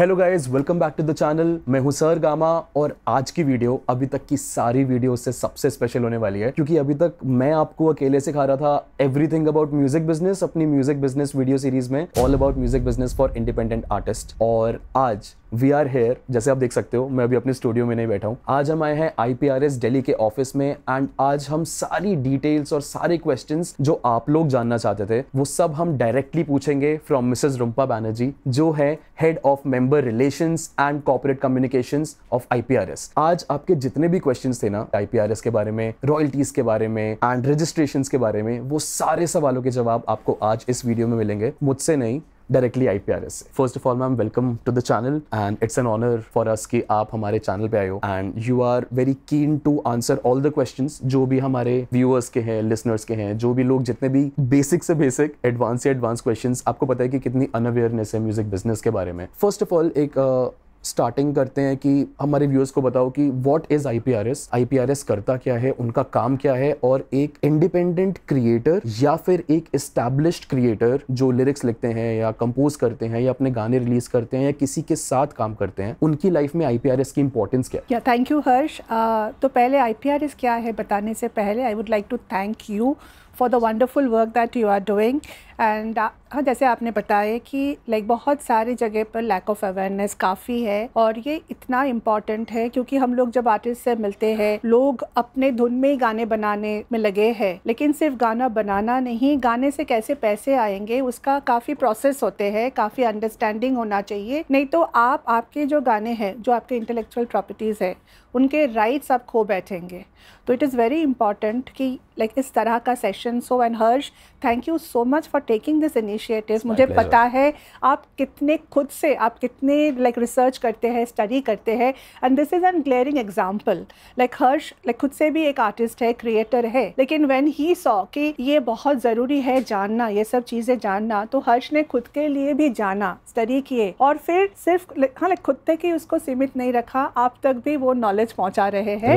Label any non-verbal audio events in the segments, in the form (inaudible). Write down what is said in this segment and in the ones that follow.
Hello guys welcome back to the channel मैं हूं sir gamma और आज की वीडियो अभी तक की सारी वीडियो से सबसे स्पेशल होने वाली है क्योंकि अभी तक मैं आपको अकेले सिखा रहा था एवरीथिंग अबाउट म्यूजिक बिजनेस अपनी म्यूजिक बिजनेस वीडियो सीरीज में all about music business for independent artist और आज वी आर हेयर जैसे आप देख सकते हो मैं अभी अपने स्टूडियो में नहीं बैठा हूँ आज हम आए हैं I P R S Delhi के ऑफिस में एंड आज हम सारी डिटेल्स और सारे क्वेश्चन जो आप लोग जानना चाहते थे वो सब हम डायरेक्टली पूछेंगे फ्रॉम मिसेज रूम्पा बैनर्जी जो है head of member relation and corporate communication of S आज आपके जितने भी क्वेश्चन थे ना आई पी आर एस के बारे में रॉयल्टीज के बारे में एंड रजिस्ट्रेशन के बारे में वो सारे सवालों के जवाब आपको आज इस वीडियो में मिलेंगे मुझसे नहीं डायरेक्टली आईपीआरएस से first of all ma'am welcome to the channel and it's an honour for us कि आप हमारे चैनल पे आए हो and you are very keen to answer all the question जो भी हमारे व्यूअर्स के हैं लिसनर्स के हैं जो भी लोग जितने भी बेसिक से बेसिक एडवांस से एडवांस क्वेश्चन आपको पता है कि कितनी अनअवेयरनेस है म्यूजिक बिजनेस के बारे में फर्स्ट ऑफ ऑल एक uh, स्टार्टिंग करते हैं कि हमारे व्यूअर्स को बताओ कि व्हाट इज़ आईपीआरएस आईपीआरएस करता क्या है उनका काम क्या है और एक इंडिपेंडेंट क्रिएटर या फिर एक इस्टेब्लिश्ड क्रिएटर जो लिरिक्स लिखते हैं या कंपोज करते हैं या अपने गाने रिलीज करते हैं या किसी के साथ काम करते हैं उनकी लाइफ में आईपीआरएस की इंपॉर्टेंस क्या है थैंक यू हर्ष तो पहले आईपीआरएस क्या है बताने से पहले I would like to thank you for the wonderful work that you are doing and uh, हाँ जैसे आपने बताया कि लाइक बहुत सारी जगह पर लैक ऑफ अवेयरनेस काफ़ी है और ये इतना इम्पॉर्टेंट है क्योंकि हम लोग जब आर्टिस्ट से मिलते हैं लोग अपने धुन में ही गाने बनाने में लगे हैं लेकिन सिर्फ गाना बनाना नहीं गाने से कैसे पैसे आएंगे उसका काफ़ी प्रोसेस होते हैं काफ़ी अंडरस्टैंडिंग होना चाहिए नहीं तो आप आपके जो गाने हैं जो आपके इंटेलेक्चुअल प्रॉपर्टीज़ है उनके राइट्स आप खो बैठेंगे तो इट इज़ वेरी इंपॉर्टेंट कि लाइक इस तरह का session so and Harsh thank you so much for taking this initiative मुझे पता है आप कितने खुद से आप कितने लाइक रिसर्च करते हैं स्टडी करते हैं and this is an glaring example like Harsh like खुद से भी एक आर्टिस्ट है क्रिएटर है लेकिन वेन ही सॉ कि ये बहुत ज़रूरी है जानना ये सब चीज़ें जानना तो हर्ष ने खुद के लिए भी जाना स्टडी किए और फिर सिर्फ हाँ लाइक खुद तक ही उसको सीमित नहीं रखा आप तक भी वो नॉलेज पहुँचा रहे हैं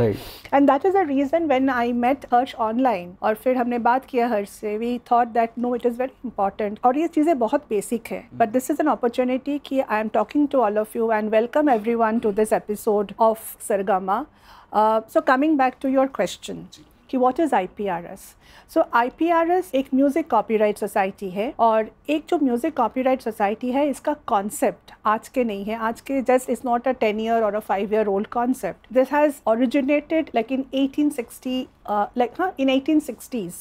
and that is a reason when I met Harsh online और फिर हमने बात किया हर्ष से we thought that no it is very important और ये चीज़ें बहुत बेसिक है but this is an opportunity कि I am talking to all of you and welcome everyone to this episode of Sargama so coming back to your question कि what is I P R S so I P R S एक music copyright society है और एक जो music copyright society है इसका concept आज के नहीं है आज के just is not a ten year और a five year old concept this has originated like in eighteen sixty like हाँ इन एटीन सिक्सटीज़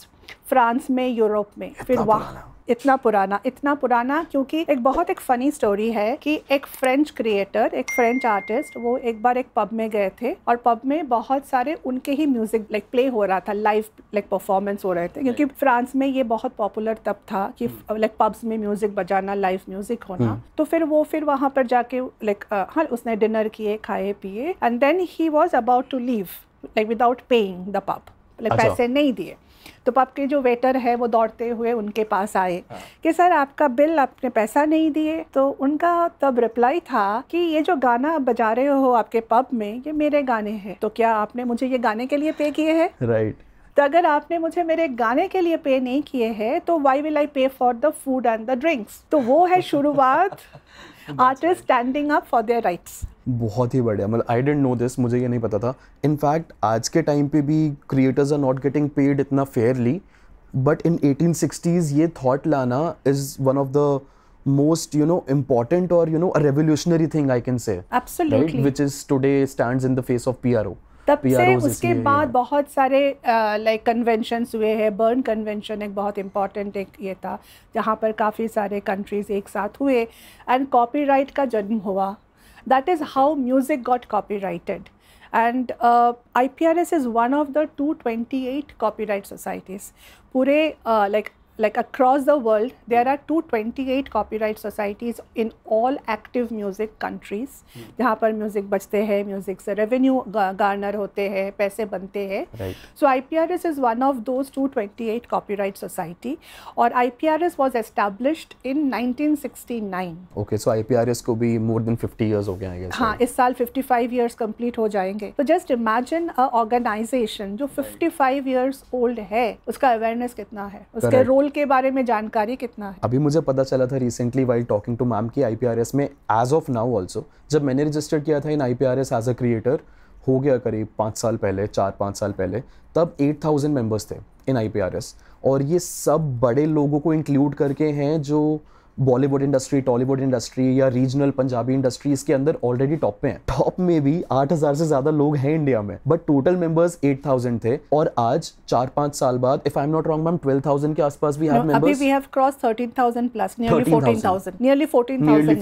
फ्रांस में यूरोप में फिर वहाँ इतना पुराना इतना पुराना क्योंकि एक बहुत एक फ़नी स्टोरी है कि एक फ्रेंच क्रिएटर एक फ्रेंच आर्टिस्ट वो एक बार एक पब में गए थे और पब में बहुत सारे उनके ही म्यूज़िक लाइक प्ले हो रहा था लाइव लाइक परफॉर्मेंस हो रहे थे क्योंकि फ्रांस में ये बहुत पॉपुलर तब था कि लाइक hmm. पब्स में म्यूज़िक बजाना लाइव म्यूज़िक होना hmm. तो फिर वो फिर वहाँ पर जाके लाइक हाँ उसने डिनर किए खाए पिए and then he was about to leave like without paying the pub like पैसे नहीं दिए तो आपके के जो वेटर है वो दौड़ते हुए उनके पास आए हाँ। कि सर आपका बिल आपने पैसा नहीं दिए तो उनका तब रिप्लाई था कि ये जो गाना आप बजा रहे हो आपके पब में ये मेरे गाने हैं तो क्या आपने मुझे ये गाने के लिए पे किए हैं राइट तो अगर आपने मुझे मेरे गाने के लिए पे नहीं किए हैं तो Y will I pay for the food and the drinks तो वो है (laughs) शुरुआत artist standing up for their rights बहुत ही बढ़िया मतलब आई डेंट नो दिस मुझे ये नहीं पता था इनफैक्ट आज के टाइम पे भी creators are not getting paid इतना फेयरली बट इन एटीन ये थाट लाना is one of the most you know important और you know revolutionary thing I can say which is today stand in the face of P R O तब से उसके बाद बहुत सारे like कन्वेंशनस हुए हैं बर्न कन्वेंशन एक बहुत इम्पॉर्टेंट एक ये था जहाँ पर काफ़ी सारे कंट्रीज़ एक साथ हुए एंड कॉपी का जन्म हुआ that is how music got copy and I P R S is one of the two twenty eight right societies पूरे like like across the world, there are 228 copyright societies in all active music countries, jahan par music bajte hai music se revenue garner hote hai paise bante hai So IPRS is one of those 228 copyright society, aur IPRS was established in 1969. Okay, so IPRS ko bhi more than 50 years ho हो i guess ha is saal 55 years complete ho jayenge So just imagine a organization jo 55 years old hai uska awareness kitna hai uske role role के बारे में जानकारी कितना है अभी मुझे पता चला था recently while talking to ma'am की आईपीआरएस में एज ऑफ नाउ ऑल्सो जब मैंने रजिस्टर किया था in IPRS as a creator हो गया करीब पाँच साल पहले चार पाँच साल पहले तब एट थाउजेंड मेम्बर्स थे इन आई और ये सब बड़े लोगों को इंक्लूड करके हैं जो बॉलीवुड इंडस्ट्री टॉलीवुड इंडस्ट्री या रीजनल पंजाबी इंडस्ट्री इसके अंदर ऑलरेडी टॉप पे हैं टॉप में भी 8000 से ज्यादा लोग हैं इंडिया में बट टोटल मेंबर्स 8000 थे और आज चार पांच साल बाद if I am not wrong ma'am 12000 के आसपास भी have members we have cross 13000 plus nearly 14000 nearly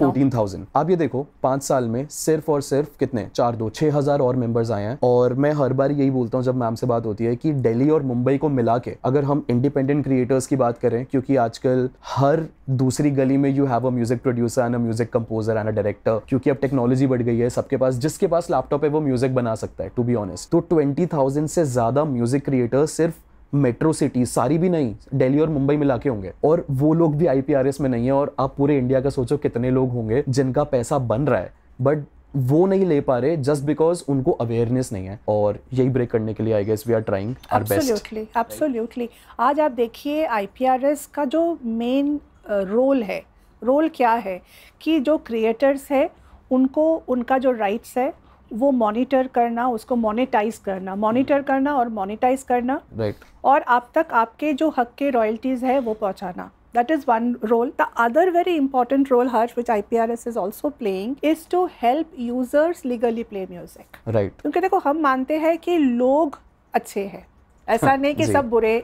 14000 आप ये देखो पांच साल में सिर्फ और सिर्फ कितने चार दो छह और मेंबर्स आए हैं और मैं हर बार यही बोलता हूँ जब मैम से बात होती है कि दिल्ली और मुंबई को मिला के अगर हम इंडिपेंडेंट क्रिएटर्स की बात करें क्योंकि आजकल हर दूसरी गली में you have a music producer and a music composer and a director क्योंकि अब टेक्नोलॉजी बढ़ गई है सबके पास जिसके पास लैपटॉप है वो म्यूजिक बना सकता है टू बी ऑनेस्ट तो ट्वेंटी थाउजेंड से ज्यादा म्यूजिक क्रिएटर सिर्फ मेट्रो सिटी सारी भी नहीं दिल्ली और मुंबई मिला के होंगे और वो लोग भी आई में नहीं है और आप पूरे इंडिया का सोचो कितने लोग होंगे जिनका पैसा बन रहा है बट वो नहीं ले पा रहे जस्ट बिकॉज उनको अवेयरनेस नहीं है और यही ब्रेक करने के लिए I guess we are trying are best absolutely absolutely आज आप देखिए आईपीआरएस का जो मेन रोल है रोल क्या है कि जो क्रिएटर्स है उनको उनका जो राइट्स है वो मॉनिटर करना उसको मोनेटाइज करना मॉनिटर hmm. करना और मोनेटाइज करना राइट right. और आप तक आपके जो हक के रॉयल्टीज़ है वो पहुंचाना role the other very important role very which I P R S is also playing is to help users legally play music right क्योंकि देखो हम मानते हैं कि लोग अच्छे हैं ऐसा हाँ, नहीं कि सब बुरे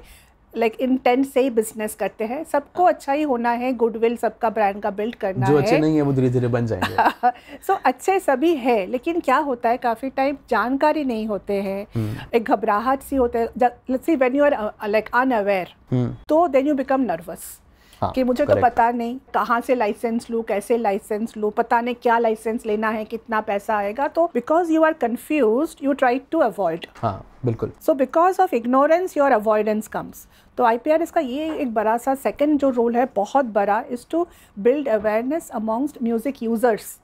लाइक इंटेंट से ही बिजनेस करते हैं सबको अच्छा ही होना है गुडविल सबका ब्रांड का बिल्ड करना जो अच्छे है। नहीं है वो धीरे धीरे बन जाएंगे सो (laughs) so, अच्छे सभी है लेकिन क्या होता है काफ़ी टाइम जानकारी नहीं होते हैं हम्म। एक घबराहट सी होते हैं see when you are like unaware तो देन यू बिकम नर्वस हाँ, कि मुझे तो correct. तो पता नहीं कहाँ से लाइसेंस लू कैसे लाइसेंस लू पता नहीं क्या लाइसेंस लेना है कितना पैसा आएगा तो because you are confuse you try to avoid बिल्कुल so because of ignorance your avoidance comes तो आई पी आर इसका ये एक बड़ा सा सेकेंड जो रोल है बहुत बड़ा is to build awareness amongst music users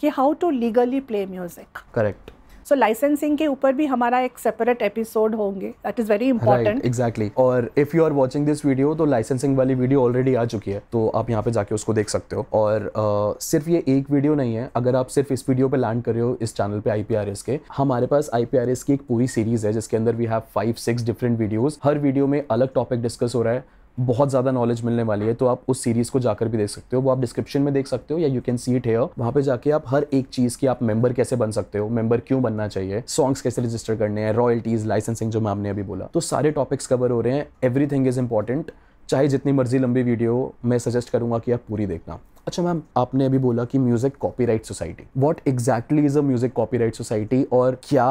कि how to legally play music correct so licensing के ऊपर भी हमारा एक सेपरेट एपिसोड होंगे that is very important exactly और if you are watching this video तो लाइसेंसिंग वाली वीडियो ऑलरेडी आ चुकी है तो आप यहाँ पे जाके उसको देख सकते हो और uh, सिर्फ ये एक वीडियो नहीं है अगर आप सिर्फ इस वीडियो पे लैंड कर रहे हो इस चैनल पे आईपीआरएस के हमारे पास आईपीआरएस की एक पूरी सीरीज है जिसके अंदर we have five six different videos हर वीडियो में अलग टॉपिक डिस्कस हो रहा है बहुत ज़्यादा नॉलेज मिलने वाली है तो आप उस सीरीज़ को जाकर भी देख सकते हो वो आप डिस्क्रिप्शन में देख सकते हो या you can see it here वहां पे जाके आप हर एक चीज़ की आप मेंबर कैसे बन सकते हो मेंबर क्यों बनना चाहिए सॉन्ग्स कैसे रजिस्टर करने हैं रॉयल्टीज़ लाइसेंसिंग जो मैं आपने अभी बोला तो सारे टॉपिक्स कवर हो रहे हैं एवरीथिंग इज़ इंपॉर्टेंट चाहे जितनी मर्जी लंबी वीडियो मैं सजेस्ट करूँगा कि आप पूरी देखना अच्छा मैम आपने अभी बोला कि music copyright society what exactly is a music copyright society और क्या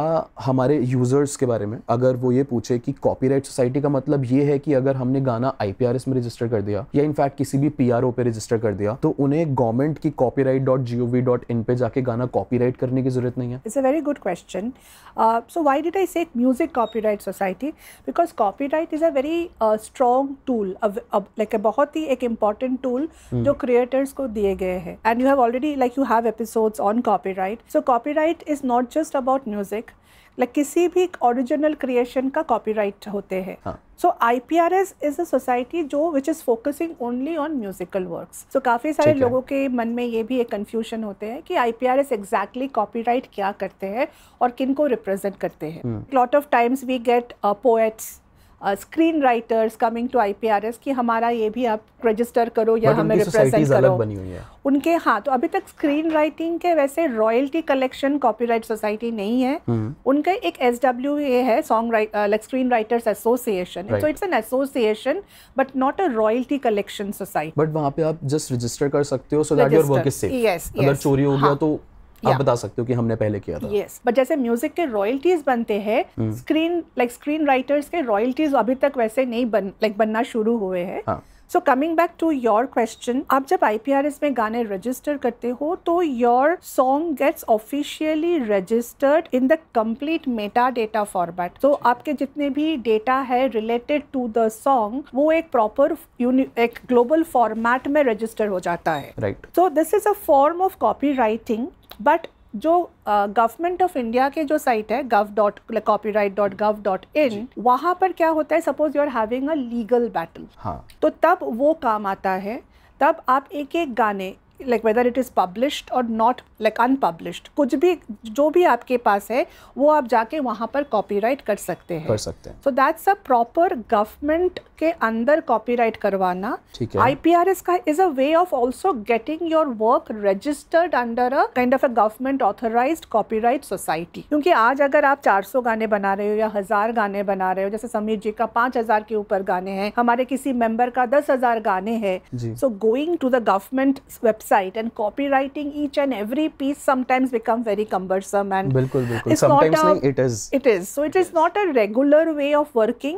हमारे यूजर्स के बारे में अगर वो ये पूछे कि कॉपीराइट सोसाइटी का मतलब ये है कि अगर हमने गाना आईपीआरएस में रजिस्टर कर दिया या इनफैक्ट किसी भी पीआरओ पे रजिस्टर कर दिया तो उन्हें गवर्नमेंट की copyright.gov.in पे जाके गाना कॉपीराइट करने की जरूरत नहीं है it's a very good question so why did I say music copyright society because copyright is a very strong tool like a बहुत ही एक इम्पॉर्टेंट टूल hmm. जो क्रिएटर्स को दिए गए हैं and you have already like you have episodes on copyright so copyright is not just about music like किसी भी ओरिजिनल क्रिएशन का कॉपीराइट होते हैं so I P R S is a society जो which is focusing only on musical work so काफ़ी सारे लोगों के मन में ये भी एक कन्फ्यूजन होते हैं कि I P R S exactly copyright क्या करते हैं और किन को रिप्रेजेंट करते हैं lot of times we get poets screen writers coming to IPRS कि हमारा ये भी आप रजिस्टर करो या हमें रिप्रेजेंट करो अलग बनी हुई है उनके हाँ तो अभी तक स्क्रीन राइटिंग के वैसे रॉयल्टी कलेक्शन कॉपीराइट सोसाइटी नहीं है हम्म। उनका एक एस डब्ल्यू ए है song like screen writers association so it's an association but not a royalty collection society but वहाँ पे आप जस्ट रजिस्टर कर सकते हो so that your work is safe yes अगर चोरी हो गया हाँ। तो आप बता सकते हो कि हमने पहले किया था यस बट जैसे म्यूजिक के रॉयल्टीज बनते हैं स्क्रीन लाइक स्क्रीन राइटर्स के रॉयल्टीज अभी तक वैसे नहीं बन लाइक बनना शुरू हुए हैं हाँ। So coming back to your question आप जब एस में गाने रजिस्टर करते हो तो your song gets officially registered in the complete metadata format तो आपके जितने भी डेटा है रिलेटेड टू द सॉन्ग वो एक प्रॉपर एक ग्लोबल फॉर्मेट में रजिस्टर हो जाता है right so this is a form of copywriting but जो गवर्नमेंट ऑफ इंडिया के जो साइट है gov dot copyright dot gov dot in वहाँ पर क्या होता है suppose you are having a legal battle तो तब वो काम आता है तब आप एक एक गाने like whether it is published और नॉट लाइक unpublished कुछ भी जो भी आपके पास है वो आप जाके वहाँ पर कॉपीराइट कर सकते हैं कर सकते हैं so that's a proper government के अंदर कॉपीराइट करवाना आई पी आर एस का is a way of also getting your work registered under a kind of a government authorise copyright society क्योंकि आज अगर आप 400 गाने बना रहे हो या हजार गाने बना रहे हो जैसे समीर जी का हजार के ऊपर गाने हैं हमारे किसी मेंबर का दस हजार गाने हैं so going to the government website website and copywriting each and every piece sometimes become very cumbersome and bilkul, bilkul. it's sometimes not a, it is it is so it, it is, is not a regular way of working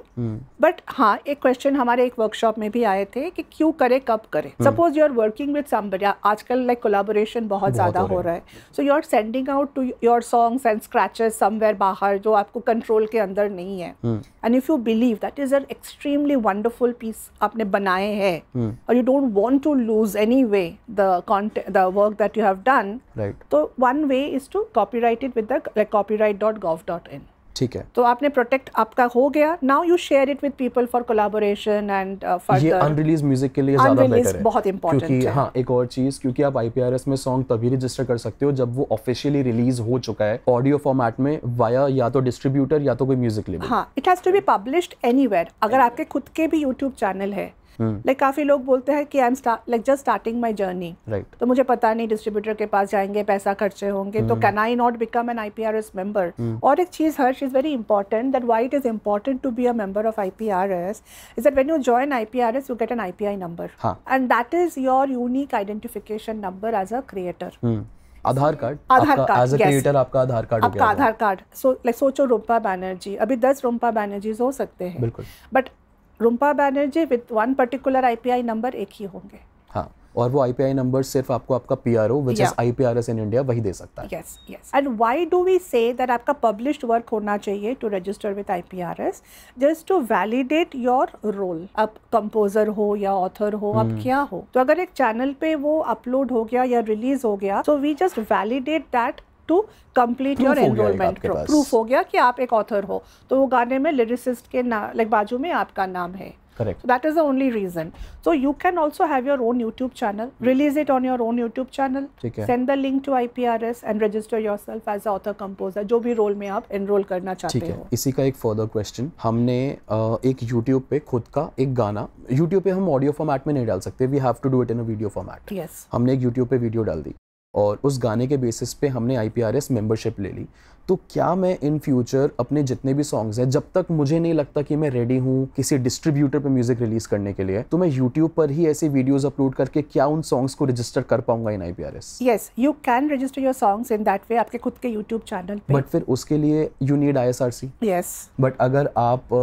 but hmm. हाँ एक question हमारे एक workshop में भी आए थे कि क्यों करे कब करे suppose you are working with somebody आजकल लाइक कोलाबोरेशन बहुत ज़्यादा हो रहा है so you are sending out to your songs and scratches somewhere बाहर जो आपको कंट्रोल के अंदर नहीं है and if you believe that is an extremely wonderful piece आपने बनाए हैं hmm. और you don't want to lose anyway the content, the work that you have done. Right. So तो one way is to copyright it with the like copyright.gov.in. ठीक है तो आपने protect आपका हो गया now you share it with people for collaboration and ये unreleased music के लिए ज्यादा बेटर है बहुत क्योंकि हाँ एक और चीज क्योंकि आप आईपीआरएस में सॉन्ग तभी रजिस्टर कर सकते हो जब वो ऑफिशियली रिलीज हो चुका है ऑडियो फॉर्मेट में वाया या तो डिस्ट्रीब्यूटर या तो कोई म्यूजिक लेबल हाँ it has to be published anywhere अगर आपके खुद के भी यूट्यूब चैनल है लाइक hmm. काफ़ी लोग बोलते हैं कि I am like just starting my journey तो मुझे पता नहीं डिस्ट्रीब्यूटर के पास जाएंगे पैसा खर्चे होंगे तो can I not become an I P R S member और एक चीज़ Harsh is very important that why it is important to be a member of I P R S is that when you join I P R S you get an I P I number and that is your unique identification number as a creator Aadhaar card Aadhaar card as creator आपका Aadhaar card आपका Aadhaar card so like सोचो रूपा बैनर्जी अभी दस रूपा बैनर्जी हो सकते हैं बिल्कुल but Rumpa Banerjee with one particular IPI number एक ही होंगे हाँ और वो आईपीआई नंबर सिर्फ आपको आपका PRO which is IPRS in India वही दे सकता है yes yes and why do we say that आपका पब्लिश्ड वर्क होना चाहिए to register with IPRS just to validate your role आप कंपोजर हो या ऑथर हो hmm. आप क्या हो तो अगर एक चैनल पे वो अपलोड हो गया या रिलीज हो गया so we just validate that to complete your enrolment proof हो गया कि आप एक ऑथर हो तो वो गाने में लिरिसिस्ट के ना लाइक बाजू में आपका नाम है correct so that is the only reason so you can also have your own youtube channel release it on your own youtube channel send the link to and register register yourself as author composer जो भी role में आप enrol करना चाहते हो इसी का एक फर्दर क्वेश्चन हमने uh, एक यूट्यूब पे खुद का एक गाना यूट्यूब पे हम ऑडियो फॉर्मेट में नहीं डाल सकते we have to do it in video format yes हमने एक यूट्यूब पे वीडियो डाल दी और उस गाने के बेसिस पे हमने I P R S membership ले ली तो क्या मैं इन फ्यूचर अपने जितने भी सॉन्ग्स हैं जब तक मुझे नहीं लगता कि मैं रेडी हूँ किसी डिस्ट्रीब्यूटर पे म्यूजिक रिलीज करने के लिए तो मैं यूट्यूब पर ही ऐसे वीडियोस अपलोड करके क्या उन सॉन्ग्स को रजिस्टर कर पाऊंगा in I P R S yes you can register your songs in that way आपके खुद के यूट्यूब चैनल बट फिर उसके लिए you need I S R C yes but अगर आप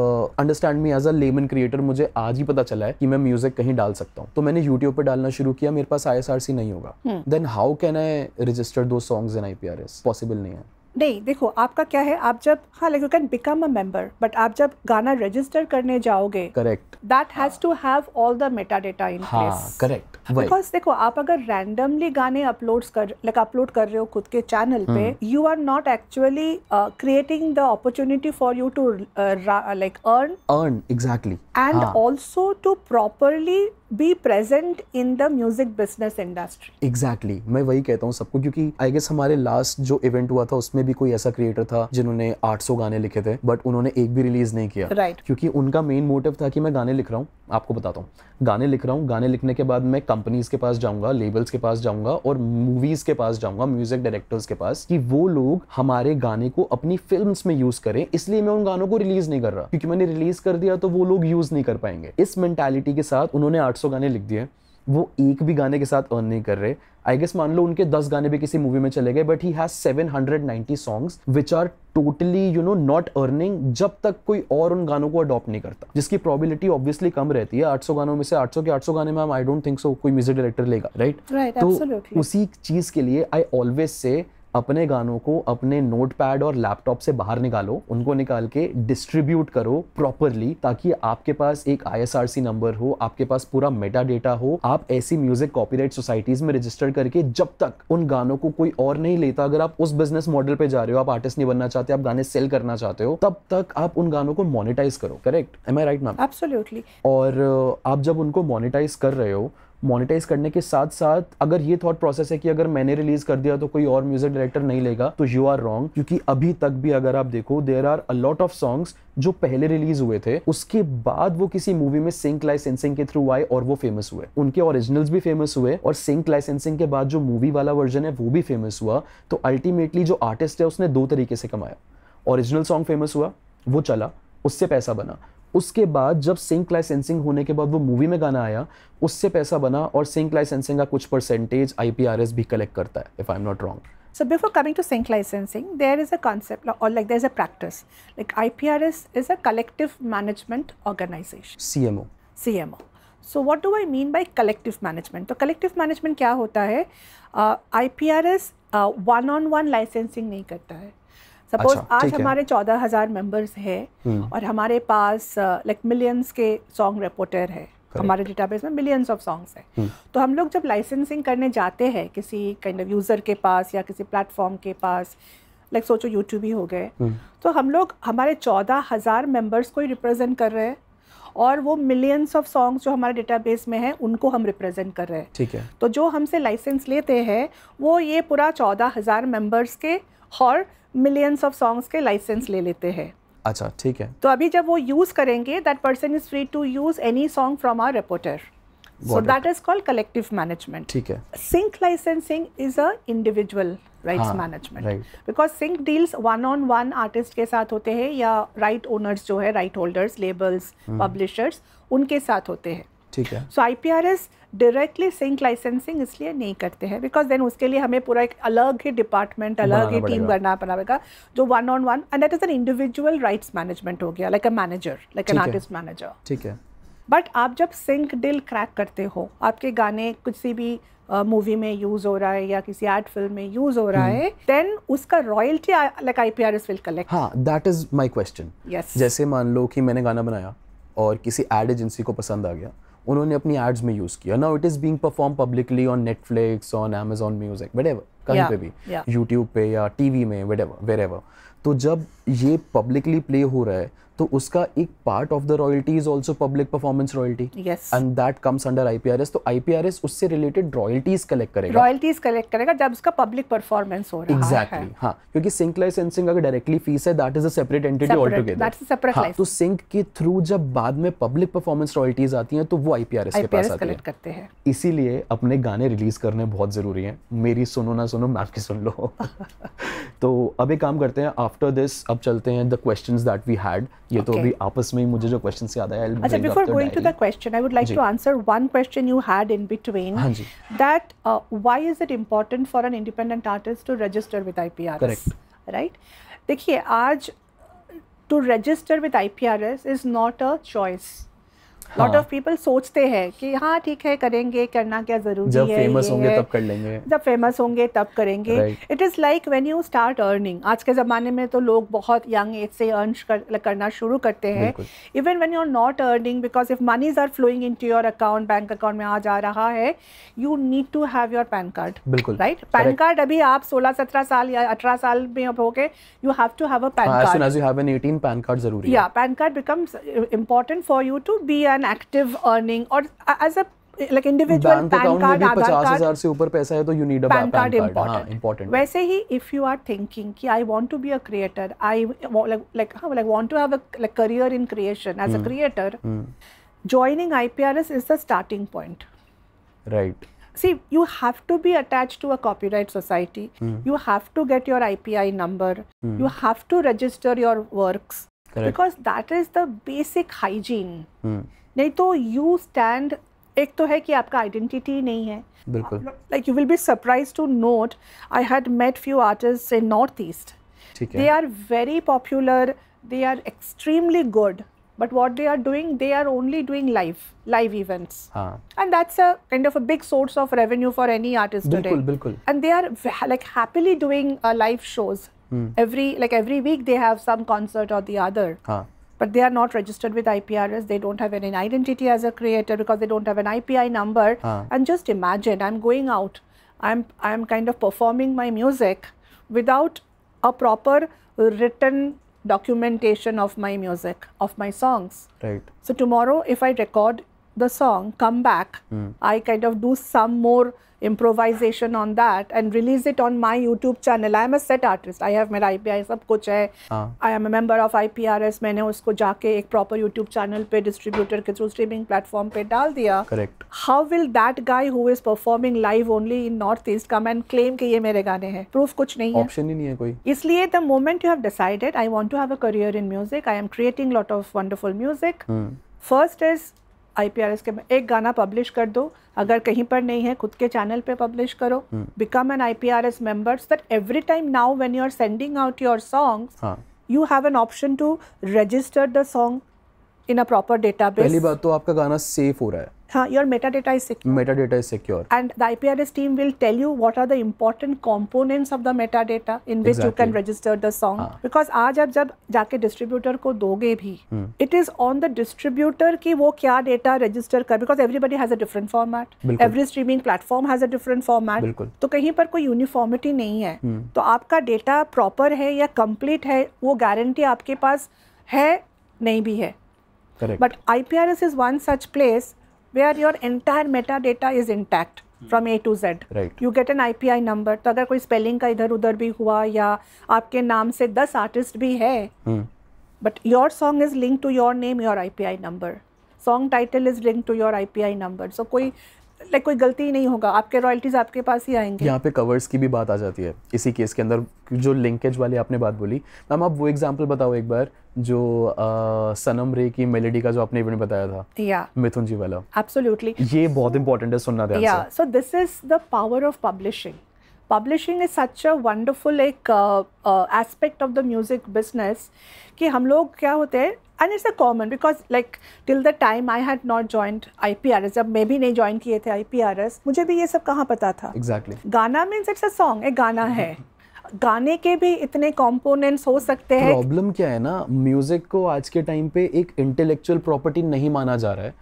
understand me as a layman creator मुझे आज ही पता चला है कि मैं म्यूजिक कहीं डाल सकता हूँ तो मैंने यूट्यूब पर डालना शुरू किया मेरे पास आई एस आर सी नहीं होगा then how can I register two songs in I P R S possible नहीं है नहीं देखो आपका क्या है आप जब हाँ like you can become a member but आप जब गाना रजिस्टर करने जाओगे correct that has to have all the metadata in place correct because देखो आप अगर रैंडमली गाने अपलोड कर लाइक अपलोड कर रहे हो खुद के चैनल पे you are not actually creating the opportunity for you to like earn earn exactly and also to properly be present in the music business industry exactly मैं वही कहता हूँ सबको क्योंकि आई गेस हमारे लास्ट जो इवेंट हुआ था उसमें में भी कोई ऐसा क्रिएटर था जिन्होंने 800 गाने लिखे थे बट उन्होंने एक भी रिलीज नहीं किया राइट right. क्योंकि उनका मेन मोटिव था कि मैं गाने लिख रहा हूँ आपको बताता हूँ गाने लिख रहा हूँ गाने लिखने के बाद मैं कंपनीज के पास जाऊंगा लेबल्स के पास जाऊंगा और मूवीज के पास जाऊंगा म्यूजिक डायरेक्टर्स के पास कि वो लोग हमारे गाने को अपनी फिल्म में यूज करें इसलिए मैं उन गानों को रिलीज नहीं कर रहा क्योंकि मैंने रिलीज कर दिया तो वो लोग यूज नहीं कर पाएंगे इस मेंटेलिटी के साथ उन्होंने आठ गाने लिख दिए वो एक भी गाने के साथ अर्न नहीं कर रहे आई गेस मान लो उनके दस गाने भी किसी मूवी में चले गए but he has seven hundred ninety songs which are totally you know not earning जब तक कोई और उन गानों को अडॉप्ट नहीं करता जिसकी प्रॉबिलिटी ऑब्वियसली कम रहती है आठ सौ गानों में से आठ सौ के आठ सौ गाने में आई डोंट थिंक सो कोई म्यूजिक डायरेक्टर लेगा राइट right? right, तो absolutely. उसी चीज के लिए आई ऑलवेज से अपने गानों को अपने नोट पैड और लैपटॉप से बाहर निकालो उनको निकाल के डिस्ट्रीब्यूट करो प्रॉपरली ताकि आपके पास एक आई नंबर हो आपके पास पूरा मेटा डेटा हो आप ऐसी म्यूजिक कॉपीराइट सोसाइटीज में रजिस्टर करके जब तक उन गानों को कोई और नहीं लेता अगर आप उस बिजनेस मॉडल पे जा रहे हो आप आर्टिस्ट नहीं बनना चाहते आप गाने सेल करना चाहते हो तब तक आप उन गानों को मोनिटाइज करो correct am I right ma'am absolutely और आप जब उनको मोनिटाइज कर रहे हो मोनिटाइज करने के साथ साथ अगर ये थॉट प्रोसेस है कि अगर मैंने रिलीज कर दिया तो कोई और म्यूजिक डायरेक्टर नहीं लेगा तो यू आर रॉन्ग क्योंकि अभी तक भी अगर आप देखो there are a lot of songs जो पहले रिलीज हुए थे उसके बाद वो किसी मूवी में सिंक लाइसेंसिंग के थ्रू आए और वो फेमस हुए उनके ओरिजिनल्स भी फेमस हुए और सिंक लाइसेंसिंग के बाद जो मूवी वाला वर्जन है वो भी फेमस हुआ तो अल्टीमेटली जो आर्टिस्ट है उसने दो तरीके से कमाया ओरिजिनल सॉन्ग फेमस हुआ वो चला उससे पैसा बना उसके बाद जब सिंक लाइसेंसिंग होने के बाद वो मूवी में गाना आया उससे पैसा बना और सिंक लाइसेंसिंग का कुछ परसेंटेज आई भी कलेक्ट करता है if I am not wrong so before coming to sync licensing there is a और like there is a practice like I P R S is a collective management organisation C M O C M O so what do I mean by collective management तो collective management क्या होता है I P R S one on one licensing नहीं करता है suppose अच्छा, आज हमारे चौदह हजार मेम्बर्स हैं हम्म। और हमारे पास लाइक uh, मिलियंस के सॉन्ग रिपोर्टर है हमारे डेटाबेस में मिलियंस ऑफ सॉन्ग्स हैं हम्म। तो हम लोग जब लाइसेंसिंग करने जाते हैं किसी काइंड ऑफ यूज़र के पास या किसी प्लेटफॉर्म के पास लाइक सोचो यूट्यूब ही हो गए हम्म। तो हम लोग हमारे चौदह हज़ार मेम्बर्स को ही रिप्रेजेंट कर रहे हैं और वो मिलियंस ऑफ सॉन्ग्स जो हमारे डेटाबेस में हैं उनको हम रिप्रेजेंट कर रहे हैं ठीक है तो जो हमसे लाइसेंस लेते हैं वो ये पूरा चौदह हज़ार मेम्बर्स के और मिलियंस ऑफ सॉन्ग्स के लाइसेंस ले लेते हैं अच्छा ठीक है तो अभी जब वो यूज करेंगे that person is free to use any song from our repertoire so that is called collective management ठीक है sync licensing is a individual rights management because sync deals one on one artist के साथ होते हैं या right right owners जो है right holders labels publishers उनके साथ होते हैं ठीक है so I P R S directly sync licensing इसलिए नहीं करते हैं बिकॉज देन उसके लिए हमें पूरा एक अलग ही डिपार्टमेंट अलग ही टीम करना पड़ेगा जो one on one and that is an individual rights management हो गया like a manager like an artist manager ठीक है बट आप जब सिंक डिल क्रैक करते हो आपके गाने कुछ सी भी मूवी में यूज़ हो रहा है या किसी एड फिल्म में यूज़ हो रहा हम्म। है देन उसका royalty like I P R S will collect हाँ दैट इज़ माई क्वेश्चन जैसे मान लो कि मैंने गाना बनाया और किसी एड एजेंसी को पसंद आ गया उन्होंने अपनी एड्स में यूज किया now it is being perform publicly on Netflix on Amazon music wherever कहीं पे भी यूट्यूब पे या टीवी में वेडेवर वेरेवर तो जब ये पब्लिकली प्ले हो रहा है तो उसका एक part of the royalty is also public performance royalty and that comes under IPRS तो आईपीआरएस उससे रिलेटेड रॉयल्टीज कलेक्ट करेगा रॉयल्टीज कलेक्ट करेगा जब उसका पब्लिक परफॉर्मेंस हो रहा exactly, है हाँ क्योंकि सिंक लाइसेंसिंग अगर डायरेक्टली फीस है that is a separate entity altogether हाँ, तो सिंक के थ्रू जब बाद में पब्लिक परफॉर्मेंस रॉयल्टीज आती हैं तो वो आईपीआरएस के पास आती करते हैं इसीलिए अपने गाने रिलीज करने बहुत जरूरी है मेरी सुनो ना सुनो मैं आपकी सुन लो (laughs) तो अब एक काम करते हैं आफ्टर दिस अब चलते हैं the questions that we had ये तो okay. तो अभी आपस में ही मुझे जो क्वेश्चन से याद आया अच्छा before going to the question I would like to answer one question you had in between हां जी that why is it important for an independent artist to register with IPR correct right देखिए आज to register with IPRS is not a choice lot of people सोचते हैं कि हाँ ठीक है करेंगे करना क्या जरूरी जब है फेमस होंगे तब कर लेंगे जब फेमस होंगे तब करेंगे it is like when you start earning आज के ज़माने में तो लोग बहुत यंग एज से अर्न करना शुरू करते हैं even when you are not earning because if monies are flowing into your account bank account में आ जा रहा है you need to have your PAN card बिल्कुल राइट पैन कार्ड अभी आप सोलह सत्रह साल या अठारह साल में अब हो गए you have to have a PAN card PAN card जरूरी या PAN card becomes important for you to be an an active earning or uh, as a like individual bank card. Card Aadhaar card हजार से ऊपर पैसा है तो you need a important. Card important वैसे ही are thinking आर थिंकिंग कि I want to be a creator I like like like want to a a like career in creation a creator. joining IPRS is the starting point. Right. See, you have to be attached to a copyright society. Hmm. You have to get your IPI number. Hmm. You have to register your works. Correct. Because that is the basic hygiene. Hmm. नहीं तो you stand एक तो है कि आपका identity नहीं है बिल्कुल like you will be surprise to note I had met few artist in North East they are very popular they are extremely good but what they are doing they are only doing live live events and that's a kind of a big source of revenue for any artist today बिल्कुल and they are like happily doing live shows every like every week they have some concert और the other but they are not registered with IPRS. They don't have any identity as a creator because they don't have an IPI number. Uh. And just imagine, I'm going out, I'm I'm kind of performing my music without a proper written documentation of my music, of my songs. Right. So tomorrow, if I record the song, come back, mm. I kind of do some more improvisation on that and release it on my YouTube channel. I am a set artist. I have मेरा IPI सब कुछ I am a member of IPRS. मैंने उसको जाके एक proper YouTube channel पे distributor के through streaming platform पे डाल दिया. Correct. How will that guy who is performing live only in Northeast come and claim कि ये मेरे गाने हैं? Proof कुछ नहीं है. Option ही नहीं है कोई. इसलिए the moment you have decided I want to have a career in music, I am creating lot of wonderful music. Hmm. First is S K एक गाना पब्लिश कर दो अगर हम्म। कहीं पर नहीं है खुद के चैनल पे पब्लिश करो become an I P R S members that every time now when you are sending out your songs you have an option to register the song in a proper database पहली बात तो आपका गाना safe हो रहा है हाँ your metadata is secure metadata is secure and the IPRS team will tell you what are the important components of the metadata in which you can register the song because आज आप जब जाके distributor को दोगे भी it is on the distributor कि वो क्या डेटा रजिस्टर कर because everybody has a different format every streaming platform has a different format तो कहीं पर कोई यूनिफॉर्मिटी नहीं है hmm. तो आपका डेटा प्रॉपर है या कंप्लीट है वो गारंटी आपके पास है नहीं भी है Correct. But IPRS is one such place where your entire metadata is intact. From A to Z right you get an I P I number तो अगर कोई स्पेलिंग का इधर उधर भी हुआ या आपके नाम से दस आर्टिस्ट भी है but your song is link to your name your I P I number song title is link to your I P I number so कोई लाइक कोई गलती नहीं होगा आपके रॉयल्टीज आपके पास ही आएंगे यहाँ पे कवर्स की भी बात आ जाती है इसी केस के अंदर जो लिंकेज वाली आपने बात बोली मैम आप वो एग्जाम्पल बताओ एक बार जो आ, सनम रे की मेलेडी का जो आपने इवेंट बताया था या yeah. मिथुन जी वाला एब्सोल्युटली ये बहुत इंपॉर्टेंट है सुनना ध्यान या so this is the power of publishing publishing is such a wonderful एक aspect of the music business कि हम लोग क्या होते हैं and it's a common because like till the time I had not joined I P R S जब मैं भी नहीं ज्वाइन किए थे आई पी आर एस मुझे भी ये सब कहाँ पता था एग्जैक्टली exactly. गाना मीन्स इट्स अ सॉन्ग एक गाना है गाने के भी इतने कंपोनेंट्स हो सकते हैं प्रॉब्लम क्या है ना म्यूजिक को आज के टाइम पे एक इंटेलेक्चुअल प्रॉपर्टी नहीं माना जा रहा है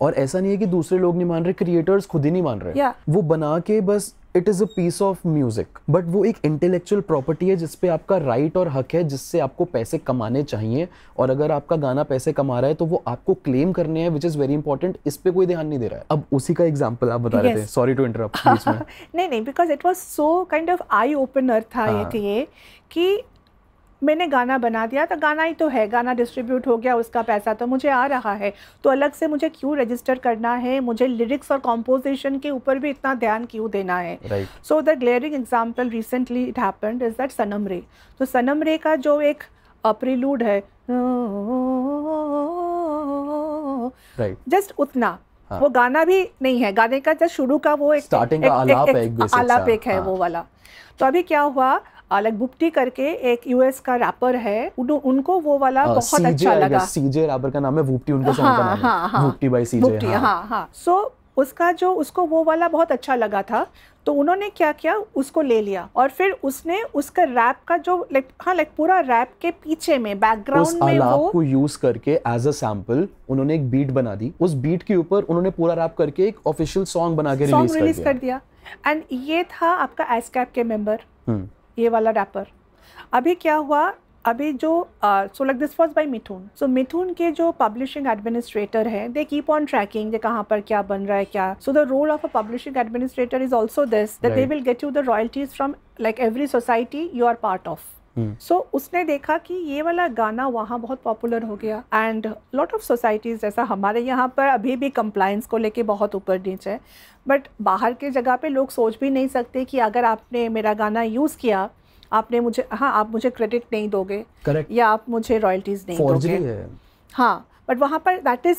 और ऐसा नहीं है कि दूसरे लोग नहीं मान रहे क्रिएटर्स खुद ही नहीं मान रहे yeah. वो बना के बस it is a piece of music but वो एक इंटेलेक्चुअल प्रॉपर्टी है जिसपे आपका राइट right और हक है जिससे आपको पैसे कमाने चाहिए और अगर आपका गाना पैसे कमा रहा है तो वो आपको क्लेम करने हैं विच इज़ वेरी इंपॉर्टेंट इस पर कोई ध्यान नहीं दे रहा है अब उसी का एग्जाम्पल आप बता yes. रहे थे सॉरी टू इंटरप्ट नहीं नहीं because it was so kind of eye opener था ये हाँ। तो कि मैंने गाना बना दिया तो गाना ही तो है गाना डिस्ट्रीब्यूट हो गया उसका पैसा तो मुझे आ रहा है तो अलग से मुझे क्यों रजिस्टर करना है मुझे लिरिक्स और कॉम्पोजिशन के ऊपर भी इतना ध्यान क्यों देना है so the glaring example recently it happened is that Sanam Re तो सनम रे का जो एक अप्रिलूड है जस्ट उतना हाँ. वो गाना भी नहीं है गाने का जस्ट शुरू का वो एक स्टार्टिंग एक, आलाप एक, एक, एक, एक, एक है हाँ. वो वाला तो अभी क्या हुआ अलग बुप्टी करके एक यूएस का रैपर है उन, उनको वो वाला आ, हाँ, बहुत अच्छा लगा सीजे रैपर का नाम है बुप्टी उनका सॉन्ग हाँ, का नाम हाँ, है बुप्टी बाय सीजे हाँ हाँ सो हाँ। उसका जो उसको वो वाला बहुत अच्छा लगा था तो उन्होंने क्या किया उसको ले लिया और फिर उसने उसका रैप का जो लाइक हाँ लाइक पूरा रैप के पीछे में बैकग्राउंड में वो को यूज करके एज अ सैंपल उन्होंने एक बीट बना दी उस बीट के ऊपर उन्होंने पूरा रैप करके एक ऑफिशियल सॉन्ग बना के रिलीज कर, दिया एंड ये था आपका एसकैप के मेंबर हम्म। ये वाला रैपर अभी क्या हुआ अभी जो so like this was by Mithoon so Mithoon के जो पब्लिशिंग एडमिनिस्ट्रेटर है दे कीप ऑन ट्रैकिंग कहाँ पर क्या बन रहा है क्या so the role of a publishing administrator is also this that they will get you the royalties from like every society you are part of so hmm. so, उसने देखा कि ये वाला गाना वहाँ बहुत पॉपुलर हो गया एंड लॉट ऑफ सोसाइटीज़ जैसा हमारे यहाँ पर अभी भी कंप्लाइंस को लेके बहुत ऊपर नीचे है बट बाहर के जगह पे लोग सोच भी नहीं सकते कि अगर आपने मेरा गाना यूज़ किया आपने मुझे हाँ आप मुझे क्रेडिट नहीं दोगे Correct. या आप मुझे रॉयल्टीज़ नहीं दोगे हाँ बट वहाँ पर दैट इज़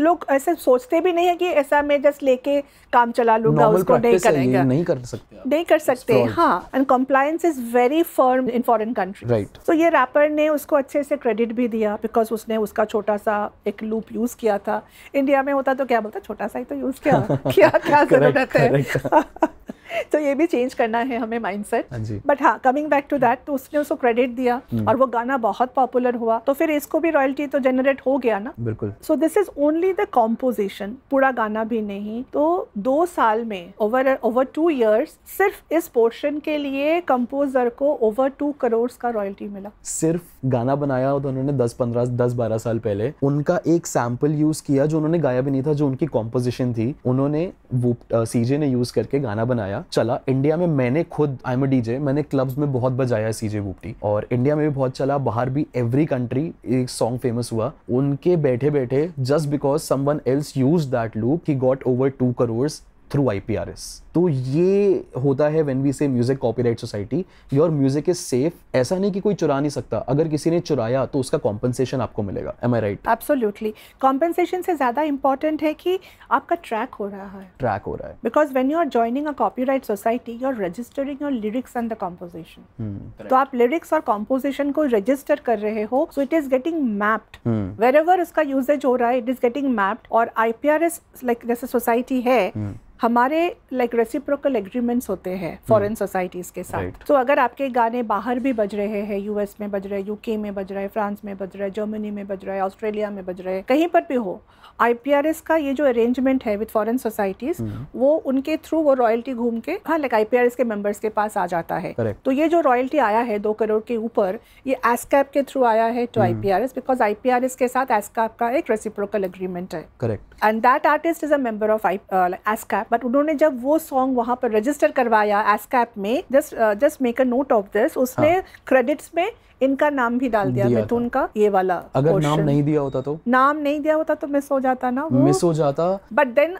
लोग ऐसे सोचते भी नहीं है कि ऐसा मैं जस्ट लेके काम चला लूंगा उसको नहीं करेंगे नहीं कर सकते नहीं कर सकते हाँ and compliance is very firm in foreign country right तो ये रैपर ने उसको अच्छे से क्रेडिट भी दिया बिकॉज उसने उसका छोटा सा एक लूप यूज किया था इंडिया में होता तो क्या बोलता छोटा सा ही तो यूज किया (laughs) क्या क्या जरूरत है (laughs) (laughs) तो ये भी चेंज करना है हमें माइंडसेट बट हाँ कमिंग बैक टू दैट तो उसने उसको क्रेडिट दिया हम्म। और वो गाना बहुत पॉपुलर हुआ तो फिर इसको भी रॉयल्टी तो जनरेट हो गया ना बिल्कुल so this is only the composition पूरा गाना भी नहीं तो दो साल में ओवर ओवर टू ईयर्स सिर्फ इस पोर्शन के लिए कंपोजर को ओवर टू करोड़ का रॉयल्टी मिला सिर्फ गाना बनाया तो उन्होंने दस पंद्रह दस बारह साल पहले उनका एक सैम्पल यूज किया जो उन्होंने गाया भी नहीं था जो उनकी कॉम्पोजिशन थी उन्होंने वो सीजे ने यूज करके गाना बनाया गया चला इंडिया में मैंने खुद आई एम डीजे मैंने क्लब्स में बहुत बजाया सीजे बुपटी और इंडिया में भी बहुत चला बाहर भी एवरी कंट्री एक सॉन्ग फेमस हुआ उनके बैठे बैठे just because someone else use that loop ही got over two crores through I P R S तो ये होता है when we say music copyright society your music is safe ऐसा नहीं कि कोई चुरा नहीं सकता अगर किसी ने चुराया तो उसका कॉम्पनसेशन आपको मिलेगा am I right absolutely compensation से ज़्यादा इंपॉर्टेंट है कि आपका ट्रैक हो रहा है ट्रैक हो रहा है because when you are joining a copyright society you are registering your lyrics and the composition तो आप लिरिक्स और कॉम्पोजिशन को रजिस्टर कर रहे हो so it is getting mapped wherever उसका यूजेज हो रहा है इट इज गेटिंग मैप्ड और I P R S like जैसे सोसाइटी है hmm. हमारे लाइक रेसिप्रोकल एग्रीमेंट्स होते हैं फॉरेन सोसाइटीज़ hmm. के साथ तो so, अगर आपके गाने बाहर भी बज रहे हैं यूएस में बज रहे हैं यूके में बज रहे हैं फ्रांस में बज रहे हैं जर्मनी में बज रहे हैं ऑस्ट्रेलिया में बज रहे हैं कहीं पर भी हो आईपीआरएस का ये जो अरेंजमेंट है विद फॉरेन सोसाइटीज वो उनके थ्रू वो रॉयल्टी घूम के हाँ लाइक आईपीआरएस के मेंबर्स के पास आ जाता है तो ये जो रॉयल्टी आया है दो करोड़ के ऊपर ये एसकैप के थ्रू आया है टू आई बिकॉज आई के साथ एसकैप का एक रेसिप्रोकल एग्रीमेंट है correct and that artist is a member of ASCAP but उन्होंने जब वो सॉन्ग वहाँ पर रजिस्टर करवाया एसकैप में just just make a note of this उसने क्रेडिट्स हाँ। में इनका नाम भी डाल दिया, दिया मिथुन का ये वाला अगर नाम नहीं दिया होता तो नाम नहीं दिया होता तो मिस हो जाता ना मिस हो जाता बट देन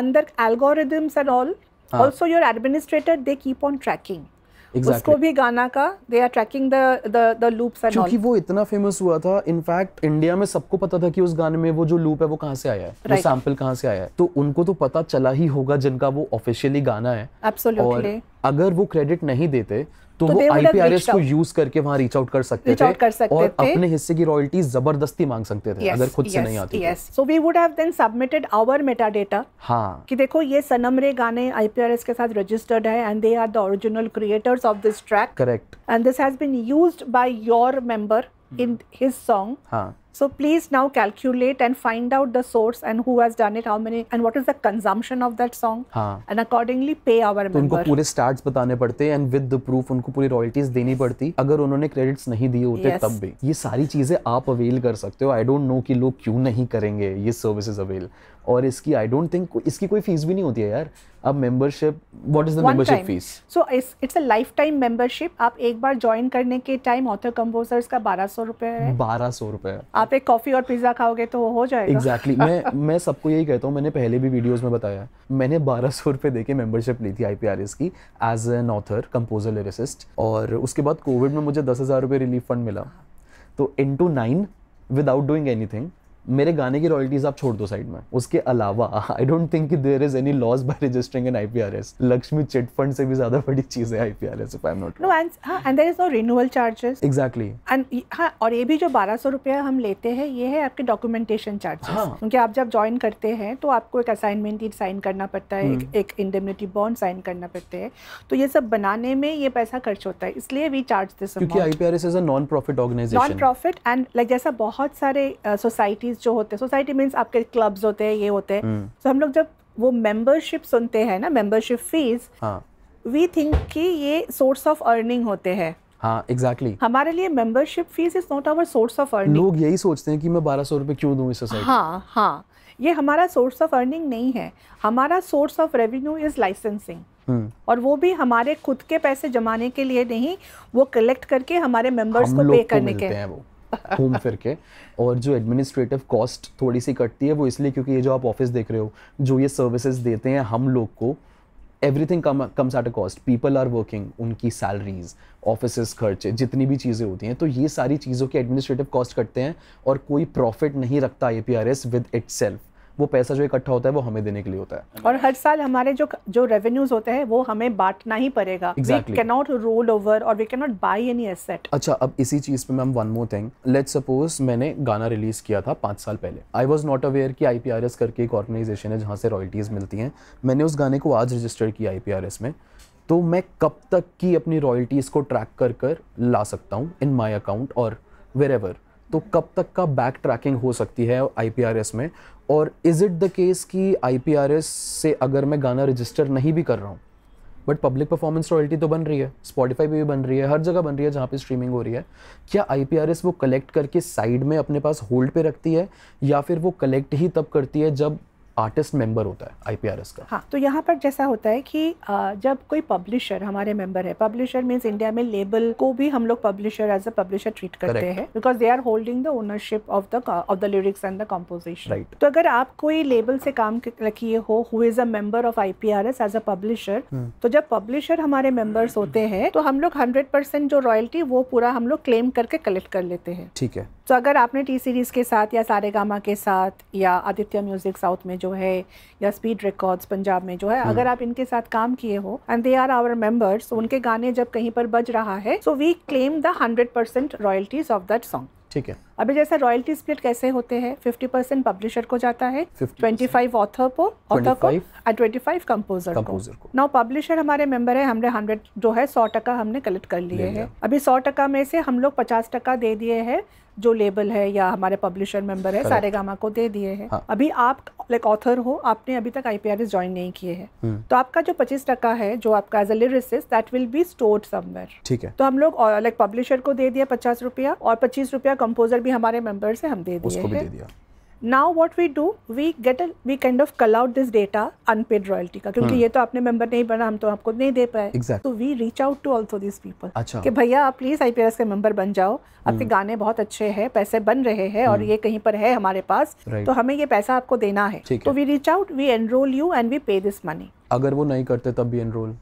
अंदर algorithms and all also your administrator they keep on tracking exactly. उसको भी गाना का they are tracking the loops and क्योंकि वो इतना फेमस हुआ था इनफैक्ट इंडिया में सबको पता था कि उस गाने में वो जो लूप है वो कहाँ से आया है right. वो सैंपल कहाँ से आया है तो उनको तो पता चला ही होगा जिनका वो ऑफिशियली गाना है और अगर वो क्रेडिट नहीं देते तो, तो वो आईपीआरएस को यूज करके वहां रीच आउट कर सकते थे कर सकते और थे। अपने हिस्से की रॉयल्टी जबरदस्ती मांग सकते थे yes, अगर खुद yes, से नहीं आती yes so we would have then submitted our metadata हाँ कि देखो ये सनम रे गाने आईपीआरएस के साथ रजिस्टर्ड है and they are the original creators of this track correct and this has been used by your member in his song So please now calculate and find out the source and who has done it, how many, and what is the consumption of that song, हाँ. and accordingly pay our member. unko pure stats batane padte and with the proof unko puri royalties deni padti agar unhone credits nahi diye hote tab bhi ye sari cheeze aap avail kar sakte ho I don't know ki log kyun nahi karenge ye services avail और इसकी आई don't think इसकी कोई fees भी नहीं होती है यार अब membership what is the membership fee so it's a lifetime membership आप एक बार ज्वाइन करने के टाइम ऑथर कंपोजर्स का बारह सौ रुपये है बारह सौ रुपये आप एक कॉफ़ी और पिज़्ज़ा खाओगे तो वो हो जाएगा एग्जैक्टली exactly. मैं (laughs) मैं सबको यही कहता हूँ मैंने पहले भी वीडियोज़ में बताया मैंने बारह सौ रुपये दे के ली थी आई की as an author composer lyricist और उसके बाद कोविड में मुझे दस हज़ार रुपये रिलीफ फंड मिला तो in two nine without doing anything मेरे गाने की रॉयल्टीज आप छोड़ दो साइड में उसके अलावा आई डोंट थिंक कि there is any loss by registering an IPRS Lakshmi chit fund से भी ज्यादा बड़ी चीज है IPRS if I am not no and हां and there is no renewal charges exactly and हां और ये भी जो 1200 रुपया हम लेते हैं ये है आपके डॉक्यूमेंटेशन चार्जेस हाँ। क्योंकि आप जब ज्वाइन करते हैं तो आपको एक असाइनमेंट साइन करना पड़ता है एक, हम्म। एक इंडेमनिटी बॉन्ड साइन करना पड़ता है तो ये सब बनाने में ये पैसा खर्च होता है इसलिए वी चार्ज दिस क्योंकि IPRS is a non profit organisation non profit and like जैसा बहुत सारे सोसाइटीज सोसाइटीज जो होते हैं सोसाइटी मीन्स आपके क्लब्स होते हैं ये होते हैं तो so, हम लोग जब वो मेंबरशिप सुनते हैं ना मेंबरशिप फीस वी थिंक कि ये सोर्स ऑफ अर्निंग होते हैं हाँ एग्जैक्टली exactly. हमारे लिए membership fee is not our source of earning लोग यही सोचते हैं कि मैं बारह सौ रुपये क्यों दूँ इस सोसाइटी हाँ हाँ ये हमारा सोर्स ऑफ अर्निंग नहीं है हमारा source of revenue is licensing और वो भी हमारे खुद के पैसे जमाने के लिए नहीं वो कलेक्ट करके हमारे मेंबर्स को पे करने के हैं वो घूम फिर के और जो एडमिनिस्ट्रेटिव कॉस्ट थोड़ी सी कटती है वो इसलिए क्योंकि ये जो आप ऑफिस देख रहे हो जो ये सर्विसेज देते हैं हम लोग को everything come comes at a cost people are working उनकी सैलरीज ऑफिस खर्चे जितनी भी चीज़ें होती हैं तो ये सारी चीज़ों के एडमिनिस्ट्रेटिव कॉस्ट कटते हैं और कोई प्रॉफिट नहीं रखता A P R S with itself वो पैसा जो इकट्ठा होता है वो हमें देने के लिए होता है और हर साल हमारे जो जो रेवेन्यूज होते हैं वो हमें बांटना ही पड़ेगा we can not roll over और we can not buy any asset अच्छा अब इसी चीज पे ma'am one more thing let suppose मैंने गाना रिलीज किया था पाँच साल पहले आई वॉज नॉट अवेयर कि आई करके एक ऑर्गेनाइजेशन है जहाँ से रॉयल्टीज मिलती हैं मैंने उस गाने को आज रजिस्टर किया आई में तो मैं कब तक की अपनी रॉयल्टीज़ को ट्रैक कर कर ला सकता हूँ इन माई अकाउंट और वेर एवर तो कब तक का बैक ट्रैकिंग हो सकती है आई में और इज़ इट द केस कि आई से अगर मैं गाना रजिस्टर नहीं भी कर रहा हूँ बट पब्लिक परफॉर्मेंस रॉयल्टी तो बन रही है स्पॉटिफाई पे भी बन रही है हर जगह बन रही है जहाँ पे स्ट्रीमिंग हो रही है क्या आई वो कलेक्ट करके साइड में अपने पास होल्ड पे रखती है या फिर वो कलेक्ट ही तब करती है जब आर्टिस्ट मेंबर होता है आईपीआरएस का हाँ तो यहाँ पर जैसा होता है कि जब कोई पब्लिशर हमारे मेंबर है पब्लिशर मीन्स इंडिया में लेबल को भी हम लोग publisher as a publisher treat करते हैं because they are holding the ownership of the of the lyrics and the right तो अगर आप कोई लेबल से काम रखिए हो who is a member of IPRS as a publisher तो जब पब्लिशर हमारे मेंबर्स होते हैं तो हम लोग हंड्रेड परसेंट जो रॉयल्टी वो पूरा हम लोग क्लेम करके कलेक्ट कर लेते हैं ठीक है तो अगर आपने टी सीरीज़ के साथ या सारे गामा के साथ या आदित्य म्यूज़िक साउथ में जो है या स्पीड रिकॉर्ड्स पंजाब में जो है हम्म। अगर आप इनके साथ काम किए हो and they are our members उनके गाने जब कहीं पर बज रहा है so we claim the hundred percent royalties of that song ठीक है अभी जैसा रॉयल्टी स्प्लिट कैसे होते हैं फिफ्टी परसेंट पब्लिशर को जाता है ट्वेंटी फाइव ऑथर को ऑथर को और ट्वेंटी फाइव कम्पोजर को नाउ पब्लिशर हमारे मेंबर है हमने हंड्रेड जो है सौ टका हमने कलेक्ट कर लिए हैं अभी सौ टका में से हम लोग पचास टका दे दिए हैं जो लेबल है या हमारे पब्लिशर मेंबर है सारे गामा को दे दिए हैं हाँ। अभी आप लाइक ऑथर हो आपने अभी तक आई पी ज्वाइन नहीं किए हैं हम्म। तो आपका जो पच्चीस टका है जो आपका as a that will be stored somewhere ठीक है तो हम लोग लाइक uh, पब्लिशर को दे दिया पचास रुपया और पच्चीस रुपया कंपोजर भी हमारे मेंबर से हम दे दिए now what we do we get we kind of cull out this data unpaid royalty का क्योंकि hmm. ये तो आपने मेंबर नहीं बना हम तो आपको नहीं दे पाए तो we reach out to also this people कि भैया आप प्लीज आई पी एस के मेंबर बन जाओ आपके hmm. गाने बहुत अच्छे हैं पैसे बन रहे हैं और hmm. ये कहीं पर है हमारे पास तो हमें ये पैसा आपको देना है तो we reach out we enrol you and we pay this money अगर वो नहीं करते तब भी एनरोल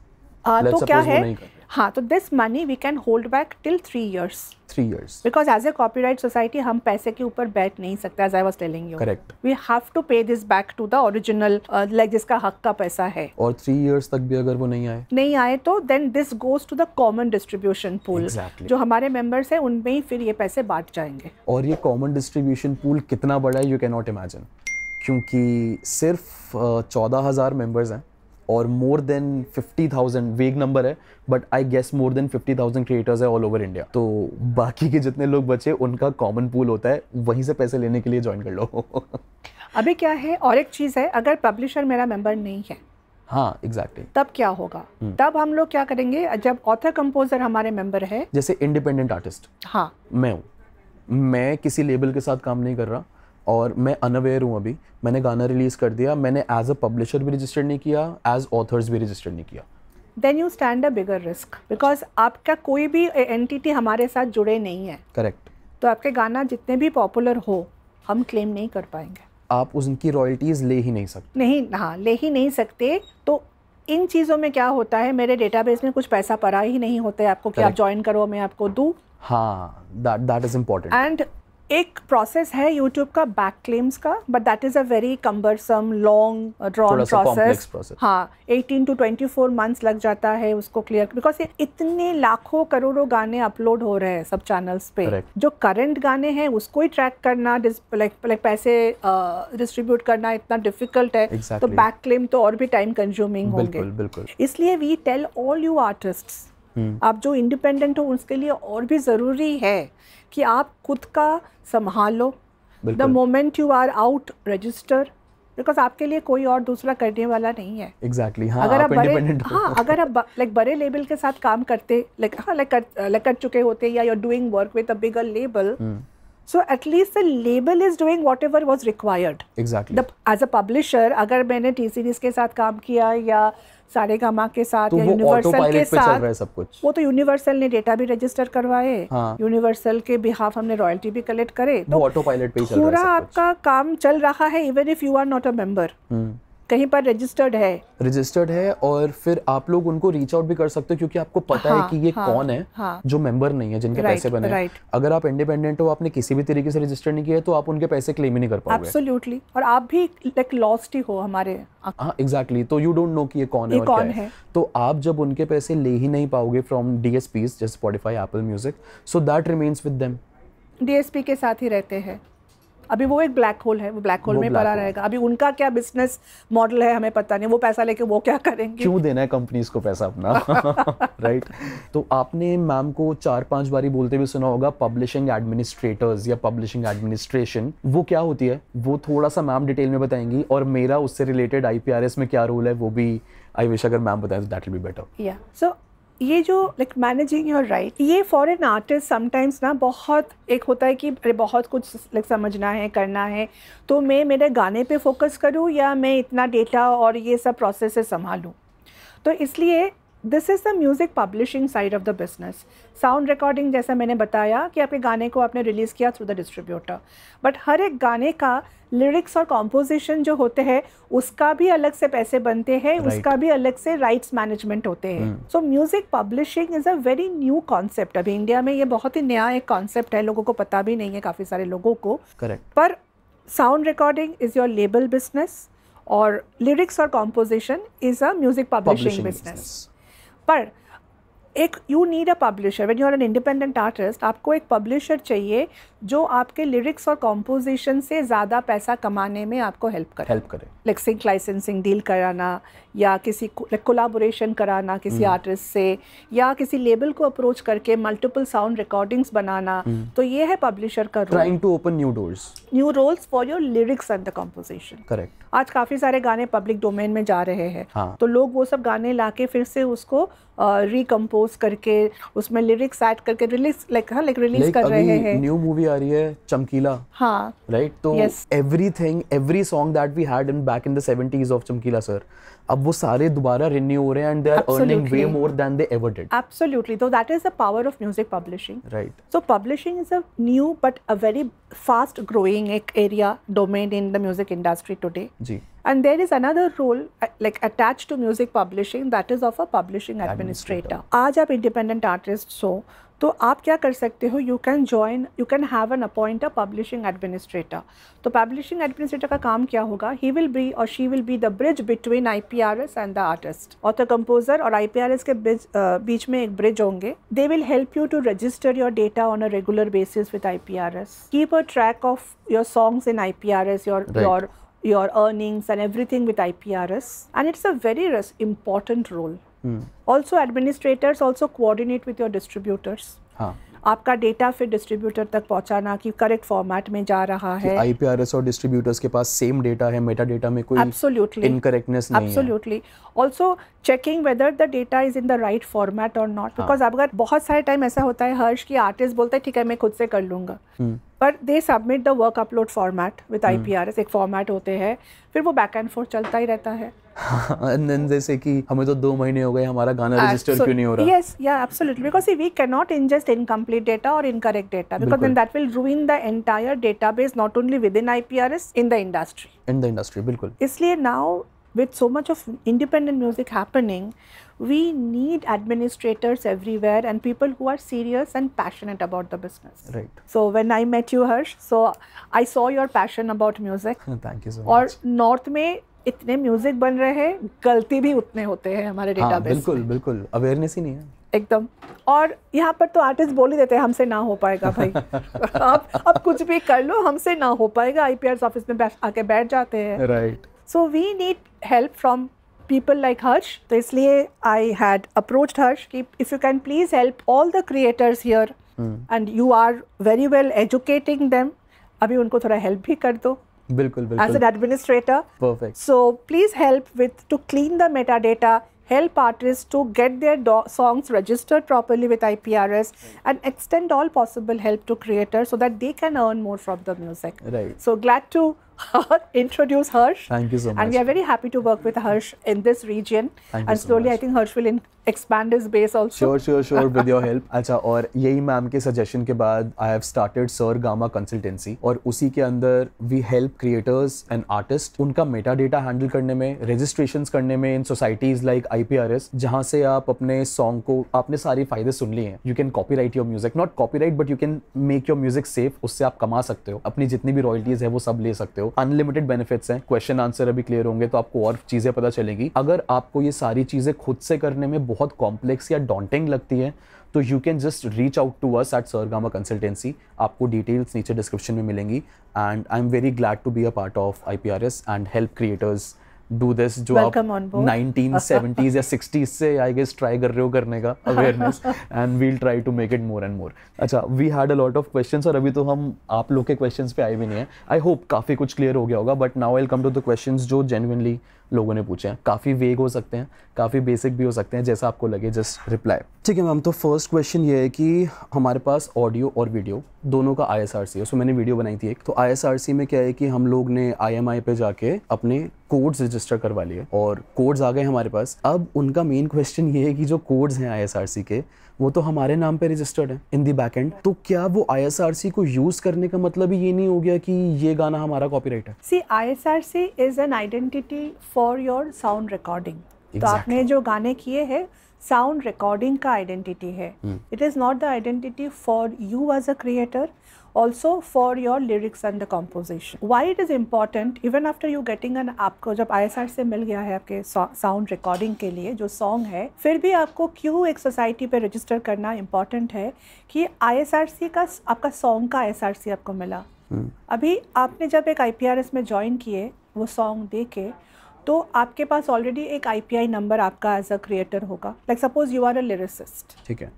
हाँ, तो क्या है हाँ तो this money we can hold back till three years three years because as a right society हम पैसे के ऊपर बैठ नहीं सकते as I was telling you correct we have to pay this back to the original like जिसका हक का पैसा है और थ्री ईयर्स तक भी अगर वो नहीं आए नहीं आए तो then this goes to the common distribution pool जो हमारे मेंबर्स हैं उनमें ही फिर ये पैसे बांट जाएंगे और ये कॉमन डिस्ट्रीब्यूशन पूल कितना बड़ा है यू कैन नॉट इमेजिन क्योंकि सिर्फ uh, चौदह हज़ार मेंबर्स हैं और more than fifty thousand vague number है but I guess more than fifty thousand creators है ऑल ओवर इंडिया तो बाकी के जितने लोग बचे उनका कॉमन पूल होता है वहीं से पैसे लेने के लिए ज्वाइन कर लो (laughs) अभी क्या है और एक चीज़ है अगर पब्लिशर मेरा मेंबर नहीं है हाँ एग्जैक्टली exactly. तब क्या होगा हुँ. हम्म। तब हम लोग क्या करेंगे जब ऑथर कंपोजर हमारे मेंबर है जैसे इंडिपेंडेंट आर्टिस्ट हाँ मैं हूँ मैं किसी लेबल के साथ काम नहीं कर रहा और मैं अनअवेयर हूँ अभी मैंने गाना रिलीज़ कर दिया मैंने एज अ पब्लिशर भी रजिस्टर नहीं किया एज ऑथर्स भी रजिस्टर नहीं किया then you stand a bigger risk because आपका कोई भी एंटिटी हमारे साथ जुड़े नहीं है करेक्ट तो आपके गाना जितने भी पॉपुलर हो हम क्लेम नहीं कर पाएंगे आप उनकी रॉयल्टीज़ ले ही नहीं सकते नहीं हाँ ले ही नहीं सकते तो इन चीज़ों में क्या होता है मेरे डेटाबेस में कुछ पैसा पड़ा ही नहीं होता है आपको कि आप ज्वाइन करो मैं आपको दूँ हाँ that that is important and एक प्रोसेस है यूट्यूब का बैक क्लेम्स का but that is a very cumbersome long drawn process हाँ 18 टू 24 मंथ्स लग जाता है उसको क्लियर बिकॉज इतने लाखों करोड़ों गाने अपलोड हो रहे हैं सब चैनल्स पे Correct. जो करंट गाने हैं उसको ही ट्रैक करना लाइक पैसे डिस्ट्रीब्यूट uh, करना इतना डिफिकल्ट है तो exactly. तो बैक क्लेम तो और भी टाइम कंज्यूमिंग होंगे इसलिए we tell all you artist आप जो इंडिपेंडेंट हो उसके लिए और भी ज़रूरी है कि आप खुद का संभालो the moment you are out register because आपके लिए कोई और दूसरा करने वाला नहीं है एग्जैक्टली exactly, हाँ, अगर आप, आप बड़े हाँ अगर आप लाइक बड़े लेबल के साथ काम करते लाइक हाँ लाइक कर, like, कर चुके होते या you're doing work with a bigger label so at least the label is doing whatever was required exactly as a publisher अगर मैंने टी सीरीज के साथ काम किया या सारे गामा के साथ तो या यूनिवर्सल के साथ सब कुछ वो तो यूनिवर्सल ने डेटा भी रजिस्टर करवाए यूनिवर्सल हाँ। के बिहाफ हमने रॉयल्टी भी कलेक्ट करे तो ऑटो पायलट पे पूरा आपका काम चल रहा है even if you are not a member कहीं पर रजिस्टर्ड है रजिस्टर्ड है और फिर आप लोग उनको रीच आउट भी कर सकते हो क्योंकि आपको पता हाँ, है कि ये हाँ, कौन है हाँ, जो मेंबर नहीं है जिनके पैसे बने right. अगर आप इंडिपेंडेंट हो आपने किसी भी तरीके से रजिस्टर नहीं किया है तो आप उनके पैसे क्लेम ही नहीं कर पाओगे एब्सोल्युटली और आप भी लाइक लॉस्ट ही हो हमारे हाँ एग्जैक्टली तो यू डोंट नो कि ये कौन है और कौन है तो आप जब उनके पैसे ले ही नहीं पाओगे फ्रॉम डीएसपीज जैसे Spotify Apple music so that remains with them DSP के साथ ही रहते हैं अभी वो एक ब्लैक होल है वो ब्लैक होल में पड़ा रहेगा अभी उनका क्या बिजनेस मॉडल है हमें पता नहीं वो पैसा लेके वो क्या करेंगे क्यों देना है कंपनीज को पैसा अपना राइट (laughs) तो आपने मैम को चार पांच बारी बोलते हुए सुना होगा पब्लिशिंग एडमिनिस्ट्रेटर्स या पब्लिशिंग एडमिनिस्ट्रेशन वो क्या होती है वो थोड़ा सा मैम डिटेल में बताएंगी और मेरा उससे रिलेटेड आई में क्या रोल है वो भी आई विश अगर मैम बताएं तो दैट विल बी बेटर या सो ये जो लाइक मैनेजिंग योर राइट ये फॉरेन आर्टिस्ट समटाइम्स ना बहुत एक होता है कि अरे बहुत कुछ लाइक समझना है करना है तो मैं मेरे गाने पे फोकस करूँ या मैं इतना डेटा और ये सब प्रोसेस संभालूँ तो इसलिए this is the music publishing side of the business sound recording जैसा मैंने बताया कि आपके गाने को आपने रिलीज़ किया थ्रू द डिस्ट्रीब्यूटर बट हर एक गाने का लिरिक्स और कॉम्पोजिशन जो होते हैं उसका भी अलग से पैसे बनते हैं right. उसका भी अलग से राइट्स मैनेजमेंट होते हैं so music publishing is a very new concept अभी इंडिया में ये बहुत ही नया एक कॉन्सेप्ट है लोगों को पता भी नहीं है काफ़ी सारे लोगों को करेक्ट पर sound recording is your label business और लिरिक्स और composition is a music publishing business पर एक you need a publisher when you are an independent artist आपको एक पब्लिशर चाहिए जो आपके लिरिक्स और कॉम्पोजिशन से ज़्यादा पैसा कमाने में आपको हेल्प करे हेल्प करे लिक्सिंग लाइसेंसिंग डील कराना या किसी कोलाबोरेशन कराना किसी आर्टिस्ट हम्म। से या किसी लेबल को अप्रोच करके मल्टीपल साउंड रिकॉर्डिंग्स बनाना हम्म। तो ये है पब्लिशर का trying to open new doors new roles for your lyrics and the composition correct आज काफ़ी सारे गाने पब्लिक डोमेन में जा रहे हैं हाँ. तो लोग वो सब गाने ला फिर से उसको रिकम्पोज uh, करके उसमें लिरिक्स ऐड करके रिलीज लाइक हाँ लाइक रिलीज कर रहे हैं न्यू मूवी आ रही है चमकीला हाँ राइट right? तो everything every song that we had in back in the seventies of Chamkila sir अब वो सारे दोबारा रिन्यू हो रहे हैं and they are earning way more than they ever did absolutely तो that is the power of music publishing right so publishing is a new but a very fast growing एक area domain in the music industry today जी and there is another role like attached to music publishing that is of a publishing administrator, administrator. aaj aap independent artists ho तो आप क्या कर सकते हो you can join you can have an appoint a publishing administrator तो publishing administrator का काम क्या होगा ही विल बी और she will be the bridge between I P R S and the artist author composer और I P R S के uh, बीच में एक ब्रिज होंगे they will help you to register your data on a regular basis with I P R S keep a track of your songs in I P R S your your your with I P R S and it's a very important role also administrators also coordinate with your distributors आपका data फिर distributor तक पहुंचाना कि correct format में जा रहा है IPRs और डिस्ट्रीब्यूटर्स के पास सेम डेटा है मेटा डेटा में कोई एब्सोल्युटली इनकरेक्टनेस नहीं absolutely also checking whether the data is in the right format और नॉट बिकॉज अगर बहुत सारे टाइम ऐसा होता है हर्ष की आर्टिस्ट बोलते हैं ठीक है मैं खुद से कर लूंगा पर they submit the work upload format with I एक फॉर्मेट होते हैं फिर वो बैक एंड फोर्थ चलता ही रहता है (laughs) जैसे कि हमें तो दो महीने हो गए हमारा गाना रजिस्टर क्यों नहीं हो रहा yes yeah absolutely because we can not ingest incomplete data और incorrect data because then that will ruin the entire database not only within IPRS in the industry in the industry बिल्कुल इसलिए now with so much of independent music happening we need administrators everywhere and people who are serious and passionate about the business right so when I met you Harsh so I saw your passion about music thank you so और north में इतने music बन रहे हैं गलती भी उतने होते हैं हमारे डेटा हाँ, बिल्कुल में। बिल्कुल अवेयरनेस ही नहीं है एकदम और यहाँ पर तो आर्टिस्ट बोल ही देते हैं हमसे ना हो पाएगा भाई आप (laughs) अब कुछ भी कर लो हमसे ना हो पाएगा आईपीआर ऑफिस में बैठ आके बैठ जाते हैं right so we need help from people like Harsh तो इसलिए आई हैड अप्रोच हर्ष कि if you can please help all the creators here and you are very well educating them अभी उनको थोड़ा हेल्प भी कर दो बिल्कुल बिल्कुल as an administrator perfect so please help with to clean the metadata help artists to get their songs registered properly with IPRS right. and extend all possible help to creators so that they can earn more from the music. Right. So glad to (laughs) introduce Harsh. Thank you so much. And we are very happy to work with Harsh in this region. Thank and slowly, I think Harsh will in expand his base also sure sure sure with your (laughs) help अच्छा और यही ma'am के suggestion के बाद I have started sir gamma consultancy और उसी के अंदर we help creators and artist उनका मेटा डेटा हैंडल करने में रजिस्ट्रेशन करने में in societies like I P R S जहाँ से आप अपने सॉन्ग को आपने सारे फायदे सुन लिए हैं you can copyright your music not copyright but you can make your music safe उससे आप कमा सकते हो अपनी जितनी भी रॉयल्टीज है वो सब ले सकते हो अनलिमिटेड बेनिफिट्स हैं क्वेश्चन आंसर अभी क्लियर होंगे तो आपको और चीजें पता चलेगी अगर आपको ये सारी चीजें खुद से करने में बहुत कॉम्प्लेक्स या डॉन्टिंग लगती है तो you can just reach out to us at Sargama consultancy आपको डिटेल्स नीचे डिस्क्रिप्शन में मिलेंगी and I am very glad to be a part of I P R S and help creators do this जो आप nineteen seventies (laughs) या sixties से I guess try कर रहे हो करने का awareness and we'll try to make it more and more अच्छा we had a lot of question और अभी तो हम आप लोग के क्वेश्चन पे आए भी नहीं है आई होप काफ़ी कुछ क्लियर हो गया होगा but now welcome to the question जो जेनुनली लोगों ने पूछे हैं काफ़ी वेग हो सकते हैं काफ़ी बेसिक भी हो सकते हैं जैसा आपको लगे जस्ट रिप्लाई ठीक है मैम तो फर्स्ट क्वेश्चन ये है कि हमारे पास ऑडियो और वीडियो दोनों का आई है सो मैंने वीडियो बनाई थी एक तो आई में क्या है कि हम लोग ने आई पे जाके अपने कोड्स रजिस्टर करवा लिए और कोड्स आ गए हमारे पास अब उनका मेन क्वेश्चन ये है कि जो कोड्स हैं आई के वो तो हमारे नाम पे रजिस्टर्ड है इन दी बैक एंड तो क्या वो आई को यूज करने का मतलब ये नहीं हो गया कि ये गाना हमारा कॉपीराइट है see I S R C is an identity for for your sound recording तो आपने जो गाने किए हैं साउंड रिकॉर्डिंग का आइडेंटिटी है it is not the identity for you as a creator also for your lyrics and the composition why it is important even after you getting an आपको जब आई एस आर से मिल गया है आपके sound recording के लिए जो सॉन्ग है फिर भी आपको क्यों एक सोसाइटी पर रजिस्टर करना इम्पॉर्टेंट है कि आई एस आर सी का आपका सॉन्ग का आई एस आर सी आपको मिला hmm. अभी आपने जब एक आई पी आर एस में ज्वाइन किए वो सॉन्ग दे के तो आपके पास ऑलरेडी एक आई नंबर आपका एज अ क्रिएटर होगा like suppose you are a lyricist ठीक है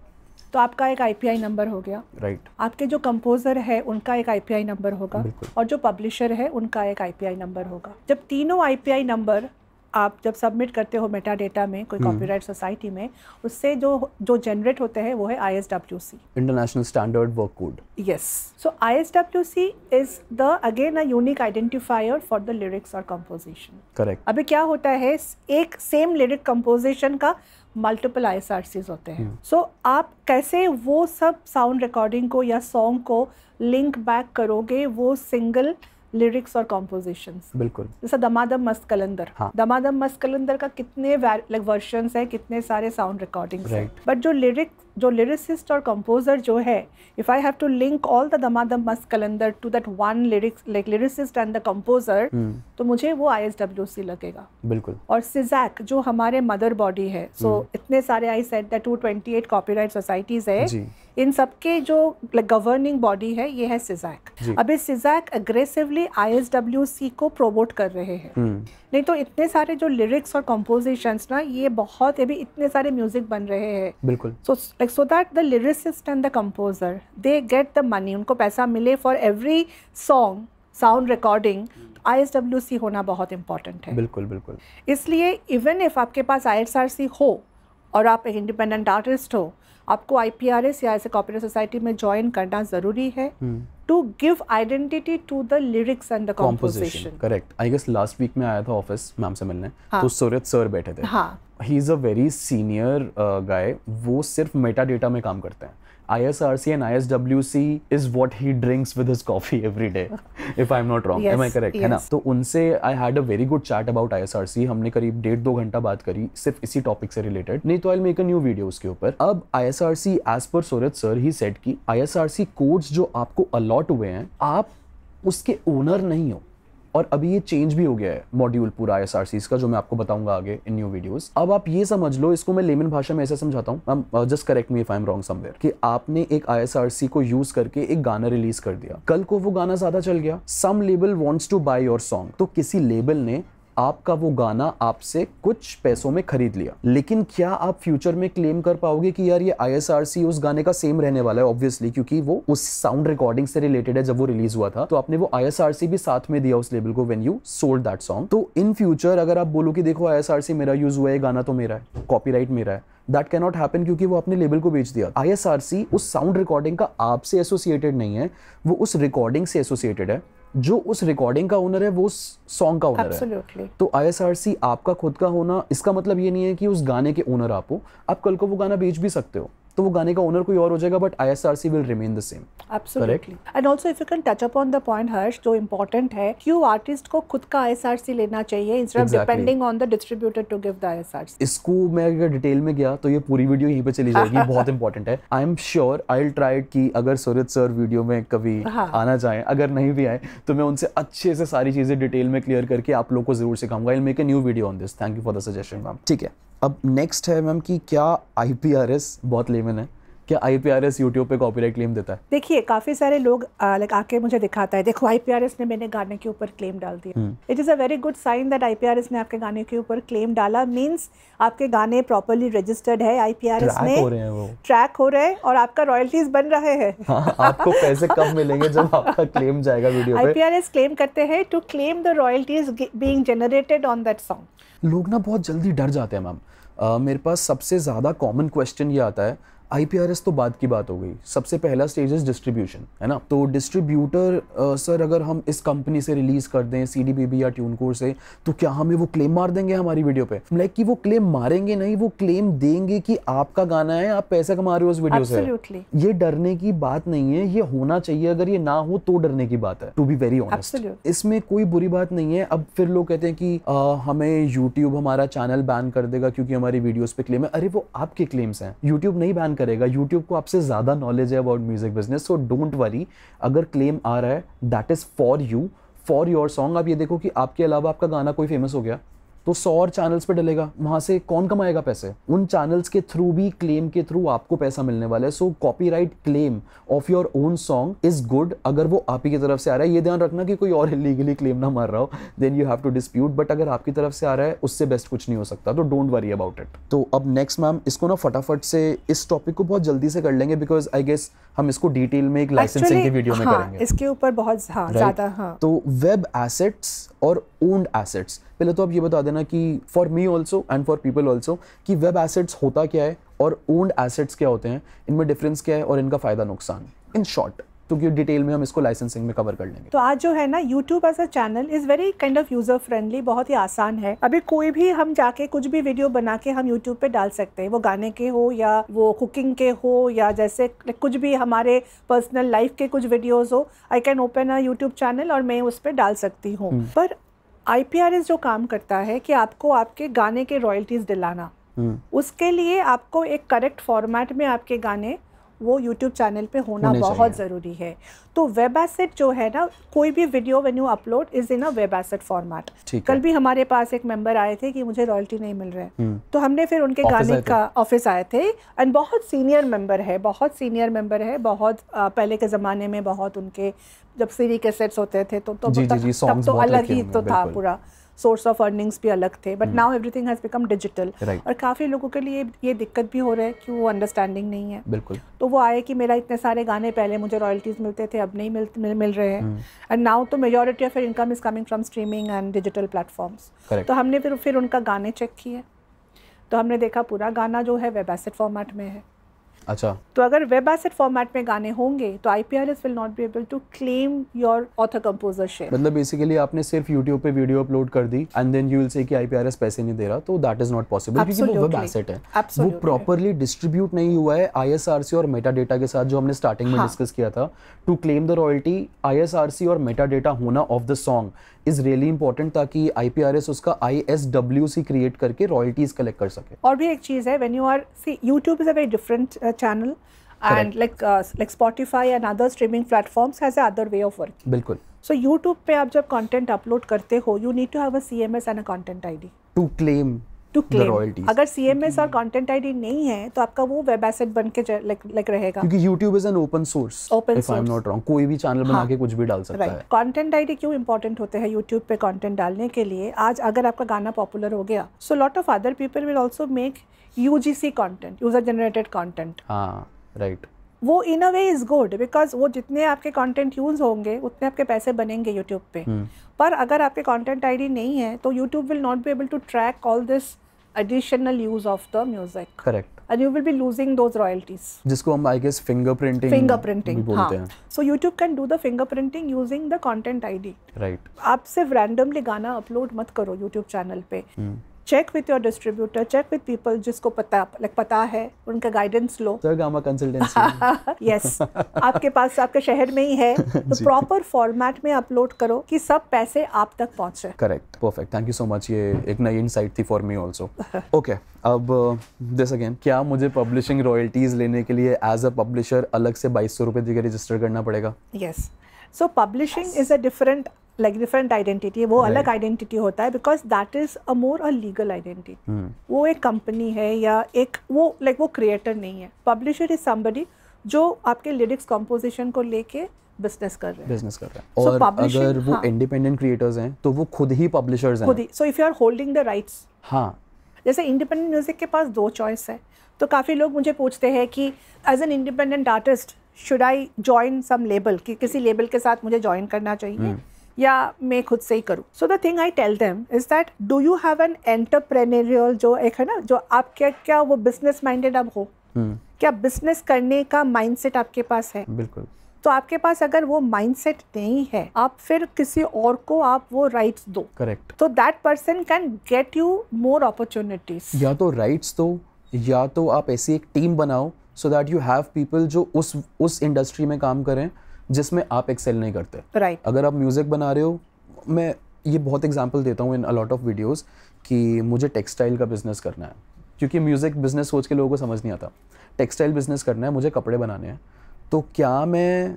तो आपका एक आई नंबर हो गया राइट right. आपके जो कंपोजर है उनका एक आई नंबर होगा और जो पब्लिशर है उनका एक आई नंबर होगा जब तीनों आई नंबर आप जब सबमिट करते हो मेटा डेटा में कोई कॉपीराइट हम्म। सोसाइटी में उससे जो जो जनरेट होते हैं वो है I S W C international standard work code yes so I S W C is the again a unique identifier for the lyrics और कंपोजिशन करेक्ट अभी क्या होता है एक सेम लिरिक कंपोजिशन का मल्टीपल आई एस आर होते हैं सो हम्म। so, आप कैसे वो सब साउंड रिकॉर्डिंग को या सॉन्ग को लिंक बैक करोगे वो सिंगल लिरिक्स और कॉम्पोजिशन बिल्कुल जैसा दमादम मस्त कलंदर हाँ. दमादम मस्त कलंदर का कितने लाइक वर्जन है कितने सारे साउंड रिकॉर्डिंग right. बट जो लिरिक्स जो लिरिसिस्ट और कंपोज़र जो है if I have to link all the Dama Damadam Mast Qalandar to that one lyrics like lyricist and the composer तो मुझे वो आई एस डब्ल्यू सी लगेगा बिल्कुल और सिजैक जो हमारे मदर बॉडी है सो so, hmm. इतने सारे I said that two twenty eight copyright societies है जी. इन सबके जो गवर्निंग बॉडी है ये है सिजैक अब इस सिजैक अग्रेसिवली आई को प्रोमोट कर रहे हैं hmm. नहीं तो इतने सारे जो लिरिक्स और कम्पोजिशन ना ये बहुत अभी इतने सारे म्यूजिक बन रहे हैं बिल्कुल so so, like so that the lyricist and the composer they get the money उनको पैसा मिले for every song sound recording I S W C होना बहुत इंपॉर्टेंट है बिल्कुल बिल्कुल इसलिए इवन इफ आपके पास आई एस आर सी हो और आप एक इंडिपेंडेंट आर्टिस्ट हो आपको आईपीआरएस या ऐसे कॉपरेट सोसाइटी में ज्वाइन करना जरूरी है to give identity to the lyrics and the composition correct I guess last week में आया था ऑफिस मैम से मिलने हाँ. तो सूरत सर बैठे थे हाँ. He is a very senior guy वो सिर्फ मेटा डेटा में काम करते हैं ISRC and ISWC is what he drinks with his coffee every day, if I'm not wrong. Yes, Am I correct? Yes. है ना? तो उनसे I had a very good chat about ISRC. हमने करीब डेढ़ दो घंटा बात करी सिर्फ इसी टॉपिक से रिलेटेड नहीं तो I make a new video उसके ऊपर अब ISRC एज पर सूरज सर ही सेट की ISRC कोड्स जो आपको अलॉट हुए हैं आप उसके ओनर नहीं हो और अभी ये चेंज भी हो गया है मॉड्यूल पूरा एस का जो मैं आपको बताऊंगा आगे इन न्यू वीडियोस अब आप ये समझ लो इसको मैं लेमन भाषा में ऐसे समझाता हूँ just correct me if I am wrong somewhere कि आपने एक आई को यूज करके एक गाना रिलीज कर दिया कल को वो गाना ज्यादा चल गया some label wants to buy your song तो किसी लेबल ने आपका वो गाना आपसे कुछ पैसों में खरीद लिया लेकिन क्या आप फ्यूचर में क्लेम कर पाओगे कि यार ये आईएसआरसी उस गाने का सेम रहने वाला है ऑब्वियसली क्योंकि वो उस साउंड रिकॉर्डिंग से रिलेटेड है जब वो रिलीज हुआ था तो आपने वो आईएसआरसी भी साथ में दिया उस लेबल को when you sold that song तो इन फ्यूचर अगर आप बोलो कि देखो आईएसआरसी मेरा यूज हुआ है गाना तो मेरा है कॉपी मेरा है दैट कैनॉट हैपन क्योंकि वो अपने लेबल को बेच दिया आई उस साउंड रिकॉर्डिंग का आपसे एसोसिएटेड नहीं है वो उस रिकॉर्डिंग से एसोसिएटेड है जो उस रिकॉर्डिंग का ओनर है वो उस सॉन्ग का ओनर है तो आई आपका खुद का होना इसका मतलब ये नहीं है कि उस गाने के ओनर आप हो आप कल को वो गाना बेच भी सकते हो तो वो गाने का ओनर कोई और हो जाएगा but I S R C will remain the same absolutely and also if you can touch the point Harsh जो इंपॉर्टेंट है क्यों आर्टिस्ट को खुद का लेना चाहिए instead depending on the distributor to give the इसको मैं अगर डिटेल में गया तो ये पूरी वीडियो यहीं पे चली जाएगी (laughs) बहुत इंपॉर्टेंट है I am sure I will try कि अगर सूरज सर वीडियो में कभी हाँ। आना अगर नहीं भी आए तो मैं उनसे अच्छे से सारी चीजें डिटेल में क्लियर करके आप लोग को जरूर सिखाऊंगा I make new video on this thank you for the suggestion ma'am ठीक है अब नेक्स्ट है मैम कि क्या आई बहुत लेमन है क्या I P R S YouTube पर कॉपीराइट क्लेम देता है देखिए काफ़ी सारे लोग लाइक आके मुझे दिखाता है देखो आई पी आर एस ने मैंने गाने के ऊपर क्लेम डाल दिया it is a very good sign that I P R S ने आपके गाने के ऊपर क्लेम डाला मीन्स आपके गाने प्रॉपरली रजिस्टर्ड है आई पी आर एस में ट्रैक हो रहे हैं और आपका रॉयल्टीज बन रहे हैं हाँ, आपको पैसे कब (laughs) मिलेंगे जब आपका क्लेम जाएगा video I P R S claim करते हैं to claim the royalties being generated on that song लोग ना बहुत जल्दी डर जाते हैं मैम मेरे पास सबसे ज़्यादा कॉमन क्वेश्चन ये आता है आईपीआरएस तो बाद की बात हो गई सबसे पहला स्टेज इज डिस्ट्रीब्यूशन है ना तो डिस्ट्रीब्यूटर सर अगर हम इस कंपनी से रिलीज कर दें सीडीबीबी या ट्यून कोर से तो क्या हमें वो क्लेम मार देंगे हमारी वीडियो पे लाइक कि वो क्लेम मारेंगे नहीं वो क्लेम देंगे कि आपका गाना है आप पैसा कमा रहे हो उस वीडियो Absolutely. से ये डरने की बात नहीं है ये होना चाहिए अगर ये ना हो तो डरने की बात है टू बी वेरी ऑनेस्ट इसमें कोई बुरी बात नहीं है अब फिर लोग कहते हैं कि आ, हमें यूट्यूब हमारा चैनल बैन कर देगा क्योंकि हमारी वीडियोज पे क्लेम है अरे वो आपके क्लेम्स हैं यूट्यूब नहीं बैन करेगा यूट्यूब को आपसे ज़्यादा नॉलेज है about music business so don't worry अगर क्लेम आ रहा है that is for you for your song आप ये देखो कि आपके अलावा आपका गाना कोई फेमस हो गया तो सौ और चैनल्स पे डलेगा वहां से कौन कमाएगा पैसे उन चैनल्स के थ्रू भी क्लेम के थ्रू आपको पैसा मिलने वाला है so copyright claim of your own song is good अगर वो आप ही की तरफ से आ रहा है ये ध्यान रखना कि कोई और इलीगली क्लेम ना मार रहा हो then you have to dispute but अगर आपकी तरफ से आ रहा है उससे बेस्ट कुछ नहीं हो सकता तो डोंट वरी अबाउट इट तो अब नेक्स्ट मैम इसको ना फटाफट से इस टॉपिक को बहुत जल्दी से कर लेंगे बिकॉज आई गेस हम इसको डिटेल में एक लाइसेंसिंग के वीडियो में हाँ, करेंगे इसके ऊपर बहुत ज्यादा हाँ। तो वेब एसेट्स और ओन्ड एसेट्स पहले तो आप ये बता देना कि for me also and for people also कि वेब एसेट्स होता क्या है और ओन्ड एसेट्स क्या होते हैं इनमें डिफरेंस क्या है और इनका फ़ायदा नुकसान इन शॉर्ट क्योंकि डिटेल में हम इसको लाइसेंसिंग में कवर कर लेंगे तो आज जो है ना YouTube as a channel is very kind of user friendly बहुत ही आसान है अभी कोई भी हम जाके कुछ भी वीडियो बना के हम यूट्यूब पे डाल सकते हैं वो गाने के हो या वो कुकिंग के हो या जैसे कुछ भी हमारे पर्सनल लाइफ के कुछ वीडियोज हो I can open a YouTube channel और मैं उस पर डाल सकती हूँ हम्म। पर आईपीआरएस जो काम करता है कि आपको आपके गाने के रॉयल्टीज दिलाना हम्म। उसके लिए आपको एक करेक्ट फॉर्मेट में आपके गाने वो यूट्यूब चैनल पे होना बहुत ज़रूरी है तो वेब एसेट जो है ना कोई भी video when you upload is in a web asset format कल भी हमारे पास एक मेंबर आए थे कि मुझे रॉयल्टी नहीं मिल रहा है हम्म। तो हमने फिर उनके गाने का ऑफिस आए थे एंड बहुत सीनियर मेंबर है बहुत सीनियर मेंबर है बहुत पहले के ज़माने में बहुत उनके जब सीरी के सेट्स होते थे तो तो, तो अलग ही तो था पूरा सोर्स ऑफ अर्निंग्स भी अलग थे but now everything has become digital और काफ़ी लोगों के लिए ये दिक्कत भी हो रहा है कि वो अंडरस्टैंडिंग नहीं है बिल्कुल तो वो आए कि मेरा इतने सारे गाने पहले मुझे रॉयल्टीज़ मिलते थे अब नहीं मिल मिल, मिल रहे हैं एंड हम्म। नाउ तो majority of income is coming from streaming and digital platforms तो हमने फिर फिर उनका गाने चेक किए तो हमने देखा पूरा गाना जो है वेब एसेट फॉर्मेट में है अच्छा तो अगर वेब एसेट फॉर्मेट में गाने होंगे तो I P R S will not be able to claim your author share मतलब बेसिकली आपने सिर्फ यूट्यूब पे वीडियो अपलोड कर दी and then you will say कि आईपीआरएस पैसे नहीं दे रहा तो दैट इज नॉट पॉसिबल क्योंकि वो वेब एसेट है Absolutely. वो प्रॉपरली डिस्ट्रीब्यूट नहीं हुआ है आईएसआरसी और मेटा डेटा के साथ जो हमने स्टार्टिंग में डिस्कस हाँ। किया था to claim the royalty ISRC और मेटा डेटा होना of the song is really important ताकि आई उसका आई सी क्रिएट करके रॉयल्टीज कलेक्ट कर सके और भी एक चीज है when you are see YouTube is a very different channel and like like Spotify and other streaming platforms has other way of work बिल्कुल सो यूट्यूब पे आप जब कंटेंट अपलोड करते हो you need to have a CMS and a content ID to claim to claim अगर C M S और content I D नहीं है तो आपका वो वेब एसेट बन के लाइक रहेगा क्योंकि YouTube is an open source open I am not wrong कोई भी चैनल बना हाँ। के कुछ भी डाल सकता है कॉन्टेंट आई डी क्यों इंपॉर्टेंट होते हैं यूट्यूब पे कॉन्टेंट डालने के लिए आज अगर आपका गाना पॉपुलर हो गया so lot of other people will also make U G C content user generated content हाँ राइट वो in a way is good because वो जितने आपके कॉन्टेंट यूज होंगे उतने आपके पैसे बनेंगे यूट्यूब पे हम्म। पर अगर आपके कंटेंट आईडी नहीं है तो YouTube will not be able to track all this additional use of the music. Correct. And you will be losing those royalties. jisko hum I guess fingerprinting fingerprinting भी बोलते हैं. So YouTube can do the fingerprinting using the content ID. Right. aap sirf randomly gana upload mat karo YouTube channel pe Hmm. Check with your distributor check with people जिसको पता like पता है उनका guidance लो sir gamma consultancy yes आपके पास आपके शहर में ही है (laughs) तो प्रॉपर फॉर्मेट में अपलोड करो कि सब पैसे आप तक पहुंचे correct perfect thank you so much ये एक नई इनसाइट थी फॉर मी आल्सो ओके अब दिस uh, अगेन क्या मुझे पब्लिशिंग रॉयल्टीज लेने के लिए एज अ पब्लिशर अलग से बाईस सौ रुपए देकर रजिस्टर करना पड़ेगा yes so publishing is a different like different identity वो right. अलग आइडेंटिटी होता है because that is a more a legal identity वो एक कंपनी है या एक वो लाइक like, वो क्रिएटर नहीं है पब्लिशर इज समबडी जो आपके लिरिक्स कॉम्पोजिशन को लेके बिजनेस कर रहे हैं बिजनेस कर रहे हैं so, और अगर वो इंडिपेंडेंट हाँ, क्रिएटर्स हैं तो वो खुद ही पब्लिशर्स हैं खुद ही so if you are holding the rights हां जैसे इंडिपेंडेंट म्यूजिक के पास दो चॉइस है तो काफ़ी लोग मुझे पूछते हैं कि as an independent artist should I join some label कि किसी लेबल के साथ मुझे जॉइन करना चाहिए hmm. या मैं खुद से ही करूँ so the thing I tell them is that do you have an entrepreneurial जो एक है ना जो आप क्या क्या वो बिजनेस माइंडेड अब हो hmm. क्या बिजनेस करने का माइंडसेट आपके पास है बिल्कुल तो आपके पास अगर वो माइंडसेट नहीं है आप फिर किसी और को आप वो राइट्स दो करेक्ट तो that person can get you more opportunities या तो राइट्स दो या तो आप ऐसी एक टीम बनाओ so that you have people जो उस उस इंडस्ट्री में काम करें जिसमें आप एक्सेल नहीं करते राइट right. अगर आप म्यूज़िक बना रहे हो मैं ये बहुत एग्जाम्पल देता हूँ इन अलॉट ऑफ वीडियोज़ कि मुझे टेक्सटाइल का बिज़नेस करना है क्योंकि म्यूज़िक बिज़नेस सोच के लोगों को समझ नहीं आता टेक्सटाइल बिज़नेस करना है मुझे कपड़े बनाने हैं तो क्या मैं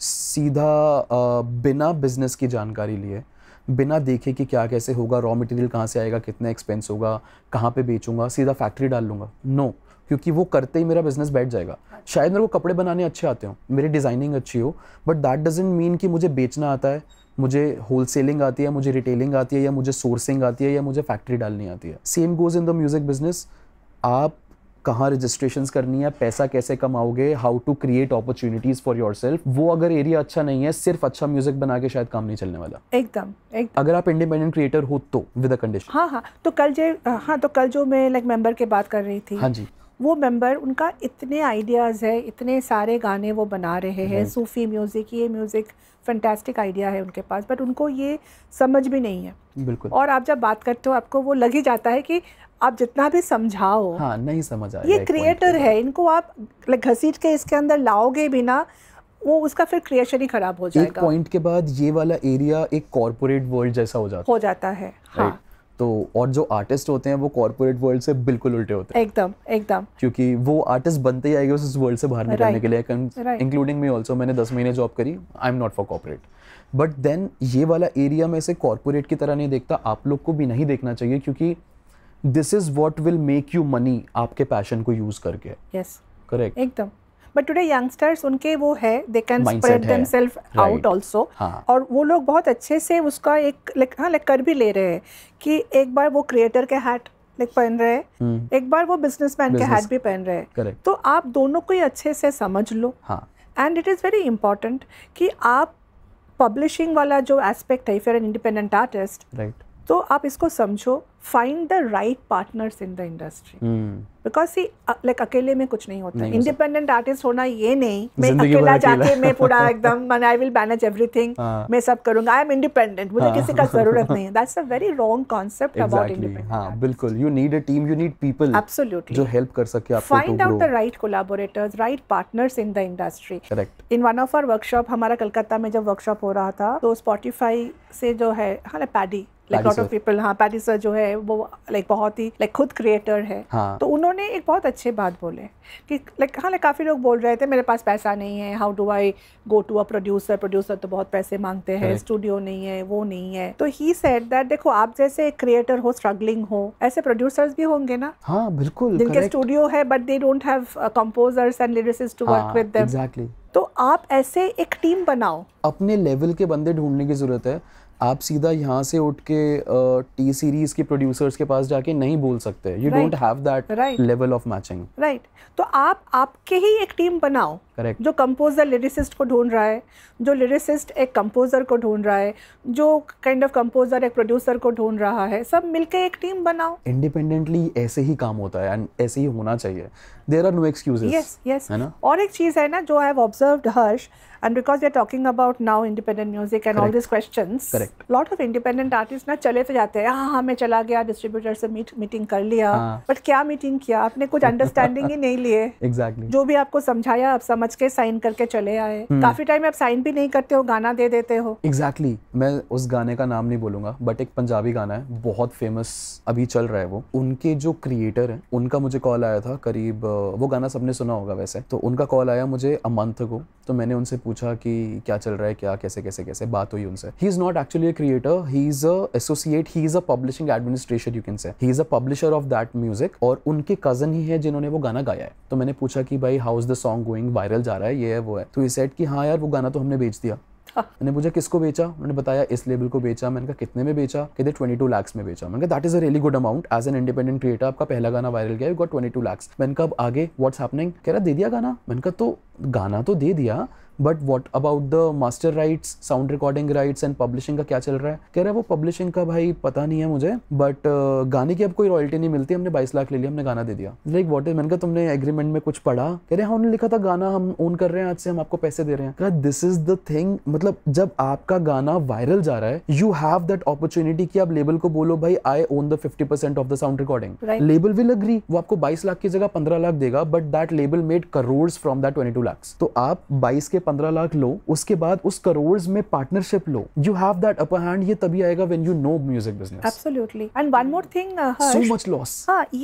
सीधा आ, बिना बिज़नेस की जानकारी लिए बिना देखे कि क्या कैसे होगा रॉ मटेरियल कहाँ से आएगा कितना एक्सपेंस होगा कहाँ पे बेचूंगा सीधा फैक्ट्री डाल लूँगा नो no. क्योंकि वो करते ही मेरा बिजनेस बैठ जाएगा अच्छा। शायद मेरे को कपड़े बनाने अच्छे आते हो मेरी डिज़ाइनिंग अच्छी हो बट दैट डजेंट मीन कि मुझे बेचना आता है मुझे होलसेलिंग आती है मुझे रिटेलिंग आती है या मुझे सोर्सिंग आती है या मुझे फैक्ट्री डालनी आती है same goes in the music business आप कहाँ रजिस्ट्रेशन करनी है पैसा कैसे कमाओगे how to create opportunities for yourself वो अगर एरिया अच्छा नहीं है सिर्फ अच्छा म्यूजिक बना के शायद काम नहीं चलने वाला एकदम एक अगर आप इंडिपेंडेंट क्रिएटर हो तो विद कंडीशन हाँ हाँ तो कल जो हाँ तो कल जो मैं लाइक मेंबर के बात कर रही थी हाँ जी वो मेंबर उनका इतने आइडियाज़ है इतने सारे गाने वो बना रहे हैं सूफ़ी म्यूज़िक ये म्यूज़िक फैंटेस्टिक आइडिया है उनके पास बट उनको ये समझ भी नहीं है बिल्कुल और आप जब बात करते हो आपको वो लग ही जाता है कि आप जितना भी समझाओ हाँ नहीं समझ आ ये क्रिएटर है इनको आप घसीट के इसके अंदर लाओगे बिना वो उसका फिर क्रिएशन ही खराब हो जाएगा एक पॉइंट के बाद ये वाला एरिया एक कॉरपोरेट वर्ल्ड जैसा हो जाता हो जाता है हाँ तो और जो आर्टिस्ट होते हैं वो कॉर्पोरेट वर्ल्ड से बिल्कुल उल्टे होते हैं एकदम एकदम क्योंकि वो आर्टिस्ट बनते ही उस वर्ल्ड से बाहर निकलने के लिए इंक्लूडिंग मी ऑल्सो मैंने दस महीने जॉब करी I am not for corporate but then ये वाला एरिया में से कॉर्पोरेट की तरह नहीं देखता आप लोग को भी नहीं देखना चाहिए क्योंकि this is what will make you money आपके पैशन को यूज़ करके यस yes. करेक्ट एकदम बट टुडे यंगस्टर्स उनके वो है they can spread themselves out also और वो लोग बहुत अच्छे से उसका एक लाइक हाँ लाइक कर भी ले रहे हैं कि एक बार वो क्रिएटर के हैट लाइक पहन रहे हैं हम्म। एक बार वो बिजनेसमैन के हैट भी पहन रहे हैं तो आप दोनों को ही अच्छे से समझ लो and it is very important कि आप पब्लिशिंग वाला जो एस्पेक्ट है फिर एन इंडिपेंडेंट आर्टिस्ट राइट तो आप इसको समझो find the right partners in the industry because see like अकेले में कुछ नहीं होता इंडिपेंडेंट आर्टिस्ट होना ये नहीं मैं अकेला जाके मैं पूरा (laughs) एकदम मैं आई विल मैनेज एवरीथिंग मैं सब करूंगा आई एम इंडिपेंडेंट मुझे हाँ। किसी का जरूरत नहीं that's a very wrong concept about independent हां बिल्कुल you need a team you need people absolutely जो हेल्प कर सके आपको find out the right collaborators right partners in the industry correct in one of our workshop हमारा कलकत्ता में जब workshop हो रहा था तो स्पॉटिफाई से जो है हां Paddy like lot of people हाँ पैटी सर जो है वो लाइक like, बहुत ही लाइक like, खुद क्रिएटर है हाँ. तो उन्होंने एक बहुत अच्छे बात बोले कि लाइक like, हाँ लाइक काफ़ी लोग बोल रहे थे मेरे पास पैसा नहीं है how do I go to a producer producer तो बहुत पैसे मांगते हैं स्टूडियो नहीं है वो नहीं है तो ही सेट दैट देखो आप जैसे क्रिएटर हो स्ट्रगलिंग हो ऐसे प्रोड्यूसर्स भी होंगे ना हाँ बिल्कुल जिनके स्टूडियो है but they don't have composers and lyricist to work with them तो आप ऐसे एक टीम बनाओ अपने लेवल के बंदे ढूंढने की जरूरत है आप सीधा यहाँ से उठ के टी सीरीज के प्रोड्यूसर्स के पास जाके नहीं बोल सकते you don't have that level of matching right तो आप आपके ही एक टीम बनाओ करेक्ट जो कंपोजर लिरिसिस्ट को ढूंढ रहा है जो लिरिसिस्ट एक कंपोजर को ढूंढ रहा है जो काइंड ऑफ कंपोजर एक प्रोड्यूसर को ढूंढ रहा है सब मिलके एक टीम बनाओ इंडिपेंडेंटली ऐसे ही काम होता है एंड ऐसे ही होना चाहिए there are no excuse yes yes है ना और एक चीज़ है ना जो I have observe Harsh and because we are talking about now independent music and Correct. all these questions Correct. lot of ना चले तो जाते हैं हाँ हाँ मैं चला गया डिस्ट्रीब्यूटर से मीट मीटिंग कर लिया बट हाँ। क्या मीटिंग किया आपने कुछ अंडरस्टैंडिंग ही नहीं लिए एग्जैक्टली (laughs) जो भी आपको समझाया आप समझ समझ के साइन करके चले आए हम्म। काफी टाइम आप साइन भी नहीं करते हो गाना दे देते हो एग्जैक्टली exactly. मैं उस गाने का नाम नहीं बोलूंगा बट एक पंजाबी गाना है बहुत फेमस अभी चल रहा है वो उनके जो क्रिएटर है उनका मुझे कॉल आया था करीब वो गाना सबने सुना होगा वैसे तो उनका कॉल आया मुझे अमंथ को तो मैंने उनसे पूछा कि क्या चल रहा है क्या कैसे कैसे कैसे बात हुई उनसे he is not actually a creator he is a associate he is a publishing administration you can say he is a publisher of that music और उनके कजन ही है जिन्होंने वो गाना गाया है तो मैंने पूछा कि भाई how is the song going viral viral जा रहा है ये है वो है तो ये सेट कि हाँ यार वो गाना तो हमने बेच दिया हाँ। मैंने मुझे किसको बेचा उन्होंने बताया इस लेबल को बेचा मैंने कहा कितने में बेचा कहते ट्वेंटी टू लैक्स में बेचा मैंने कहा that is a really good amount as an independent creator आपका पहला गाना वायरल गया गॉट ट्वेंटी टू लैक्स मैंने कहा अब आगे व्हाट्स हैपनिंग कह रहा दे दिया गाना मैंने कहा तो गाना तो दे दिया but what about the master rights sound recording rights and publishing का क्या चल रहा है कह रहा है वो पब्लिशिंग का भाई पता नहीं है मुझे बट uh, गाने की अब कोई रॉयल्टी नहीं मिलती हमने बाईस लाख ले लिया हमने गाना दे दिया लाइक वॉट इज मैंने कहा तुमने एग्रीमेंट में कुछ पढ़ा कह रहे हमने हाँ, लिखा था गाना हम ओन कर रहे हैं आज से हम आपको पैसे दे रहे हैं दिस इज द थिंग मतलब जब आपका गाना वायरल जा रहा है यू हैव दैट अपॉर्चुनिटी की आप लेबल को बोलो भाई I own the fifty percent of the sound recording label will agree वो आपको बाईस लाख की जगह पंद्रह लाख देगा but that label made crore from that twenty two lakh तो आप बाईस के पंद्रह लाख लो उसके बाद उस करोड़ में पार्टनरशिप लो you have that upper hand ये तभी आएगा when you know music business absolutely and one more thing so much loss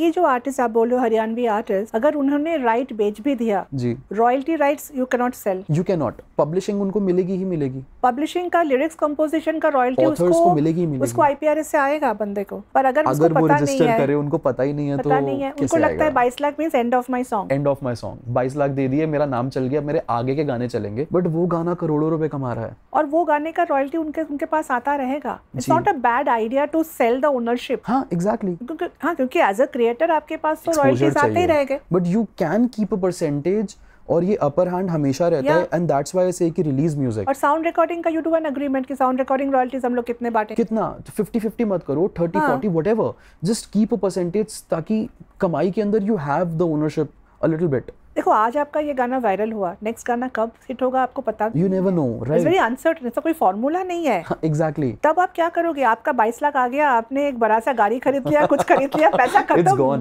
ये जो आर्टिस्ट आप बोलो हरियाणवी आर्टिस्ट अगर उन्होंने राइट बेच भी दिया जी royalty rights you cannot sell you cannot publishing उनको मिलेगी ही मिलेगी पब्लिशिंग का लिरिक्स कंपोजिशन का रॉयल्टी उसको मिलेगी मिलेगी उसको आईपीआर से आएगा बंदे को पर अगर अगर वो रजिस्टर करे उनको पता ही नहीं है तो नहीं है उनको लगता है बाईस lakh mean end of my song end of my song बाईस लाख दे दिए मेरा नाम चल गया मेरे आगे के गाने चलेंगे जाएंगे बट वो गाना करोड़ों रुपए कमा रहा है और वो गाने का रॉयल्टी उनके उनके पास आता रहेगा it's not a bad idea to sell the ownership हाँ एग्जैक्टली हाँ क्योंकि एज अ क्रिएटर आपके पास तो रॉयल्टी आते ही रहेंगे but you can keep a percentage और ये अपर हैंड हमेशा रहता yeah. है and that's why I say कि रिलीज म्यूजिक और साउंड रिकॉर्डिंग का यू डू एन एग्रीमेंट कि साउंड रिकॉर्डिंग रॉयल्टीज हम लोग कितने बांटे कितना 50 तो 50 मत करो 30 हाँ. 40 whatever just keep a percentage ताकि कमाई के अंदर you have the ownership a little bit देखो आज आपका ये गाना वायरल हुआ नेक्स्ट गाना कब हिट होगा आपको पता you never know right very uncertain ऐसा कोई फॉर्मूला नहीं है एग्जैक्टली हाँ, exactly. तब आप क्या करोगे आपका 22 लाख आ गया आपने एक बड़ा सा गाड़ी खरीद लिया कुछ खरीद लिया पैसा (laughs) खत्म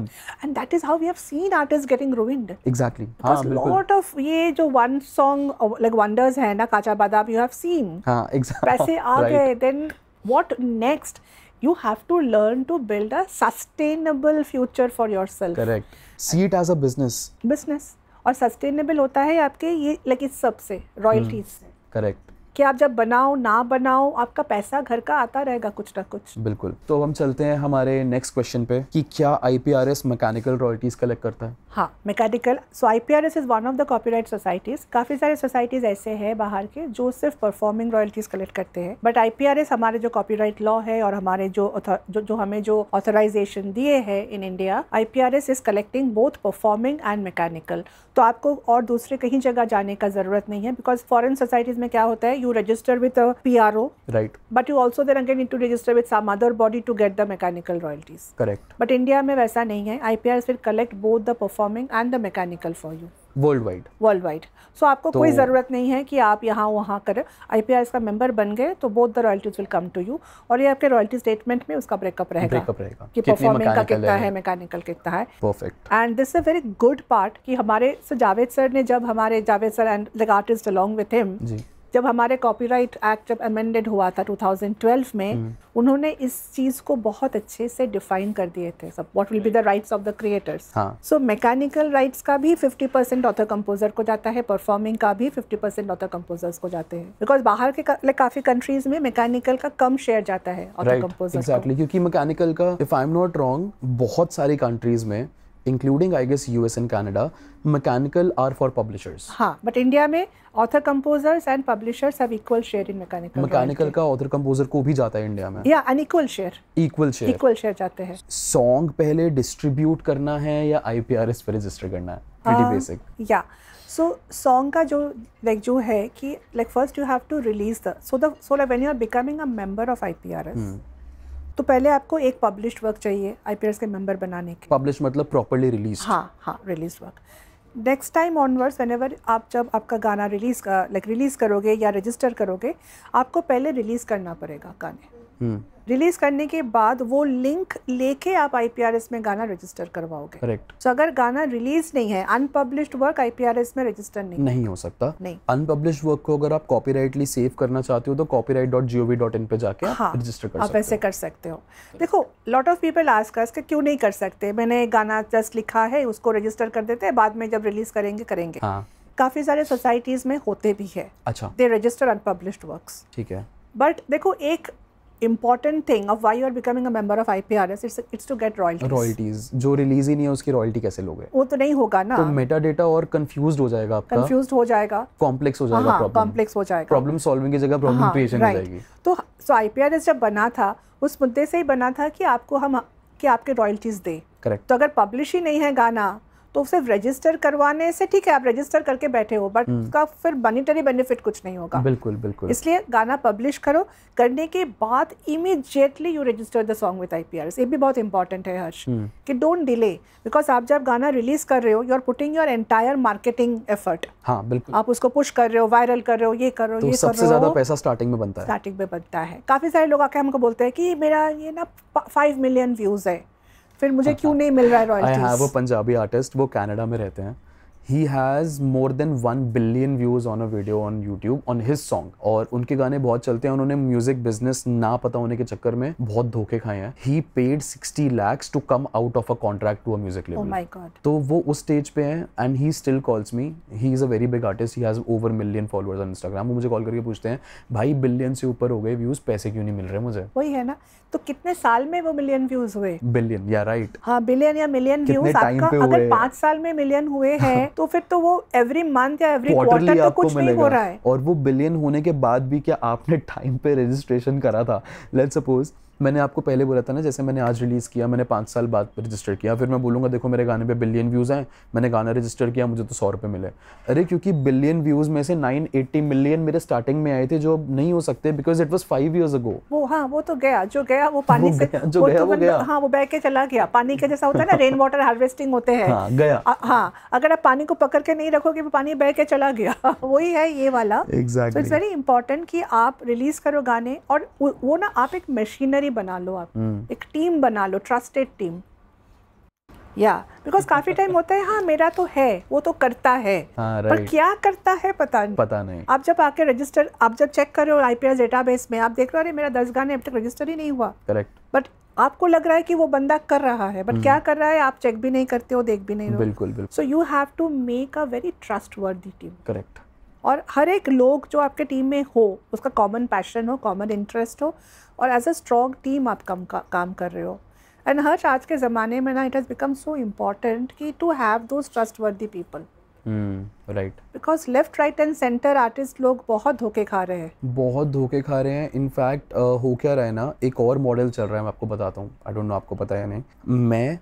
and that is how we have seen artist getting ruined exactly lot of ये जो वन सॉन्ग लाइक वंडर्स है ना काचा बादाम यू हैव सीन पैसे आ गए then what next you have to learn to build a sustainable future for yourself correct see it as a business business और सस्टेनेबल होता है आपके ये लेकिन सबसे रॉयल्टीज से करेक्ट हम्म, कि आप जब बनाओ ना बनाओ आपका पैसा घर का आता रहेगा कुछ ना कुछ बिल्कुल तो हम चलते हैं हमारे नेक्स्ट क्वेश्चन पे कि क्या आईपीआरएस मैकेनिकल रॉयल्टीज कलेक्ट करता है हाँ mechanical so IPRS is one of the copyright societies काफी सारे सोसाइटीज ऐसे हैं बाहर के जो सिर्फ परफॉर्मिंग रॉयल्टीज कलेक्ट करते हैं बट आई हमारे जो कॉपी लॉ है और हमारे जो जो, जो हमें जो ऑथोराइजेशन दिए है in India I is collecting both performing and mechanical तो आपको और दूसरे कहीं जगह जाने का ज़रूरत नहीं है बिकॉज फॉरन सोसाइटीज़ में क्या होता है you register with P R O right but you also there again to register with some other body to get the mechanical royalties correct but India में वैसा नहीं है I P R will collect both the performing and the mechanical for you world wide world wide so आपको तो, कोई ज़रूरत नहीं है कि आप यहाँ वहाँ कर करें आईपीआईएस का मेंबर बन गए तो both the royalties will come to you और ये आपके रॉयल्टी स्टेटमेंट में उसका ब्रेकअप रहेगा ब्रेकअप रहेगा कि परफॉर्मिंग का कितना है मैकेनिकल कितना है perfect and this a very good part कि हमारे सर जावेद सर ने जब हमारे जावेद सर एंड लगार्टिस्ट अलॉन्ग विथ हिम जब हमारे कॉपीराइट एक्ट जब अमेंडेड हुआ था 2012 में hmm. उन्होंने इस चीज़ को बहुत अच्छे से डिफाइन कर दिए थे सब what will be the rights of the creators so mechanical rights का भी 50 परसेंट ऑथर कंपोजर को जाता है परफॉर्मिंग का भी 50 परसेंट ऑथर कंपोजर्स को जाते हैं बिकॉज बाहर के लाइक काफ़ी कंट्रीज में मैकेनिकल का कम शेयर जाता है ऑथर कंपोजर क्योंकि मैकेनिकल का if I am not wrong बहुत सारी कंट्रीज में including I guess US and Canada mechanical are for publishers हाँ बट इंडिया में author composers and publishers have equal share in mechanical mechanical का author composer को भी जाता है इंडिया में या an equal share equal share equal share जाते हैं सॉन्ग पहले डिस्ट्रीब्यूट करना है या आईपीआरएस पे रजिस्टर करना है प्रीटी बेसिक या सो सॉन्ग का जो लाइक जो है कि like first you have to release the so the so like when you are becoming a member of IPRS तो पहले आपको एक पब्लिश वर्क चाहिए आई के मेम्बर बनाने के पब्लिश मतलब प्रॉपरली रिलीज हाँ हाँ release work next time onwards when आप जब आपका गाना रिलीज़ लाइक रिलीज़ करोगे या रजिस्टर करोगे आपको पहले रिलीज़ करना पड़ेगा गाने हम्म। रिलीज करने के बाद वो लिंक लेके आप आईपीआरएस में गाना रजिस्टर करवाओगे करेक्ट सो so, अगर गाना रिलीज नहीं है अनपब्लिश्ड वर्क आईपीआरएस में रजिस्टर नहीं नहीं हो सकता नहीं अनपब्लिश्ड वर्क को अगर आप कॉपीराइटली सेव करना चाहते हो तो कॉपी डॉट डॉट इन पे जाके हाँ, आप रजिस्टर कर आप ऐसे कर सकते हो देखो लॉट ऑफ पीपल आज अस क्यों नहीं कर सकते मैंने गाना जस्ट लिखा है उसको रजिस्टर कर देते हैं बाद में जब रिलीज करेंगे करेंगे हाँ। काफी सारे सोसाइटीज में होते भी है अच्छा दे रजिस्टर अनपब्लिश्ड वर्क ठीक है बट देखो एक important thing of why you are becoming member of IPRS it's it's to get royalties royalties जो रिलीज ही नहीं है उसकी रॉयल्टी कैसे लोगे वो तो नहीं होगा ना तो मेटा डेटा और कंफ्यूज हो जाएगा आपका कंफ्यूज हो जाएगा कॉम्प्लेक्स हो जाएगा कॉम्प्लेक्स हाँ, हाँ, हो जाएगा प्रॉब्लम सॉल्विंग की जगह प्रॉब्लम क्रिएशन हाँ, हो जाएगी तो सो आईपीआरएस जब बना था उस मुद्दे से ही बना था कि आपको हम कि आपके रॉयल्टीज दे करेक्ट तो अगर पब्लिश ही नहीं है गाना तो सिर्फ रजिस्टर करवाने से ठीक है आप रजिस्टर करके बैठे हो बट हम्म। उसका फिर मॉनिटरी बेनिफिट कुछ नहीं होगा बिल्कुल बिल्कुल इसलिए गाना पब्लिश करो करने के बाद immediately you register the song with I ये भी बहुत इंपॉर्टेंट है हर्ष हम्म। कि डोंट डिले बिकॉज आप जब गाना रिलीज कर रहे हो you are putting your entire marketing effort हाँ बिल्कुल आप उसको पुश कर रहे हो वायरल कर रहे हो ये कर रहे हो तो ये सबसे ज्यादा पैसा स्टार्टिंग में बनता है स्टार्टिंग में बनता है काफी सारे लोग आके हमको बोलते हैं कि मेरा ये ना फाइव मिलियन व्यूज है फिर मुझे क्यों नहीं मिल रहा है royalties I have a Punjabi artist वो कनाडा में रहते हैं he has more than one billion views on a video on YouTube on his song और उनके गाने बहुत चलते हैं उन्होंने म्यूजिक बिजनेस ना पता होने के चक्कर में बहुत धोखे खाए हैं he paid sixty lakhs to come out of a contract to a music लेवल तो वो उस स्टेज पे हैं and he still calls me he is a very big artist he has over million followers on Instagram वो मुझे call करके पूछते हैं भाई बिलियन से ऊपर हो गए व्यूज़ पैसे क्यों नहीं मिल रहे मुझे वही है ना तो कितने साल में वो मिलियन व्यूज़ हुए बिलियन हाँ, या राइट हाँ बिलियन या मिलियन व्यूज़ आपका अगर पांच साल में मिलियन हुए हैं तो फिर तो वो एवरी मंथ या एवरी क्वार्टर तो कुछ नहीं हो रहा है और वो बिलियन होने के बाद भी क्या आपने टाइम पे रजिस्ट्रेशन करा था लेट्स सपोज मैंने आपको पहले बोला था ना जैसे मैंने आज रिलीज़ किया मैंने पाँच साल बाद रजिस्टर किया फिर मैं बोलूँगा देखो मेरे गाने पे बिलियन व्यूज़ हैं मैंने गाना रजिस्टर किया मुझे तो सौ रुपये मिले अरे क्योंकि बिलियन व्यूज़ में से नाइन एट्टी मिलियन मेरे स्टार्टिंग में आए थे जो नहीं हो सकते because it was five years ago वो हाँ वो तो गया जो गया वो पानी वो से गया, जो वो गया, तो वो गया। हाँ वो बह के चला गया पानी का जैसा होता है ना रेन वाटर हार्वेस्टिंग होते हैं हाँ, गया हाँ अगर आप पानी को पकड़ के नहीं रखोगे वो पानी बह के चला गया (laughs) वही है ये वाला इट्स वेरी इंपॉर्टेंट कि आप रिलीज करो गाने और वो ना आप एक मशीनरी पार्टनर बना लो आप हम्म। एक टीम बना लो ट्रस्टेड टीम या बिकॉज काफी टाइम (laughs) होता है हाँ मेरा तो है वो तो करता है हाँ, पर क्या करता है पता नहीं पता नहीं आप जब आके रजिस्टर आप जब चेक कर रहे हो आईपीएस डेटाबेस में आप देख रहे हो अरे मेरा दस गाने अब तक रजिस्टर ही नहीं हुआ करेक्ट बट आपको लग रहा है कि वो बंदा कर रहा है बट हम्म। क्या कर रहा है आप चेक भी नहीं करते हो देख भी नहीं बिल्कुल बिल्कुल so you have to make a very trustworthy team correct और हर एक लोग जो आपके टीम में हो उसका कॉमन पैशन हो कॉमन इंटरेस्ट हो और एज अ स्ट्रॉन्ग टीम आप कम का, काम कर रहे हो एंड हर्ष आज के ज़माने में ना it has become so important कि to have those trustworthy people right because left right and center artist लोग बहुत धोखे खा रहे हैं बहुत धोखे खा रहे हैं इनफैक्ट uh, हो क्या रहा है ना एक और मॉडल चल रहा है मैं आपको बताता हूँ आई डोंट नो आपको पता या नहीं मैं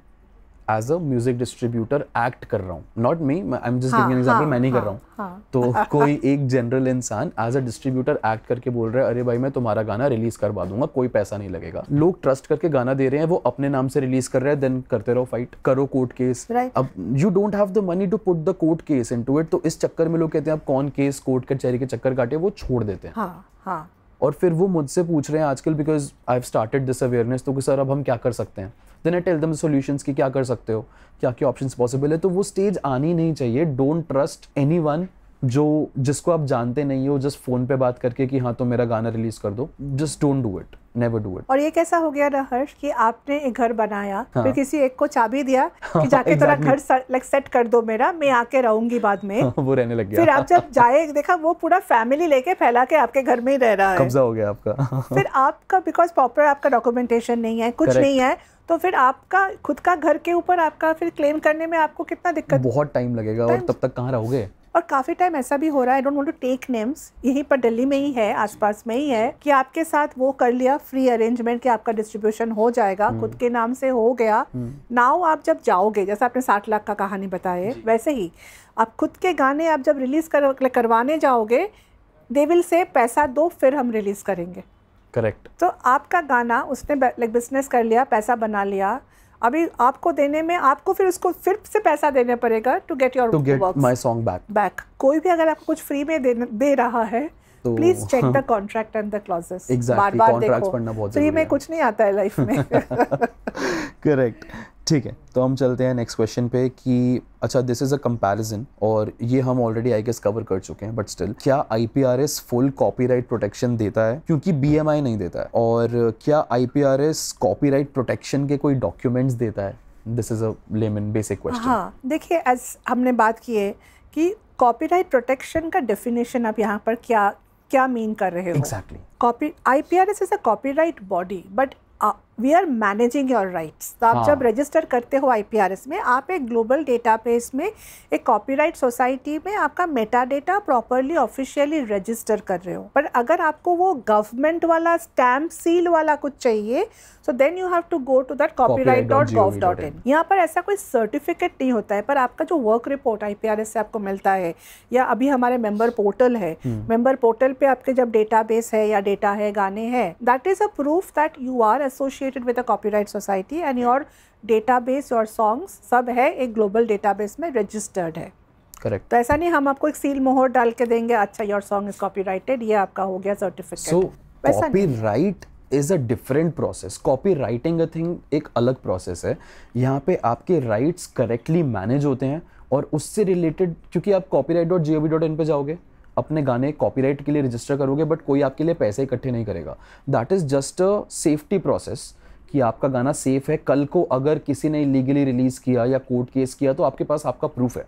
as a music distributor act कर रहा हूँ not me I am just giving example मैं हाँ, हाँ, नहीं हाँ, कर रहा हूँ हाँ. तो कोई एक जनरल इंसान एज अ डिस्ट्रीब्यूटर एक्ट करके बोल रहा है अरे भाई मैं तुम्हारा गाना रिलीज करवा दूंगा कोई पैसा नहीं लगेगा लोग ट्रस्ट करके गाना दे रहे हैं वो अपने नाम से रिलीज कर रहे हैं देन करते रहो फाइट करो कोर्ट केस अब you don't have the money to put the court case into it तो इस चक्कर में लोग कहते हैं अब कौन केस कोर्ट कचहरी के चक्कर काटे वो छोड़ देते हैं हाँ, हाँ. और फिर वो मुझसे पूछ रहे हैं आजकल because I have started this awareness तो कि सर अब हम क्या कर सकते हैं then I tell them solutions कि क्या कर सकते हो क्या क्या ऑप्शन पॉसिबल है तो वो स्टेज आनी नहीं चाहिए डोंट ट्रस्ट एनी वन जो जिसको आप जानते नहीं हो जस्ट फोन पे बात करके कि हाँ तो मेरा गाना रिलीज कर दो just don't do it never do it और ये कैसा हो गया ना हर्ष कि आपने एक घर बनाया हाँ. फिर किसी एक को चाबी दिया (laughs) कि जाके तेरा हाँ, घर लाइक सेट कर दो मेरा मैं आके रहूंगी बाद में (laughs) हाँ, वो रहने लग गया फिर आप जब जाए देखा वो पूरा फैमिली लेके फैला के आपके घर में ही रह रहा है कब्जा हो गया आपका (laughs) फिर आपका बिकॉज प्रॉपर आपका डॉक्यूमेंटेशन नहीं है कुछ नहीं है तो फिर आपका खुद का घर के ऊपर आपका फिर क्लेम करने में आपको कितना दिक्कत बहुत टाइम लगेगा और तब तक कहाँ रहोगे और काफ़ी टाइम ऐसा भी हो रहा है I don't want to take names यहीं पर दिल्ली में ही है आसपास में ही है कि आपके साथ वो कर लिया फ्री अरेंजमेंट कि आपका डिस्ट्रीब्यूशन हो जाएगा हम्म। खुद के नाम से हो गया नाउ हम्म। आप जब जाओगे जैसे आपने साठ लाख का कहानी बताए वैसे ही आप खुद के गाने आप जब रिलीज़ कर, करवाने जाओगे दे विल से पैसा दो फिर हम रिलीज़ करेंगे करेक्ट तो आपका गाना उसने लाइक बिजनेस कर लिया पैसा बना लिया अभी आपको देने में आपको फिर उसको फिर से पैसा देना पड़ेगा to get your to get my song back back कोई भी अगर आपको कुछ फ्री में दे, दे रहा है please check the contract and the clauses बार बार देखो पढ़ना बहुत फ्री में कुछ नहीं आता है लाइफ में करेक्ट (laughs) ठीक है तो हम चलते हैं नेक्स्ट क्वेश्चन पे कि अच्छा दिस इज़ अ कंपैरिजन और ये हम ऑलरेडी आई गेस कवर कर चुके हैं बट स्टिल क्या आई फुल कॉपीराइट प्रोटेक्शन देता है क्योंकि बी नहीं देता है और क्या I P R S copy protection के कोई डॉक्यूमेंट्स देता है this is a layman basic question हाँ देखिए एज हमने बात की है कि कॉपीराइट प्रोटेक्शन का डेफिनेशन आप यहाँ पर क्या क्या मीन कर रहे हो exactly copy I P R S is a copyright body but we are managing your rights तो आप हाँ. जब रजिस्टर करते हो आई में आप एक ग्लोबल बेस में एक कॉपी सोसाइटी में आपका metadata properly officially register कर रहे हो पर अगर आपको वो गवर्नमेंट वाला स्टैम्प सील वाला कुछ चाहिए so then you have to go to that copyright dot gov dot in यहाँ पर ऐसा कोई सर्टिफिकेट नहीं होता है पर आपका जो वर्क रिपोर्ट आई से आपको मिलता है या अभी हमारे मेंबर पोर्टल है मेंबर हम्म। पोर्टल पे आपके जब बेस है या डेटा है गाने हैं that is a proof that you are associate associated with a copyright society and your database your songs सब है एक ग्लोबल डेटाबेस में रजिस्टर्ड है करेक्ट तो ऐसा नहीं हम आपको एक सील मोहर डाल के देंगे अच्छा योर सॉन्ग इज कॉपीराइटेड ये आपका हो गया certificate copyright is a different process copy writing a thing एक अलग प्रोसेस है यहाँ पे आपके राइट्स करेक्टली मैनेज होते हैं और उससे रिलेटेड क्योंकि आप copyright dot G O V dot in पर जाओगे अपने गाने कॉपीराइट के लिए रजिस्टर करोगे बट कोई आपके लिए पैसे इकट्ठे नहीं करेगा that is just a safety process कि आपका गाना सेफ है कल को अगर किसी ने लीगली रिलीज़ किया या कोर्ट केस किया तो आपके पास आपका प्रूफ है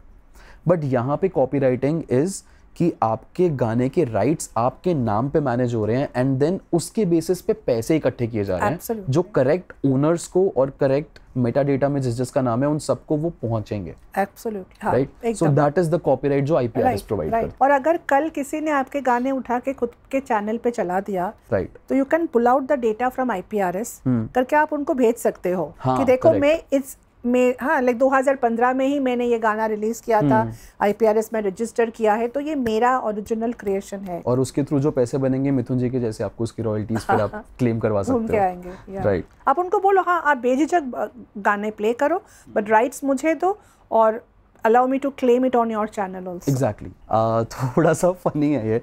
बट यहाँ पे कॉपी राइटिंग इज़ कि आपके गाने के राइट्स आपके नाम पे मैनेज हो रहे हैं एंड देन उसके बेसिस पे पैसे इकट्ठे किए जा रहे हैं जो करेक्ट ओनर्स को और करेक्ट मेटा डेटा में जिस जिसका नाम है उन सबको वो पहुंचेंगे right so that is the copyright जो आईपीआर प्रोवाइड और अगर कल किसी ने आपके गाने उठा के खुद के चैनल पे चला दिया राइट right. तो you can pull out the data from IPRS करके आप उनको भेज सकते हो हाँ, कि देखो correct. मैं इस में हाँ लाइक 2015 में ही मैंने ये गाना रिलीज किया था आईपीआरएस हम्म। में रजिस्टर किया है तो ये मेरा ओरिजिनल क्रिएशन है और उसके थ्रू जो पैसे बनेंगे मिथुन जी के जैसे आपको उसकी रॉयल्टीज हाँ, फिर आप क्लेम (laughs) करवा सकते हो आएंगे राइट आप उनको बोलो हाँ आप बेझिझक गाने प्ले करो बट राइट्स मुझे दो और allow me to claim it on your channel also. Exactly uh, थोड़ा सा फनी है ये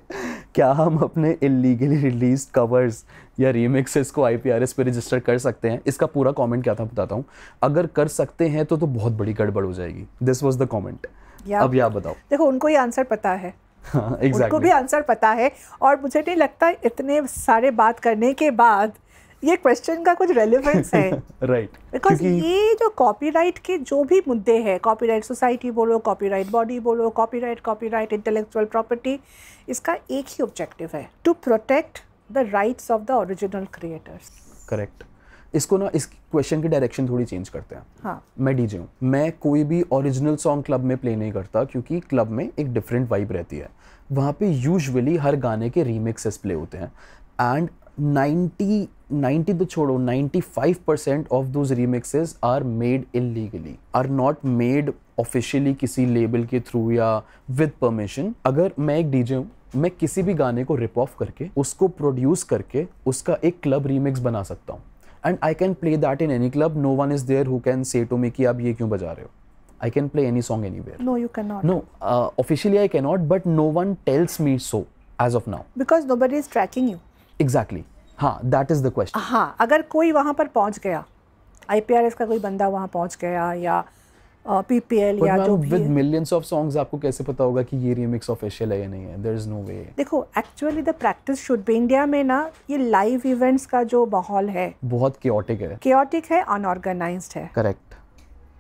क्या हम अपने इलीगली रिलीज कवर्स या रीमिक्सेस को आईपीआरएस पे रजिस्टर कर सकते हैं इसका पूरा कमेंट क्या था बताता हूँ अगर कर सकते हैं तो तो बहुत बड़ी गड़बड़ हो जाएगी दिस वाज द कमेंट अब या बताओ देखो उनको ये आंसर पता है हाँ, (laughs) exactly. उनको भी आंसर पता है और मुझे नहीं लगता इतने सारे बात करने के बाद ये क्वेश्चन का कुछ रेलिवेंस है राइट (laughs) बिकॉज ये जो कॉपीराइट के जो भी मुद्दे हैं कॉपीराइट सोसाइटी बोलो कॉपीराइट बॉडी बोलो कॉपीराइट कॉपीराइट इंटेलेक्चुअल प्रॉपर्टी इसका एक ही ऑब्जेक्टिव है to protect the rights of the original creators correct इसको ना इस क्वेश्चन की डायरेक्शन थोड़ी चेंज करते हैं हाँ मैं डीजे हूँ मैं कोई भी ओरिजिनल सॉन्ग क्लब में प्ले नहीं करता क्योंकि क्लब में एक डिफरेंट वाइब रहती है वहाँ पे यूजुअली हर गाने के रीमिक्सेस प्ले होते हैं एंड 90 तो छोड़ो 95 percent of those remixes are made illegally are not made officially किसी लेबल के थ्रू या विद परमिशन अगर मैं एक डीजे हूँ मैं किसी भी गाने को रिप ऑफ करके उसको प्रोड्यूस करके उसका एक क्लब रीमिक्स बना सकता हूँ and I can play that in any club no one is there who can say to me कि आप ये क्यों बजा रहे हो any song anywhere no you can not no officially I can not but no one tells me so as of now because nobody is tracking you exactly हाँ that is the question हाँ अगर कोई वहाँ पर पहुँच गया आई का कोई बंदा वहाँ पहुँच गया या पीपीएल uh, या जो भी विद मिलियंस ऑफ सॉन्ग्स आपको कैसे पता होगा कि ये रीमिक्स ऑफिशियल है या नहीं है देयर इज नो वे देखो actually the practice should be India में ना ये लाइव इवेंट्स का जो माहौल है बहुत केओटिक है केओटिक है अनऑर्गेनाइज्ड है करेक्ट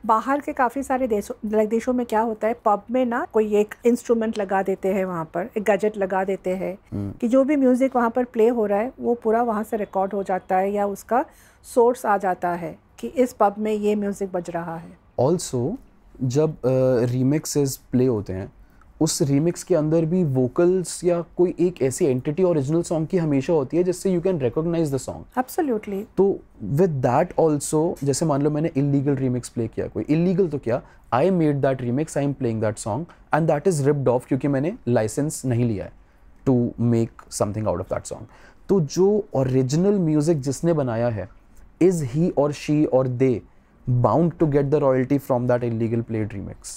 बाहर के काफ़ी सारे देशों देशों में क्या होता है पब में ना कोई एक इंस्ट्रूमेंट लगा देते हैं वहाँ पर एक गजट लगा देते हैं हम्म। कि जो भी म्यूज़िक वहाँ पर प्ले हो रहा है वो पूरा वहाँ से रिकॉर्ड हो जाता है या उसका सोर्स आ जाता है कि इस पब में ये म्यूज़िक बज रहा है ऑल्सो जब रीमिक्स uh, प्ले होते हैं उस रीमिक्स के अंदर भी वोकल्स या कोई एक ऐसी एंटिटी ओरिजिनल सॉन्ग की हमेशा होती है जिससे you can recognize the song absolutely तो विद दैट आल्सो जैसे मान लो मैंने इलीगल रीमिक्स प्ले किया कोई इलीगल तो क्या I made that remix I am playing that song and that is ripped off क्योंकि मैंने लाइसेंस नहीं लिया है to make something out of that song तो जो ओरिजिनल म्यूजिक जिसने बनाया है इज ही और शी और they bound to get the royalty from that illegal played remix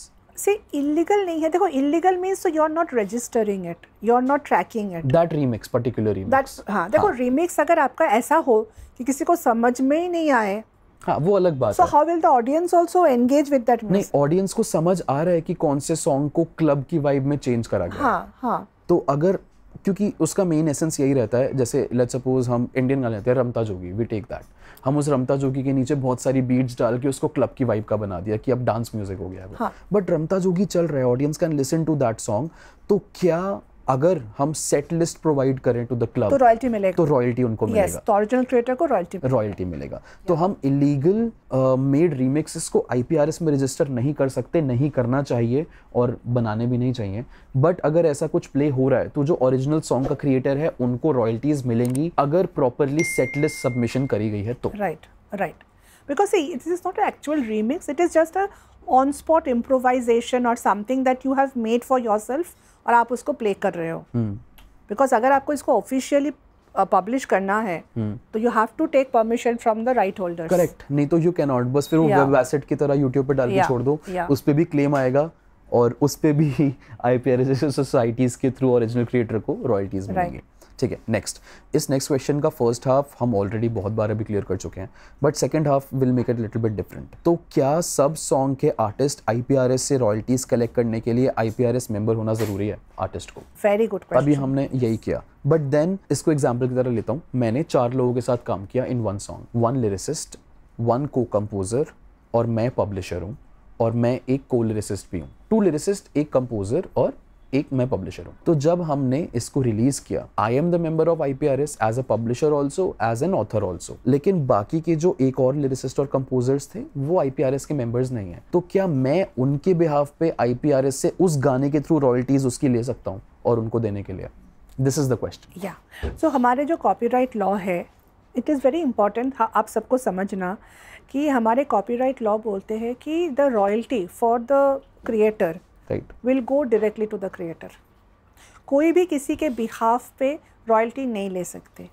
illegal नहीं है देखो इलीगल मीन्स तो you are not registering it you are not tracking it that remix particular remix that हां देखो हाँ. remix अगर आपका ऐसा हो कि किसी को समझ में ही नहीं आए हाँ वो अलग बात so है how will the audience also engage with that नहीं ऑडियंस को समझ आ रहा है कि कौन से सॉन्ग को क्लब की वाइब में चेंज करा गया हाँ हाँ तो अगर क्योंकि उसका मेन एसेंस यही रहता है जैसे लेट्स सपोज हम इंडियन गाने लेते हैं रमता जोगी वी टेक दैट हम उस रमता जोगी के नीचे बहुत सारी बीट्स डाल के उसको क्लब की वाइब का बना दिया कि अब डांस म्यूजिक हो गया है बट हाँ। रमता जोगी चल रहा है audience can listen to that song तो क्या अगर हम सेट लिस्ट प्रोवाइड करें टू द क्लब तो रॉयल्टी मिलेगा तो रॉयल्टी उनको yes, मिलेगा तो ओरिजिनल क्रिएटर को रॉयल्टी रॉयल्टी मिलेगा तो हम इलीगल मेड रीमेक्सेस को आईपीआरएस में रजिस्टर नहीं कर सकते नहीं करना चाहिए और बनाने भी नहीं चाहिए बट अगर ऐसा कुछ प्ले हो रहा है तो जो ओरिजिनल सॉन्ग का क्रिएटर है उनको रॉयल्टीज मिलेंगी अगर प्रॉपरली सेट लिस्ट सबमिशन करी गई है तो right right because it is not actual remix it is just a on spot improvisation और something that you have made for yourself और आप उसको प्ले कर रहे हो बिकॉज हम्म। अगर आपको इसको ऑफिशियली पब्लिश uh, करना है हम्म। तो you have to take permission from the right holder correct नहीं तो यू कैन नॉट बस फिर yeah. वो वेब एसेट की तरह यूट्यूब पे डाल के yeah. छोड़ दो yeah. उस पर भी क्लेम आएगा और उस पर भी आई पी सोसाइटीज के थ्रू ओरिजिनल क्रिएटर को रॉयल्टीज मिलेंगी ठीक है नेक्स्ट इस नेक्स्ट क्वेश्चन का फर्स्ट हाफ हम ऑलरेडी बहुत बार अभी क्लियर कर चुके हैं but second half will make it little bit different तो क्या सब सॉन्ग के आर्टिस्ट आईपीआरएस से रॉयल्टीज कलेक्ट करने के लिए आईपीआरएस मेंबर होना जरूरी है आर्टिस्ट को वेरी गुड अभी हमने यही किया बट देन इसको एग्जाम्पल की तरह लेता हूँ मैंने चार लोगों के साथ काम किया in one song one lyricist one को कंपोजर और मैं पब्लिशर हूँ और मैं एक को लिरिसिस्ट भी हूँ टू लिरिसिस्ट एक कंपोजर और एक मैं पब्लिशर हूँ तो जब हमने इसको रिलीज किया I am the member of I P R S as a publisher also as an author also लेकिन बाकी के जो एक और लिरिसिस्ट और कंपोजर्स थे वो आई पी आर एस के मेंबर्स नहीं है तो क्या मैं उनके बिहाफ पे आई पी आर एस से उस गाने के थ्रू रॉयल्टीज उसकी ले सकता हूँ और उनको देने के लिए दिस इज द क्वेश्चन या सो हमारे जो कॉपीराइट लॉ है इट इज़ वेरी इंपॉर्टेंट आप सबको समझना कि हमारे कॉपीराइट लॉ बोलते हैं कि the royalty for the creator right will go directly to the creator कोई भी किसी के बिहाफ पे रॉयल्टी नहीं ले सकते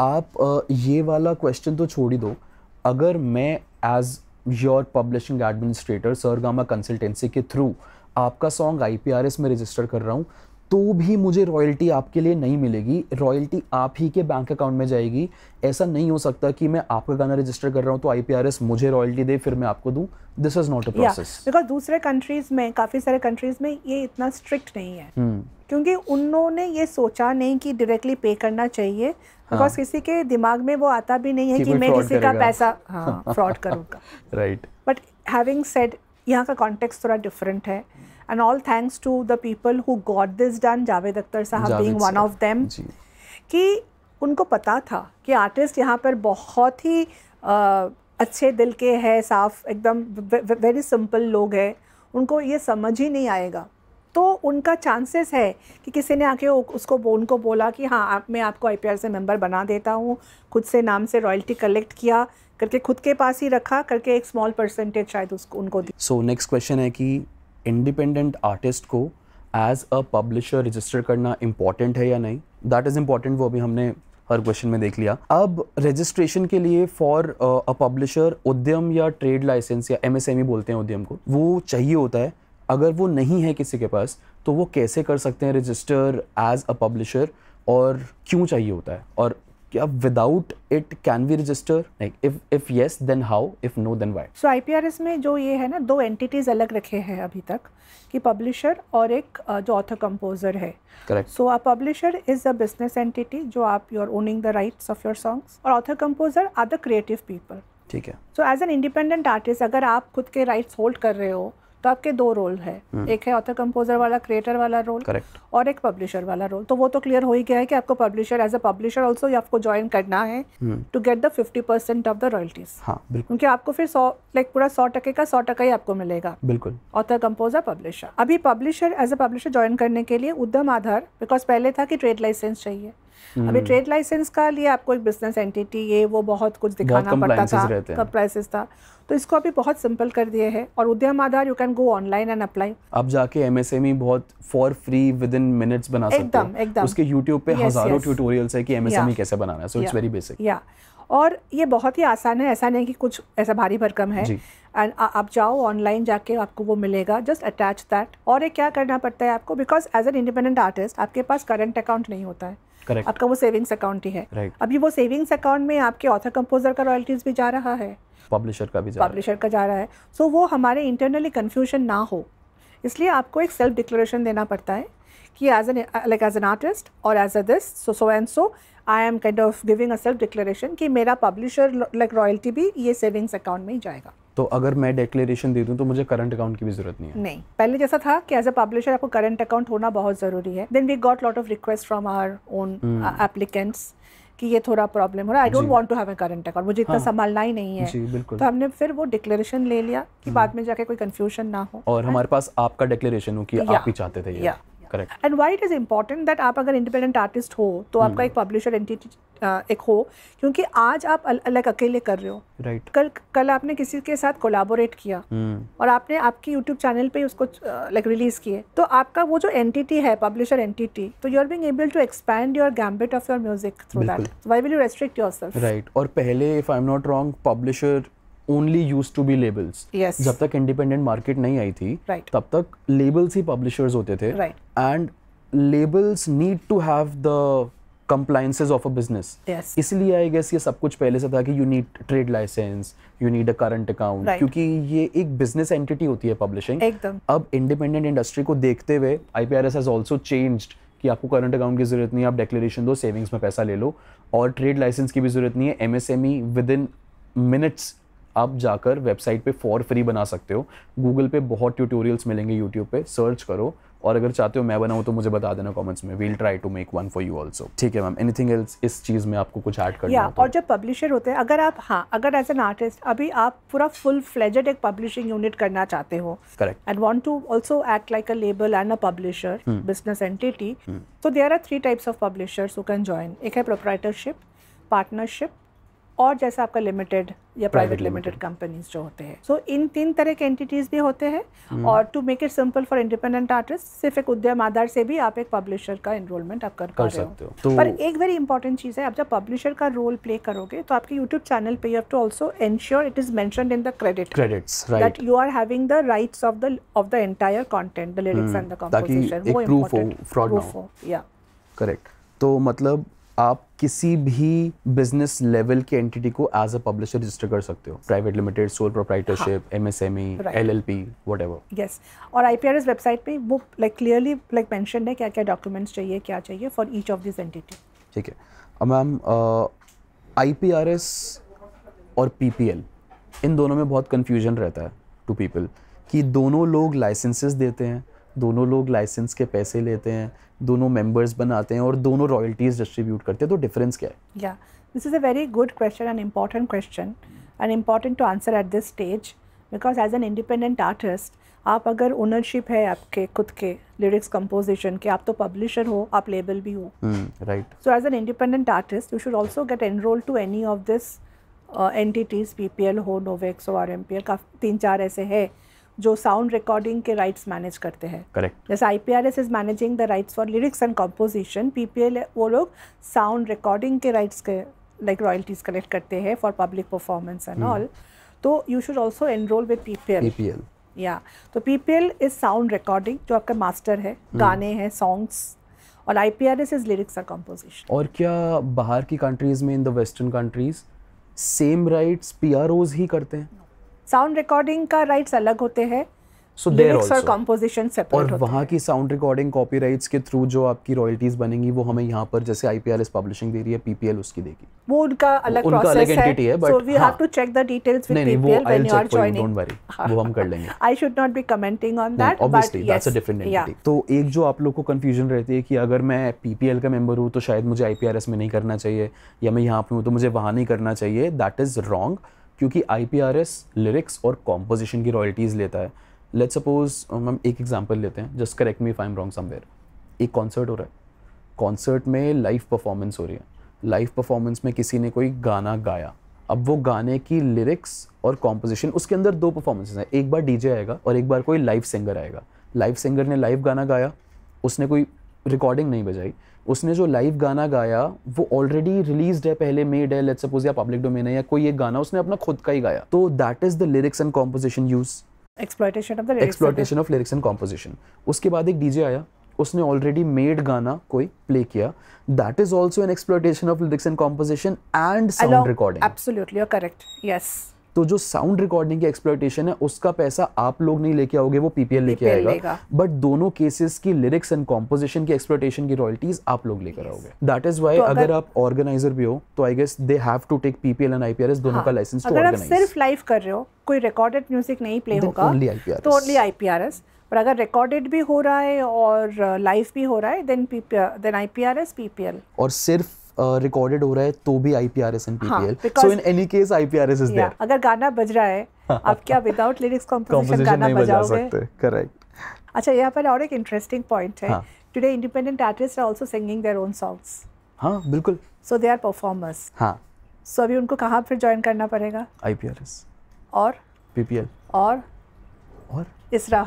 आप ये वाला क्वेश्चन तो छोड़ ही दो अगर मैं as your publishing administrator Sargama consultancy के थ्रू आपका सॉन्ग आई में रजिस्टर कर रहा हूँ तो भी मुझे रॉयल्टी आपके लिए नहीं मिलेगी रॉयल्टी आप ही के बैंक अकाउंट में जाएगी ऐसा नहीं हो सकता कि मैं आपका गाना रजिस्टर कर रहा हूँ तो आईपीआरएस मुझे रॉयल्टी दे फिर मैं आपको दूँ this is not a process because दूसरे कंट्रीज में काफ़ी सारे कंट्रीज में ये इतना स्ट्रिक्ट नहीं है hmm. क्योंकि उन्होंने ये सोचा नहीं कि डायरेक्टली पे करना चाहिए बिकॉज हाँ. किसी के दिमाग में वो आता भी नहीं है कि, मैं किसी का पैसा फ्रॉड करूँगा राइट बट हैविंग सेड यहाँ का कॉन्टेक्स्ट थोड़ा डिफरेंट है and all thanks to the people who got this done Javed Akhtar sahab being one of them कि उनको पता था कि आर्टिस्ट यहाँ पर बहुत ही आ, अच्छे दिल के हैं साफ एकदम वेरी सिंपल लोग हैं उनको ये समझ ही नहीं आएगा तो उनका चांसेस है कि किसी ने आके उसको उनको बोला कि हाँ आप मैं आपको आई से मेंबर बना देता हूँ खुद से नाम से रॉयल्टी कलेक्ट किया करके खुद के पास ही रखा करके एक स्मॉल परसेंटेज शायद उसको उनको दी सो नेक्स्ट क्वेश्चन है कि इंडिपेंडेंट आर्टिस्ट को एज अ पब्लिशर रजिस्टर करना इम्पॉर्टेंट है या नहीं दैट इज़ इम्पॉर्टेंट वो अभी हमने हर क्वेश्चन में देख लिया अब रजिस्ट्रेशन के लिए फॉर अ पब्लिशर उद्यम या ट्रेड लाइसेंस या एम एम एस ई बोलते हैं उद्यम को वो चाहिए होता है अगर वो नहीं है किसी के पास तो वो कैसे कर सकते हैं रजिस्टर एज अ पब्लिशर और क्यों चाहिए होता है और कि अब without it can we register like if if yes then how if no then why so IPRS में जो ये है ना दो एंटिटीज अलग रखे हैं अभी तक कि पब्लिशर और एक जो ऑथर कंपोजर है correct so a publisher is a business entity जो आप you are owning the rights of your songs और author composer are the creative people ठीक है so as an independent artist अगर आप खुद के राइट्स होल्ड कर रहे हो तो आपके दो रोल है हम्म। एक है ऑथर कंपोजर वाला क्रिएटर वाला रोल Correct. और एक पब्लिशर वाला रोल तो वो तो क्लियर हो ही गया है कि आपको publisher as a publisher also आपको ज्वाइन करना है to get the fifty percent of the royalties क्योंकि आपको फिर सौ लाइक पूरा सौ टके का सौ टका ही आपको मिलेगा बिल्कुल ऑथर कंपोजर पब्लिशर अभी publisher as a publisher join करने के लिए उद्यम आधार बिकॉज पहले था कि ट्रेड लाइसेंस चाहिए अभी ट्रेड हम्म। लाइसेंस का लिए आपको एक बिजनेस एंटिटी ये वो बहुत कुछ दिखाना पड़ता था कब प्राइसेस था तो इसको अभी बहुत सिंपल कर दिया है और Udyam Aadhaar you can go online and apply अब जाके एमएसएमई e बहुत for free within minutes बना सकते हो एकदम उसके यूट्यूब पे yes, हजारों ट्यूटोरियल्स yes. है कि एमएसएमई e कैसे बनाना है सो इट्स वेरी बेसिक या और ये बहुत ही आसान है ऐसा नहीं कि कुछ ऐसा भारी भरकम है एंड आप जाओ ऑनलाइन जाके आपको वो मिलेगा जस्ट अटैच दैट और ये क्या करना पड़ता है आपको because as an independent artist आपके पास करंट अकाउंट नहीं होता है Correct. आपका वो सेविंग्स अकाउंट ही है right. अभी वो सेविंग्स अकाउंट में आपके ऑथर कंपोजर का रॉयल्टीज भी जा रहा है पब्लिशर का भी जा पब्लिशर का जा रहा है सो so, वो हमारे इंटरनली कन्फ्यूजन ना हो इसलिए आपको एक सेल्फ डिक्लेरेशन देना पड़ता है कि as an like as an artist और as a this so so and so I am kind of giving a self declaration कि मेरा पब्लिशर लाइक रॉयल्टी भी ये सेविंग्स अकाउंट में ही जाएगा तो अगर मैं डिक्लेरेशन दे दूं तो मुझे करंट अकाउंट की भी जरूरत नहीं है नहीं पहले जैसा था कि एज अ पब्लिशर आपको करंट अकाउंट होना बहुत ज़रूरी है then we got lot of request from our own applicants कि ये थोड़ा प्रॉब्लम हो रहा है I don't to have a current account मुझे इतना हाँ, संभालना ही नहीं है जी, बिल्कुल. तो हमने फिर वो डिक्लेरेशन ले लिया कि हम्म। बाद में जाके कोई कंफ्यूजन ना हो और हमारे पास आपका डिक्लेरेशन हो कि आप ही चाहते थे ये correct and why it is important that आप अगर इंडिपेंडेंट आर्टिस्ट हो तो hmm. आपका एक पब्लिशर एंटिटी एक हो क्योंकि आज आप अलग अकेले कर रहे हो राइट right. कल कल आपने किसी के साथ कोलाबोरेट किया hmm. और आपने आपके यूट्यूब चैनल पे उसको लाइक रिलीज किए तो आपका वो जो एंटिटी है पब्लिशर एंटिटी तो you are being able to expand your gambit of your music through that why will you restrict yourself right और पहले if I am not wrong publisher only use to be labels जब तक independent market नहीं आई थी right. तब तक labels ही publishers होते थे and labels need to have the compliances of a business इसलिए आई गेस ये सब कुछ पहले से था कि you need trade licence you need a current account क्योंकि ये एक बिजनेस एंटिटी होती है पब्लिशिंग अब इंडिपेंडेंट इंडस्ट्री को देखते हुए I P R S has also changed कि आपको करंट अकाउंट की जरूरत नहीं है आप डेक्लेरेशन दो सेविंग्स में पैसा ले लो और ट्रेड लाइसेंस की भी जरूरत नहीं है M S M E within minutes आप जाकर वेबसाइट पे फॉर फ्री बना सकते हो गूगल पे बहुत ट्यूटोरियल्स मिलेंगे यूट्यूब पे सर्च करो और अगर चाहते हो मैं बनाऊँ तो मुझे बता देना कमेंट्स में we'll try to make one for you also ठीक है मैम एनीथिंग एल्स इस चीज़ में आपको कुछ ऐड करना yeah, तो? और जब पब्लिशर होते हैं अगर आप हाँ अगर एज एन आर्टिस्ट अभी आप पूरा फुल फ्लेजेड एक पब्लिशिंग यूनिट करना चाहते हो correct and want to also act like a label and a publisher business entity तो there are three types of publishers who can join एक है प्रोपराइटरशिप पार्टनरशिप और जैसा आपका लिमिटेड या प्राइवेट लिमिटेड कंपनीज जो होते हैं सो so, इन तीन तरह के एंटिटीज भी होते हैं हम्म। और to make it simple for independent artist सिर्फ एक उद्यम आधार से भी आप एक पब्लिशर का एनरोलमेंट आप कर, कर सकते हो तो... पर एक वेरी इंपॉर्टेंट चीज़ है आप जब पब्लिशर का रोल प्ले करोगे तो आपके यूट्यूब चैनल पे you have to also ensure it is मैं in the credit credit that you are having the rights of the of the entire content the lyrics and the composition वो important correct तो मतलब आप किसी भी business level के entity को as a publisher register कर सकते हो private limited sole proprietorship M S M E L L P whatever yes और I P R S website पे वो लाइक क्लियरली लाइक मैंशन है क्या क्या डॉक्यूमेंट्स चाहिए क्या चाहिए for each of this entity ठीक है अब ma'am I P R S और पी पी एल इन दोनों में बहुत कन्फ्यूजन रहता है टू पीपल कि दोनों लोग लाइसेंसेस देते हैं दोनों लोग लाइसेंस के पैसे लेते हैं दोनों मेंबर्स बनाते हैं और दोनों रॉयल्टीज़ डिस्ट्रीब्यूट करते हैं तो डिफरेंस क्या है या this is a very good question and important question and important to answer at this stage because as an independent artist आप अगर ओनरशिप है आपके खुद के लिरिक्स कंपोजिशन के आप तो पब्लिशर हो आप लेबल भी हो right so as an independent artist you should also get enrol to any of this entities P P L हो नोवेक्स हो आर एम पी एल का तीन चार ऐसे है जो साउंड रिकॉर्डिंग के राइट्स मैनेज करते हैं करेक्ट जैसे I P R S is managing the rights for lyrics and composition P P L वो लोग साउंड रिकॉर्डिंग के राइट्स के लाइक रॉयल्टीज कलेक्ट करते हैं for public performance and all तो you should also enrol with P P L P P L या तो P P L is sound recording जो आपका मास्टर है hmm. गाने हैं सॉन्ग्स और I P R S is lyrics or composition और क्या बाहर की कंट्रीज में in the western countries same rights P R Os ही करते हैं no. साउंड रिकॉर्डिंग का राइट्स अलग होते हैं सो देयर और कंपोजिशन सेपरेट और की साउंड रिकॉर्डिंग कॉपीराइट्स के थ्रू जो आपकी रॉयल्टीज बनेंगी वो हमें यहाँ पर जैसे आईपीआरएस पब्लिशिंग दे रही है पीपीएल उसकी देगी वो उनका अलग उनका अलग है so we have to check the details with PPL when you are joining don't worry वो हम कर लेंगे I should not be commenting on that that's a different entity तो एक जो आप लोग को कंफ्यूजन रहती है कि अगर मैं पीपीएल का मेंबर हूँ तो शायद मुझे आईपीआरएस में नहीं करना चाहिए या मैं यहाँ पे हूँ तो मुझे वहाँ नहीं करना चाहिए दैट इज रॉन्ग क्योंकि आई लिरिक्स और कॉम्पोजिशन की रॉयल्टीज़ लेता है लेट सपोज हम एक एग्जाम्पल लेते हैं just correct me if I am wrong somewhere एक कॉन्सर्ट हो रहा है कॉन्सर्ट में लाइव परफॉर्मेंस हो रही है लाइव परफॉर्मेंस में किसी ने कोई गाना गाया अब वो गाने की लिरिक्स और कॉम्पोजिशन उसके अंदर दो परफॉर्मेंसेज हैं एक बार डीजे आएगा और एक बार कोई लाइव सिंगर आएगा लाइव सिंगर ने लाइव गाना गाया उसने कोई रिकॉर्डिंग नहीं बजाई उसने जो लाइव गाना गाया वो ऑलरेडी रिलीज है पहले मेड है लेट्स सपोज या पब्लिक डोमेन है या कोई एक गाना उसने अपना खुद का ही गाया तो that is the lyrics and composition use exploitation of the exploitation of lyrics and composition उसके बाद एक डीजे आया उसने ऑलरेडी मेड गाना कोई प्ले किया that is also an exploitation of lyrics and composition and sound recording absolutely you are correct yes तो जो साउंड रिकॉर्डिंग की एक्सप्लोइटेशन है उसका पैसा आप लोग नहीं लेके आओगे वो पीपीएल लेके आएगा बट दोनों केसेस की लिरिक्स एंड कॉम्पोजिशन की एक्सप्लोइटेशन की रॉयल्टीज आप लोग लेकर आओगे दैट इज वाई अगर आप ऑर्गेनाइजर भी हो तो I guess they have to take PPL and IPRS दोनों हाँ, का लाइसेंस अगर आप सिर्फ लाइव कर रहे हो कोई रिकॉर्डेड म्यूजिक नहीं प्ले होगा ओनली तो ओनली आईपीआरएस और अगर रिकॉर्डेड भी हो रहा है और लाइव uh, भी हो रहा है देन देन आईपीआरएस पीपीएल और सिर्फ रिकॉर्डेड uh, हो रहा है तो भी I P R S and P P L so in any case I P R S is there अगर गाना बज रहा है आप क्या विदाउट लिरिक्स कॉम्पोजिशन गाना बजा सकते करेक्ट अच्छा यहाँ पर और एक इंटरेस्टिंग पॉइंट है today independent artist are also singing their own songs हाँ बिल्कुल सो दे आर परफॉर्मर्स हाँ सो अभी उनको कहाँ फिर ज्वाइन करना पड़ेगा आईपीआरएस और पीपीएल और और इसरा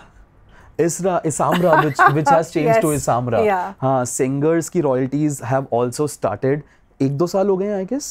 Isra Isamra, which which has (laughs) changed yes. to Isamra. Yeah. singers की royalties have also started. एक दो साल हो गए आई गेस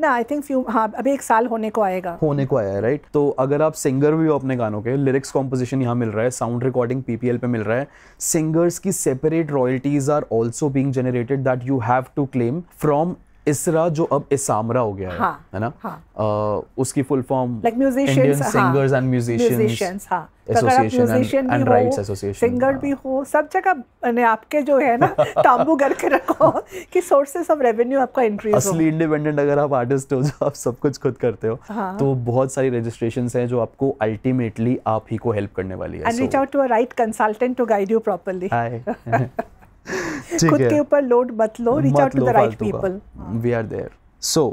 ना आई थिंक फ्यू हाँ अभी एक साल होने को आएगा होने को आया है राइट तो अगर आप सिंगर भी हो अपने गानों के लिरिक्स कॉम्पोजिशन यहाँ मिल रहा है साउंड रिकॉर्डिंग पीपीएल पे मिल रहा है सिंगर्स की separate royalties are also being generated that you have to claim from ISRA जो अब इसामरा हो गया है हाँ, है ना हाँ. uh, उसकी full form like musicians singers and musicians musician तो भी सिंगर हाँ। भी हो सब जगह आपके जो है ना (laughs) तांबू करके रखो कि सोर्सेस ऑफ रेवेन्यू आपका इंक्रीज असली इंडिपेंडेंट अगर आप आर्टिस्ट हो जो आप सब कुछ खुद करते हो हाँ. तो बहुत सारी रजिस्ट्रेशन हैं जो आपको अल्टीमेटली आप ही को हेल्प करने वाली है and reach out to a right consultant to guide you properly खुद के ऊपर लोड मत लो reach out to the right people we are there so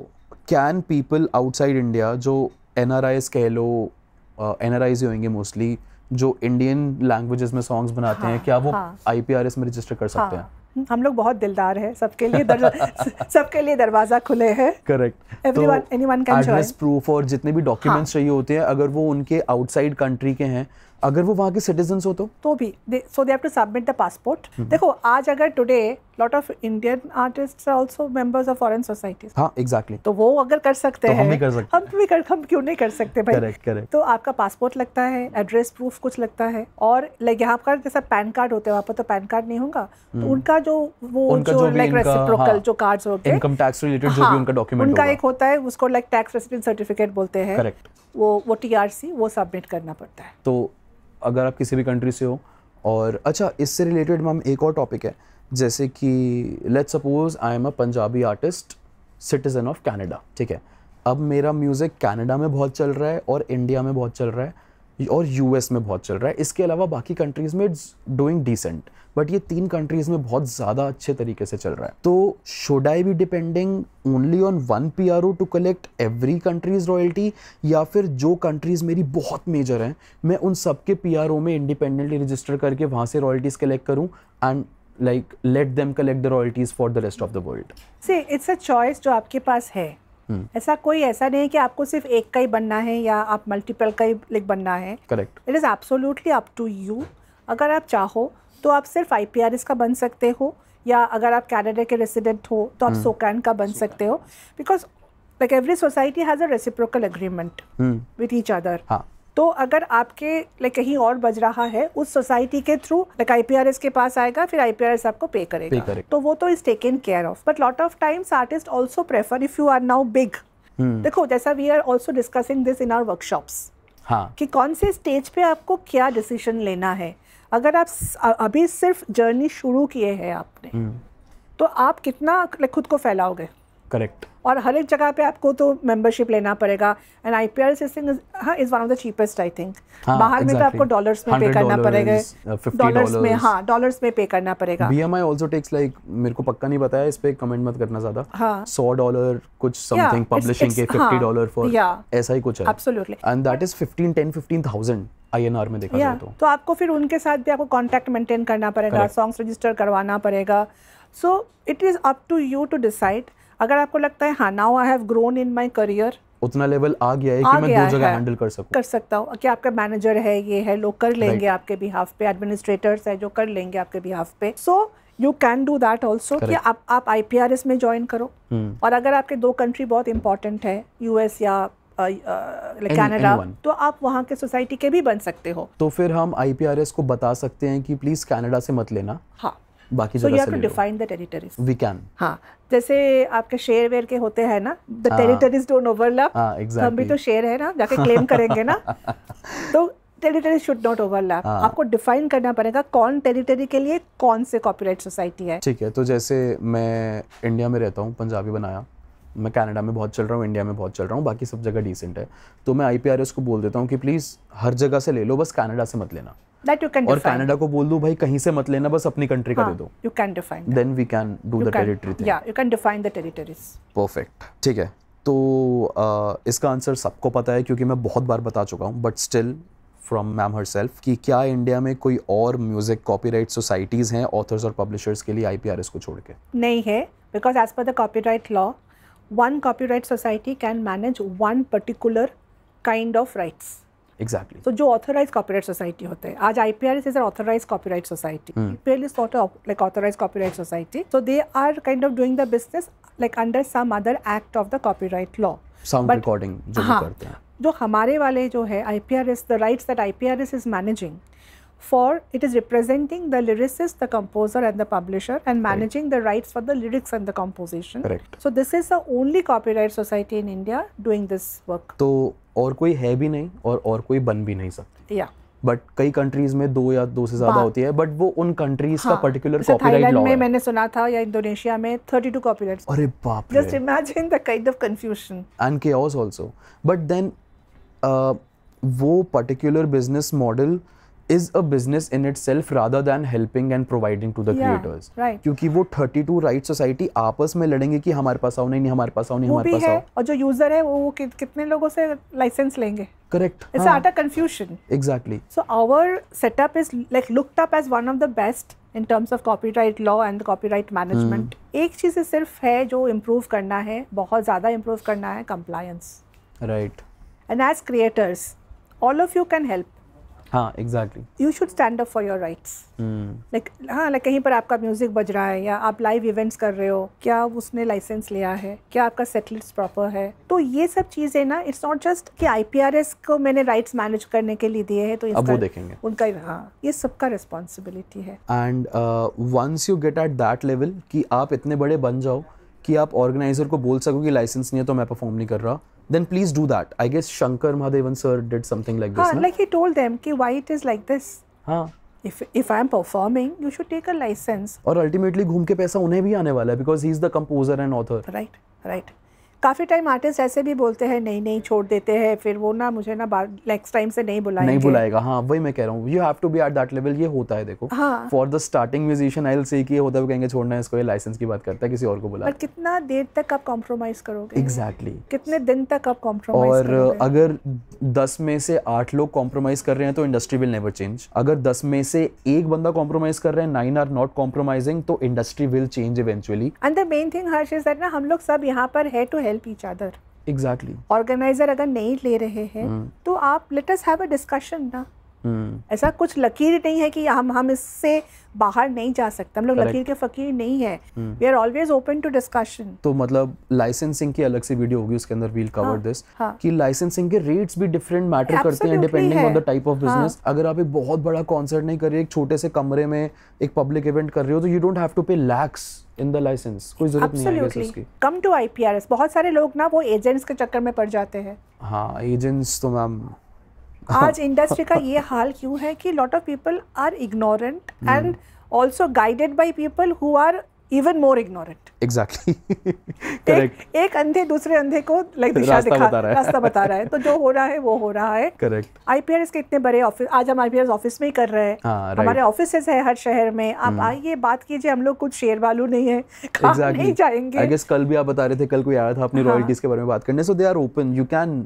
can people outside India जो एन कह लो एन आर आईज होंगे मोस्टली जो इंडियन लैंग्वेजेस में सॉन्ग्स बनाते हाँ, हैं क्या वो आई पी आर एस में रजिस्टर कर सकते हाँ. हैं हम लोग बहुत दिलदार हैं सबके लिए (laughs) सबके लिए दरवाजा खुले हैं correct everyone anyone can join address proof और जितने भी डॉक्यूमेंट्स हाँ. चाहिए होते हैं अगर वो उनके आउटसाइड कंट्री के हैं अगर वो वहाँ के सिटीजन हो तो तो भी so they have to submit the passport देखो आज अगर today lot of Indian artist also members of foreign societies हाँ एग्जैक्टली तो वो अगर कर सकते तो हैं हम भी कर सकते हम भी कर हम क्यों नहीं कर सकते भाई करेक्ट करेक्ट तो आपका पासपोर्ट लगता है एड्रेस प्रूफ कुछ लगता है और लाइक यहाँ पर जैसा पैन कार्ड होते हैं वहाँ पर तो पैन कार्ड नहीं होगा तो हम्म। उनका जो वो उनका जो, लाइक रेसिप्रोकल जो कार्ड्स हाँ, होते हैं इनकम टैक्स रिलेटेड जो भी हाँ, उनका डॉक्यूमेंट उनका एक होता है उसको लाइक टैक्स रेसिडेंट सर्टिफिकेट बोलते हैं करेक्ट वो वो टीआरसी वो सबमिट करना पड़ता है तो अगर आप किसी भी कंट्री से हो और अच्छा इससे रिलेटेड मैम एक और टॉपिक है जैसे कि let suppose I am a Punjabi artist citizen of Canada ठीक है अब मेरा म्यूज़िक कैनेडा में बहुत चल रहा है और इंडिया में बहुत चल रहा है और यूएस में बहुत चल रहा है इसके अलावा बाकी कंट्रीज़ में इट्स डूइंग डिसेंट बट ये तीन कंट्रीज़ में बहुत ज़्यादा अच्छे तरीके से चल रहा है तो should I be depending only on one P R O to collect every countries royalty या फिर जो कंट्रीज़ मेरी बहुत मेजर हैं मैं उन सब के पी आर ओ में इंडिपेंडेंटली रजिस्टर करके वहाँ से रॉयल्टीज़ कलेक्ट करूँ and like let them collect the royalties for the rest of the world से इट्स अ चॉइस जो आपके पास है हम्म। ऐसा कोई ऐसा नहीं कि आपको सिर्फ एक का ही बनना है या आप मल्टीपल का ही लाइक बनना है correct it is absolutely up to you अगर आप चाहो तो आप सिर्फ आई का बन सकते हो या अगर आप कैनेडा के रेसिडेंट हो तो आप सोकैन हम्म। का बन सकते हो because like every society has a reciprocal agreement with each other हाँ तो अगर आपके लाइक कहीं और बज रहा है उस सोसाइटी के थ्रू लाइक आईपीआरएस के पास आएगा फिर आईपीआरएस आपको पे करेगा, पे करेगा। तो वो तो is taken care of but lot of times artist also prefer if you are now big देखो जैसा we are also discussing this in our workshops कि कौन से स्टेज पे आपको क्या डिसीजन लेना है अगर आप अभी सिर्फ जर्नी शुरू किए हैं आपने hmm। तो आप कितना खुद को फैलाओगे करेक्ट और हर एक जगह पे आपको तो मेंबरशिप लेना पड़ेगा and I P R system is one of the cheapest I think बाहर में तो आपको डॉलर्स में पे हाँ, करना पड़ेगा डॉलर्स में हाँ डॉलर्स में पे करना पड़ेगा B M I also takes like मेरे को पक्का नहीं पता है इस पे कमेंट मत करना ज्यादा हाँ। सौ डॉलर कुछ समथिंग पब्लिशिंग के फिफ्टी डॉलर फॉर ऐसा ही कुछ है and that is fifteen ten fifteen thousand INR में देखा yeah. जाए तो तो आपको फिर उनके साथ भी आपको कांटेक्ट मेंटेन करना पड़ेगा सॉन्ग्स रजिस्टर करवाना पड़ेगा so it is up to you to decide अगर आपको लगता है हाँ now I have grown in my career उतना लेवल आ गया है कि मैं दो जगह हैंडल कर सकूं कर सकता हूँ कि आपका मैनेजर है ये है लोग कर लेंगे right. आपके बिहाफ पे एडमिनिस्ट्रेटर्स है जो कर लेंगे आपके बिहाफ पे so you can do that also कि आप आप आई पी आर एस में ज्वाइन करो hmm. और अगर आपके दो कंट्री बहुत इंपॉर्टेंट है यूएस या कैनेडा uh, uh, तो आप वहाँ के सोसाइटी के भी बन सकते हो तो फिर हम आई को बता सकते हैं कि प्लीज कैनेडा से मत लेना हाँ बाकी so जगह define the territories we can हां जैसे आपके शेयर वेयर के होते हैं ना द टेरिटरीज डोंट ओवरलैप हां एग्जैक्टली हम भी तो शेयर है ना जाके क्लेम करेंगे ना (laughs) तो टेरिटरी शुड नॉट ओवरलैप आपको डिफाइन करना पड़ेगा कौन टेरिटरी के लिए कौन से कॉपीराइट सोसाइटी है ठीक है तो जैसे मैं इंडिया में रहता हूँ पंजाबी बनाया मैं कनाडा में बहुत चल रहा हूँ इंडिया में बहुत चल रहा हूँ बाकी सब जगह डिसेंट है तो मैं आई को बोल देता हूँ कि प्लीज़ हर जगह से ले लो बस कनाडा से मत लेना that you can और कनाडा को बोल दो भाई कहीं से मत लेना बस अपनी कंट्री का दे हाँ, दो you can define then we can do the territory thing या you can define the territories perfect ठीक है तो uh, इसका आंसर सबको पता है क्योंकि मैं बहुत बार बता चुका हूँ but still from ma'am herself कि क्या इंडिया में कोई और म्यूजिक कॉपीराइट सोसाइटीज़ हैं ऑथर्स और पब्लिशर्स के लिए आई को छोड़ के नहीं है because as per the copyright law one copyright society can manage one particular kind of rights exactly तो जो ऑथराइज कॉपीराइट सोसाइटी होते हैं आज IPRS is an authorised copyright society PPL sort of like authorised copyright society so they are kind of doing the business like under some other act of the copyright law sound recording जो हाँ, करते हैं जो हमारे वाले जो है IPRS the rights that IPRS is managing for it is representing the lyrics the composer and the publisher and managing the rights for the lyrics and the composition so this is the only copyright society in India doing this work तो और कोई है भी नहीं और और कोई बन भी नहीं सकती या बट कई कंट्रीज में दो या दो से ज्यादा होती है बट वो उन कंट्रीज हाँ, का पर्टिकुलर कॉपीराइट लॉ में मैंने सुना था या इंडोनेशिया में 32 कॉपीराइट्स अरे बाप रे just imagine the kind of confusion and chaos also but then वो particular business model is a business in itself rather than helping and providing to the creators क्योंकि वो थर्टी टू राइट सोसाइटी आपस में लड़ेंगे कि हमारे पास आओ नहीं हमारे पास आओ नहीं हमारे पास आओ और जो यूजर है वो कि, कितने लोगों से लाइसेंस लेंगे correct it's huh. हाँ। utter confusion exactly so our setup is like looked up as one of the best in terms of copyright law and copyright management hmm. एक चीज़ सिर्फ है जो इम्प्रूव करना है बहुत ज़्यादा इम्प्रूव करना है compliance right and as creators all of you can help हाँ exactly you should stand up for your rights like हाँ लाइक कहीं पर आपका म्यूजिक बज रहा है या आप लाइव इवेंट्स कर रहे हो क्या उसने लाइसेंस लिया है क्या आपका सेटलिट्स प्रॉपर है तो ये सब चीजें ना इट्स नॉट जस्ट कि आईपीआरएस को मैंने राइट्स मैनेज करने के लिए दिए हैं तो अब वो देखेंगे उनका हाँ ये सबका रिस्पॉन्सिबिलिटी है and once you get at that level कि आप इतने बड़े बन जाओ कि आप ऑर्गेनाइजर को बोल सको कि लाइसेंस नहीं है तो मैं परफॉर्म नहीं कर रहा then please do that. I guess Shankar Mahadevan sir did something like this. Haan, na? Like he told them ki why it is like this. Haan. If if I'm performing, you should take a license. Or ultimately घूम paisa unhe bhi aane wala वाला है because the composer and author. Right, right. काफ़ी time artist ऐसे भी बोलते हैं नहीं नहीं छोड़ देते हैं फिर वो ना मुझे ना नेक्स्ट टाइम से नहीं बुलाएंगे नहीं बुलाएगा हाँ वही मैं कह रहा हूँ you have to be at that level ये होता है देखो for the starting musician I will say कि ये होता है कहेंगे छोड़ना है इसको ये लाइसेंस की बात करता है किसी और को बुला कितना देर तक आप कॉम्प्रोमाइज़ करोगे एग्जैक्टली exactly. कितने दिन तक आप कॉम्प्रोमाइज़ और अगर दस में से आठ लोग कॉम्प्रोमाइज़ कर रहे हैं तो इंडस्ट्री विल नेवर चेंज अगर दस में से एक बंदा कॉम्प्रोमाइज़ कर रहे हैं नाइन आर नॉट कॉम्प्रोमाइजिंग तो industry will change eventually and the main thing Harsh is that ना हम लोग सब यहाँ पर है to help each other exactly organiser अगर नहीं ले रहे हैं hmm. तो आप let us have a discussion ना hmm. ऐसा कुछ लकीर नहीं है कि हम हम इससे बाहर नहीं जा सकते हम लोग लकीर के फकीर नहीं है we are always open to discussion तो मतलब लाइसेंसिंग की अलग से वीडियो होगी उसके अंदर वील कवर दिस कि लाइसेंसिंग के रेट्स भी डिफरेंट मैटर करते हैं depending on the type of business अगर आप एक बहुत बड़ा कॉन्सर्ट नहीं कर रहे एक छोटे से कमरे में एक पब्लिक इवेंट कर रहे हो तो यू डोंट हैव टू पे लैक्स इन द लाइसेंस कोई जरूरत नहीं है उसकी कम टू आईपीआरएस बहुत सारे लोग ना वो एजेंट्स के चक्कर में पड़ जाते हैं हाँ एजेंट्स तो मैम आज इंडस्ट्री का ये हाल क्यों है कि lot of people are ignorant and also guided by people who are even more ignorant exactly correct एक अंधे दूसरे अंधे को लाइक like, दिशा दिखा रहा है रास्ता बता रहा है तो जो हो रहा है वो हो रहा है करेक्ट आईपीआरएस के इतने बड़े ऑफिस आज हम आईपीआरएस ऑफिस में ही कर रहे हैं हाँ, हमारे ऑफिसेस है हर शहर में आप हम्म। आइए बात कीजिए हम लोग कुछ शेयर वालू नहीं है (laughs) exactly. नहीं जाएंगे आई गेस कल भी आप बता रहे थे कल कोई आया था अपनी रॉयल्टीज हाँ। के बारे में बात करने so they are open you can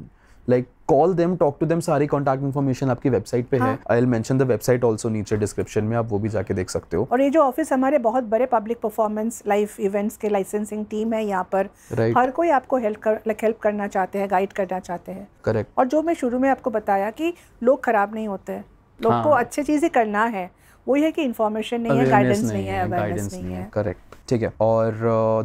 like call them talk to them सारी कॉन्टैक्ट इन्फॉर्मेशन आपकी वेबसाइट पे हाँ. है I mention the website also नीचे डिस्क्रिप्शन में आप वो भी जाके देख सकते हो और ये जो ऑफिस हमारे बहुत बड़े पब्लिक परफॉर्मेंस लाइव इवेंट्स के लाइसेंसिंग टीम है यहाँ पर right. हर कोई आपको हेल्प कर लाइक हेल्प करना चाहते हैं गाइड करना चाहते हैं करेक्ट और जो मैं शुरू में आपको बताया कि लोग खराब नहीं होते हैं लोग हाँ. को अच्छी चीज़ें करना है वो ये है कि इन्फॉर्मेशन नहीं है गाइडेंस नहीं है अवेयरनेस नहीं है करेक्ट ठीक है और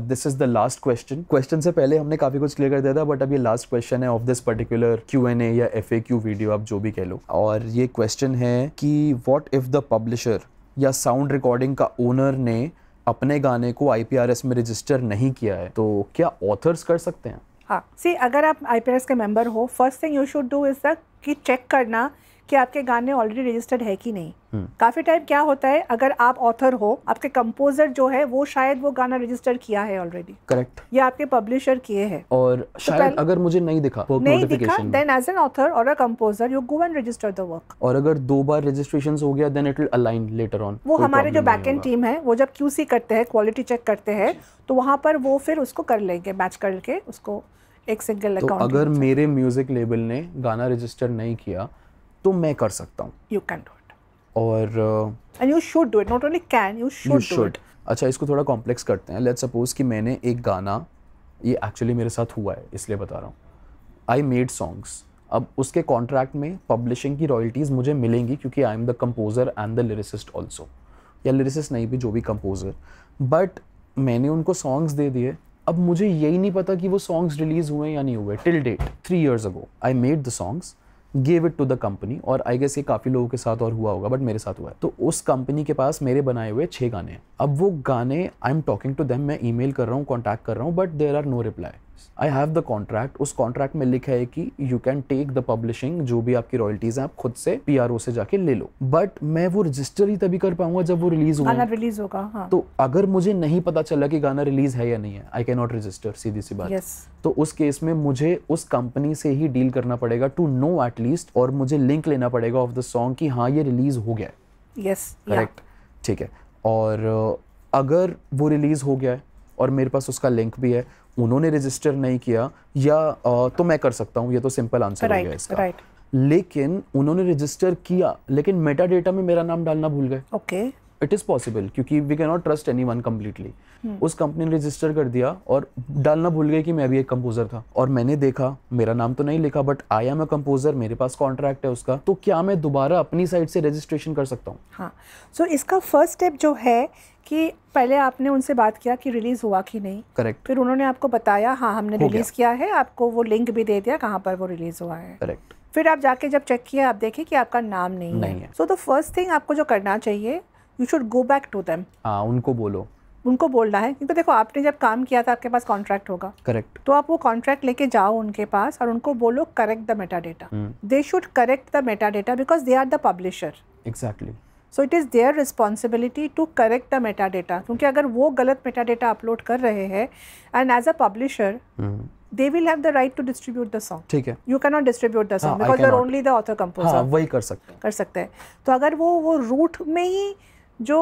this is the last question question से पहले हमने काफी कुछ क्लियर कर दिया था बट अब ये लास्ट क्वेश्चन है of this particular Q and A या एफ ए क्यू वीडियो आप जो भी कह लो और ये क्वेश्चन है कि वॉट इफ द पब्लिशर या साउंड रिकॉर्डिंग का ओनर ने अपने गाने को आई में रजिस्टर नहीं किया है तो क्या ऑथर्स कर सकते हैं हाँ सी अगर आप आई के मेंबर हो first thing you should do is the कि चेक करना कि आपके गाने ऑलरेडी रजिस्टर्ड है कि नहीं हम्म। काफ़ी टाइम क्या होता है अगर आप ऑथर हो आपके कंपोजर जो है वो शायद वो गाना रजिस्टर किया है ऑलरेडी करेक्ट या आपके पब्लिशर किए हैं और तो शायद अगर मुझे नहीं दिखा नहीं दिखा देन एज एन ऑथर और a composer you go and register the work और अगर दो बार रजिस्ट्रेशन हो गया then it will align later on वो हमारे जो बैक एंड टीम है वो जब क्यूसी करते हैं क्वालिटी चेक करते हैं तो वहाँ पर वो फिर उसको कर लेंगे मैच करके उसको एक सिंगल तो अगर मेरे म्यूजिक लेबल ने गाना रजिस्टर नहीं किया तो मैं कर सकता हूँ यू कैन डू इट और and you should do it not only can you should do it अच्छा इसको थोड़ा कॉम्प्लेक्स करते हैं लेट सपोज कि मैंने एक गाना ये एक्चुअली मेरे साथ हुआ है इसलिए बता रहा हूँ आई मेड सॉन्ग्स अब उसके कॉन्ट्रैक्ट में पब्लिशिंग की रॉयल्टीज़ मुझे मिलेंगी क्योंकि I am the composer and the lyricist also या लिरिसिस्ट नहीं भी जो भी कंपोज़र बट मैंने उनको सॉन्ग्स दे दिए अब मुझे यही नहीं पता कि वो सॉन्ग्स रिलीज़ हुए या नहीं हुए till date three years ago I made the songs gave it to the company और आई गेस ये काफ़ी लोगों के साथ और हुआ होगा बट मेरे साथ हुआ है तो उस कंपनी के पास मेरे बनाए हुए छः गाने हैं अब वो गाने I am talking to them मैं ईमेल कर रहा हूँ कॉन्टैक्ट कर रहा हूँ but there are no reply I have the contract उस कॉन्ट्रैक्ट में लिखा है कि you can take the publishing जो भी आपकी रॉयल्टीज हैं आप खुद से पी आर ओ से जाके ले लो बट मैं वो रजिस्टर ही तभी कर पाऊंगा जब वो रिलीज होगा रिलीज हाँ, होगा हाँ. तो अगर मुझे नहीं पता चला कि गाना रिलीज है या नहीं है आई कैन नॉट रजिस्टर सीधी सी बात yes. तो उस केस में मुझे उस कंपनी से ही डील करना पड़ेगा टू नो एटलीस्ट और मुझे लिंक लेना पड़ेगा ऑफ द सॉन्ग कि हाँ ये रिलीज हो गया है यस करेक्ट ठीक है और अगर वो रिलीज हो गया है और मेरे पास उसका लिंक भी है उन्होंने रजिस्टर नहीं किया या तो मैं कर सकता हूँ ये तो सिंपल आंसर हो गया इसका लेकिन उन्होंने रजिस्टर किया लेकिन मेटा डेटा में मेरा नाम डालना भूल गए ओके इट इज़ पॉसिबल क्योंकि we can not trust anyone completely हम्म। उस कंपनी ने रजिस्टर कर दिया और डालना भूल गए कि मैं भी एक कंपोजर था और मैंने देखा मेरा नाम तो नहीं लिखा but I am a composer मेरे पास कॉन्ट्रैक्ट है उसका तो क्या मैं दोबारा अपनी साइड से रजिस्ट्रेशन कर सकता हूँ हाँ सो so, इसका फर्स्ट स्टेप जो है कि पहले आपने उनसे बात किया कि रिलीज़ हुआ कि नहीं करेक्ट फिर उन्होंने आपको बताया हाँ हमने रिलीज़ किया है आपको वो लिंक भी दे दिया कहाँ पर वो रिलीज़ हुआ है करेक्ट फिर आप जाके जब चेक किया आप देखें कि आपका नाम नहीं, नहीं है सो द फर्स्ट थिंग आपको जो करना चाहिए you should go back to them हाँ उनको बोलो उनको बोलना है क्योंकि तो देखो आपने जब काम किया था आपके पास कॉन्ट्रैक्ट होगा करेक्ट तो आप वो कॉन्ट्रैक्ट लेके जाओ उनके पास और उनको बोलो correct the metadata they should correct the metadata because they are the publisher exactly so it is their responsibility to correct the metadata क्योंकि अगर वो गलत मेटा डेटा अपलोड कर रहे हैं and as a publisher they will have the right to distribute the song ठीक है you can not distribute the song because are only the author composer वही कर सकते हैं कर सकते हैं तो अगर वो वो रूट में ही जो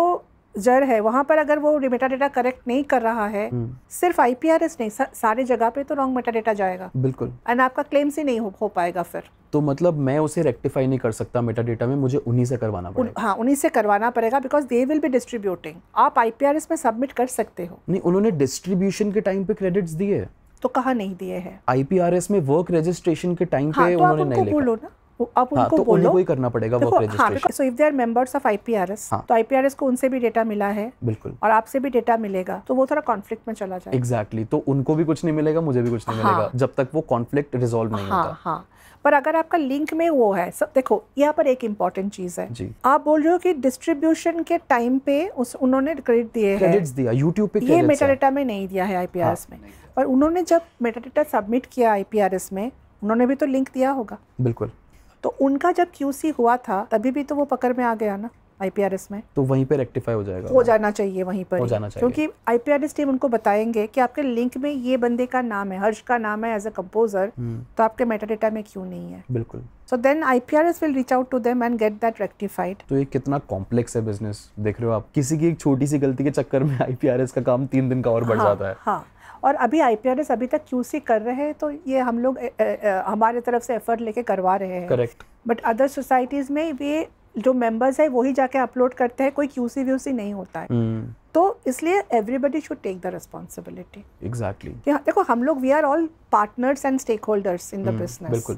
जर है वहाँ पर अगर वो मेटा डेटा करेक्ट नहीं कर रहा है हम्म। सिर्फ आई पी आर एस नहीं सारे जगह पे तो रॉन्ग मेटा डेटा जाएगा बिल्कुल एंड आपका क्लेम्स ही नहीं हो, हो पाएगा फिर तो मतलब मैं उसे रेक्टिफाई नहीं कर सकता मेटा डेटा में मुझे उन्हीं से करवाना पड़ेगा हाँ उन्हीं से करवाना पड़ेगा because they will be distributing आप आई पी आर एस में सबमिट कर सकते हो नहीं उन्होंने डिस्ट्रीब्यूशन के टाइम पे क्रेडिट्स दिए तो कहा नहीं दिए हैं आईपीआरएस में वर्क रजिस्ट्रेशन के टाइम हाँ, पे तो उन्होंने नहीं बोलो ना आप हाँ, उनको तो हाँ, हाँ, तो बोलो करना पड़ेगा देखो हाँ so if they are members of IPRS तो आईपीआरएस को उनसे भी डेटा मिला है बिल्कुल और आपसे भी डेटा मिलेगा तो वो थोड़ा कॉन्फ्लिक्ट में चला जाएगा एग्जैक्टली exactly. तो उनको भी कुछ नहीं मिलेगा मुझे भी कुछ नहीं हाँ, मिलेगा जब तक वो कॉन्फ्लिक्ट नहीं हाँ, होता हाँ। पर अगर आपका लिंक में वो है सब देखो यहाँ पर एक इम्पोर्टेंट चीज है जी. आप बोल रहे हो कि डिस्ट्रीब्यूशन के टाइम पे उस उन्होंने क्रेडिट दिए हैं दिया यूट्यूब पे ये मेटाडेटा में नहीं दिया है आईपीआरएस में पर उन्होंने जब मेटाडेटा सबमिट किया आईपीआरएस में उन्होंने भी तो लिंक दिया होगा बिल्कुल तो उनका जब क्यूसी हुआ था तभी भी तो वो पकड़ में आ गया ना आईपीआरएस में तो वहीं पे रेक्टिफाई हो जाएगा हो जाना चाहिए वहीं पर हो जाना चाहिए क्योंकि आईपीआरएस टीम उनको बताएंगे कि आपके लिंक में ये बंदे का नाम है हर्ष का नाम है एज अ कंपोजर तो आपके डेटा में क्यों नहीं है बिल्कुल so then IPRS will reach out to them and get that rectified तो ये कितना कॉम्प्लेक्स है बिजनेस देख रहे हो आप किसी की एक छोटी सी गलती के चक्कर में आईपीआरएस का काम तीन दिन का और बढ़ हाँ, जाता है हाँ और अभी आई पी अभी तक क्यू कर रहे हैं तो ये हम लोग हमारे तरफ से एफर्ट लेके करवा रहे हैं करेक्ट बट अदर सोसाइटीज़ में ये जो मेंबर्स है वही जाके अपलोड करते हैं कोई क्यूसी व्यूसी नहीं होता है हम्म। तो इसलिए everybody should take the responsibility exactly देखो हम लोग we are all partners and stakeholders in the business बिल्कुल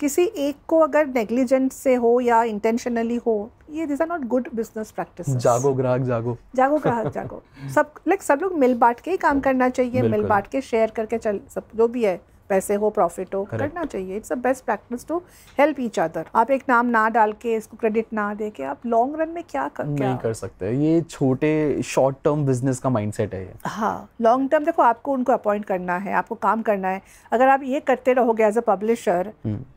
किसी एक को अगर नेग्लिजेंट से हो या इंटेंशनली हो ये this are not good business practice जागो ग्राहक जागो जागो ग्राहक जागो सब लाइक सब लोग मिल बांट के ही काम करना चाहिए मिल बांट के शेयर करके चल सब जो भी है पैसे हो प्रॉफिट हो Correct. करना चाहिए it's a best practice to help each other आप एक नाम ना डाल के इसको क्रेडिट ना दे के आप लॉन्ग रन में क्या कर नहीं क्या? कर सकते ये छोटे शॉर्ट टर्म बिजनेस का माइंडसेट है हाँ लॉन्ग टर्म देखो आपको उनको अपॉइंट करना है आपको काम करना है अगर आप ये करते रहोगे एज अ पब्लिशर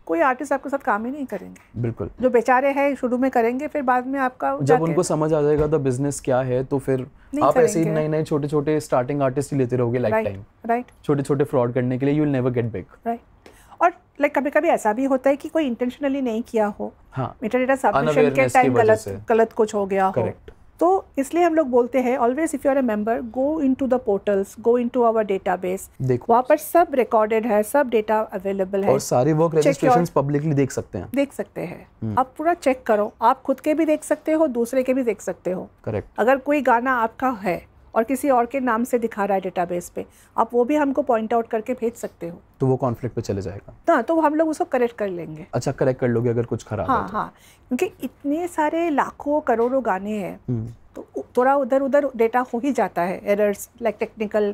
कोई आर्टिस्ट आपके साथ काम ही नहीं करेंगे बिल्कुल जो बेचारे हैं शुरू में करेंगे फिर बाद में आपका जब उनको समझ आ जाएगा तो बिजनेस क्या है तो फिर आप ऐसे ही नए नए छोटे छोटे स्टार्टिंग आर्टिस्ट ही लेते रहोगे लाइफ टाइम राइट छोटे छोटे फ्रॉड करने के लिए you will never get get big right और लाइक कभी कभी ऐसा भी होता है कि कोई इंटेंशनली नहीं किया हो हाँ मेटाडेटा सबमिशन के टाइम गलत गलत कुछ हो गया Correct. हो तो इसलिए हम लोग बोलते हैं always if you are a member go into the portals go into our database वहां पर सब रिकॉर्डेड है सब डेटा अवेलेबल है और सारे वर्क रजिस्ट्रेशंस पब्लिकली देख सकते हैं देख सकते हैं हम्म। आप पूरा चेक करो आप खुद के भी देख सकते हो दूसरे के भी देख सकते हो करेक्ट अगर कोई गाना आपका है और किसी और के नाम से दिखा रहा है डेटाबेस पे आप वो भी हमको पॉइंट आउट करके भेज सकते हो तो वो कॉन्फ्लिक्ट पे चले जाएगा ना हाँ, तो हम लोग उसको करेक्ट कर लेंगे अच्छा करेक्ट कर लोगे अगर कुछ खराब हाँ तो। हाँ क्योंकि इतने सारे लाखों करोड़ों गाने हैं हम्म। तो थोड़ा उधर उधर डेटा हो ही जाता है एरर्स लाइक टेक्निकल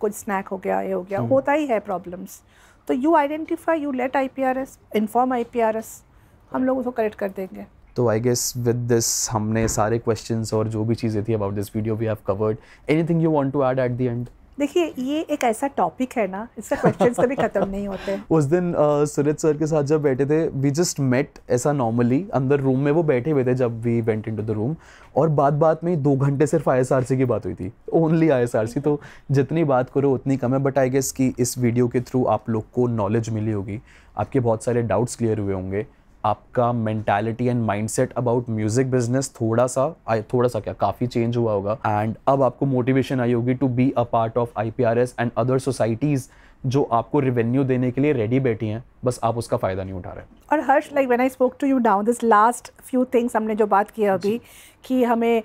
कुछ स्नैक हो गया ये हो गया हम्म। होता ही है प्रॉब्लम्स तो you identify you let I P R S inform I P R S हम लोग उसको करेक्ट कर देंगे तो आई गेस विद दिस हमने सारे क्वेश्चन और जो भी चीज़ें थी about this video we have covered anything you want to at the end देखिए ये एक ऐसा टॉपिक है ना इसका क्वेश्चंस कभी खत्म नहीं होते (laughs) उस दिन सुरेज uh, सुरज सर के साथ जब बैठे थे वी जस्ट मेट ऐसा नॉर्मली अंदर रूम में वो बैठे हुए थे जब we went into the room और बात बात में दो घंटे सिर्फ आईएसआरसी की बात हुई थी ओनली आईएसआरसी तो जितनी बात करो उतनी कम है बट आई गेस कि इस वीडियो के थ्रू आप लोग को नॉलेज मिली होगी आपके बहुत सारे डाउट्स क्लियर हुए होंगे आपका mentality and mindset about music business थोड़ा सा थोड़ा सा क्या काफ़ी चेंज हुआ होगा एंड अब आपको मोटिवेशन आई होगी to be a part of I P R S and other societies जो आपको रिवेन्यू देने के लिए रेडी बैठी हैं बस आप उसका फ़ायदा नहीं उठा रहे और Harsh like when I spoke to you down this last few things हमने जो बात की अभी कि हमें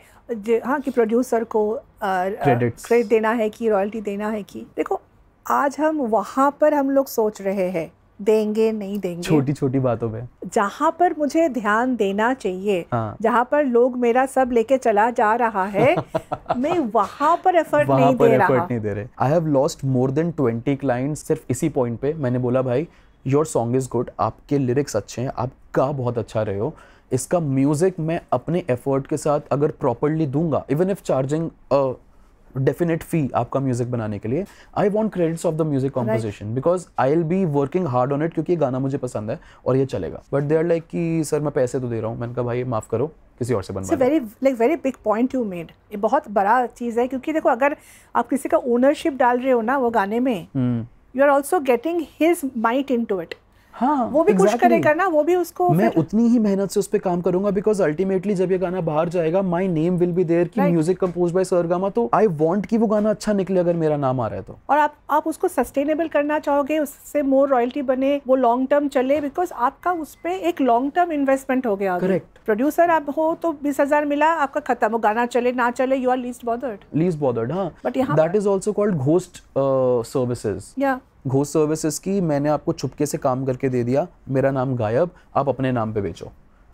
हाँ कि प्रोड्यूसर को क्रेडिट देना है कि रॉयल्टी देना है कि देखो आज हम वहाँ पर हम लोग सोच रहे हैं देंगे नहीं देंगे छोटी छोटी बातों पे जहाँ पर मुझे ध्यान देना चाहिए हाँ। जहाँ पर लोग मेरा सब लेके चला जा रहा है (laughs) मैं वहाँ पर एफर्ट वहाँ नहीं पर दे रहा नहीं दे रहे I have lost more than twenty client सिर्फ इसी पॉइंट पे मैंने बोला भाई योर सॉन्ग इज गुड आपके लिरिक्स अच्छे हैं आप गा बहुत अच्छा रहे हो इसका म्यूजिक मैं अपने एफर्ट के साथ अगर प्रॉपरली दूंगा even if charging definite fee आपका म्यूजिक बनाने के लिए I want credits of the music composition because I will be working hard on it क्योंकि ये गाना मुझे पसंद है और ये चलेगा बट दे आर लाइक कि सर मैं पैसे तो दे रहा हूँ मैंने कहा भाई माफ़ करो किसी और से बनवा very like very big point you made ये बहुत बड़ा चीज़ है क्योंकि देखो अगर आप किसी का ओनरशिप डाल रहे हो ना वो गाने में you are also getting his might into it हाँ, वो भी exactly. कुछ करेगा ना वो भी उसको मैं फिर... उतनी ही मेहनत से उस पर काम करूंगा बिकॉज अल्टीमेटली जब ये गाना बाहर जाएगा my name will be there की म्यूजिक कंपोज बाय सरगामा तो आई वांट कि वो गाना अच्छा निकले अगर मेरा नाम आ रहा है तो और आप आप उसको सस्टेनेबल करना चाहोगे उससे मोर रॉयल्टी बने वो लॉन्ग टर्म चले बिकॉज आपका उस पर एक लॉन्ग टर्म इन्वेस्टमेंट हो गया करेक्ट प्रोड्यूसर आप हो तो बीस हजार मिला आपका खत्म वो गाना चले ना चले you are least bothered least bothered हाँ but that is also called ghost services या घोष सर्विसेज की मैंने आपको छुपके से काम करके दे दिया मेरा नाम गायब आप अपने नाम पे बेचो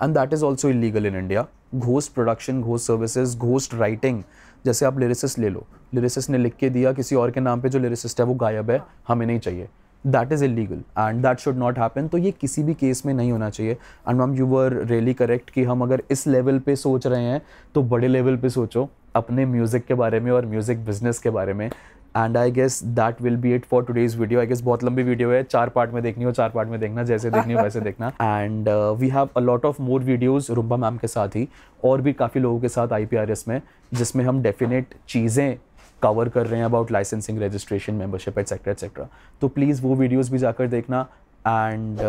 and that is also illegal in India ghost production ghost services ghost writing जैसे आप लिरिसिस ले लो लिरिसिस ने लिख के दिया किसी और के नाम पे जो लिरिसिस्ट है वो गायब है हमें नहीं चाहिए that is illegal and that should not happen तो ये किसी भी केस में नहीं होना चाहिए and ma'am you were really correct कि हम अगर इस लेवल पे सोच रहे हैं तो बड़े लेवल पे सोचो अपने म्यूज़िक के बारे में और म्यूज़िक बिजनेस के बारे में and I guess that will be it for today's video I guess बहुत लंबी वीडियो है चार पार्ट में देखनी हो चार पार्ट में देखना जैसे देखनी हो वैसे (laughs) देखना and we have a lot of more videos Rumba ma'am के साथ ही और भी काफ़ी लोगों के साथ आई पी आर एस में जिसमें हम डेफिनेट चीज़ें कवर कर रहे हैं about licensing registration membership etcetera etcetera तो प्लीज़ वो वीडियोज़ भी जाकर देखना and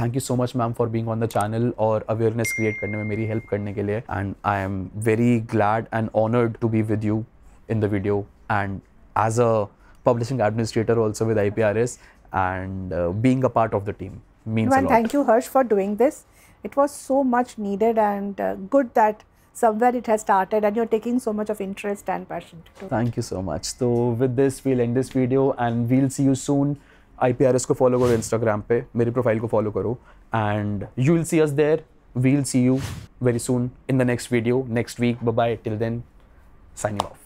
thank you so much ma'am for being on the channel और अवेयरनेस क्रिएट करने में मेरी हेल्प करने के लिए and I am very glad and honoured to be with you in the video and as a publishing administrator also with IPRS and uh, being a part of the team means well, a lot. Thank you, Harsh, for doing this. It was so much needed and uh, good that somewhere it has started and you're taking so much of interest and passion to Thank you so much. So with this, we'll end this video and we'll see you soon. IPRS को follow करो Instagram पे मेरी profile को follow करो and you will see us there. We'll see you very soon in the next video next week. Bye bye. Till then, signing off.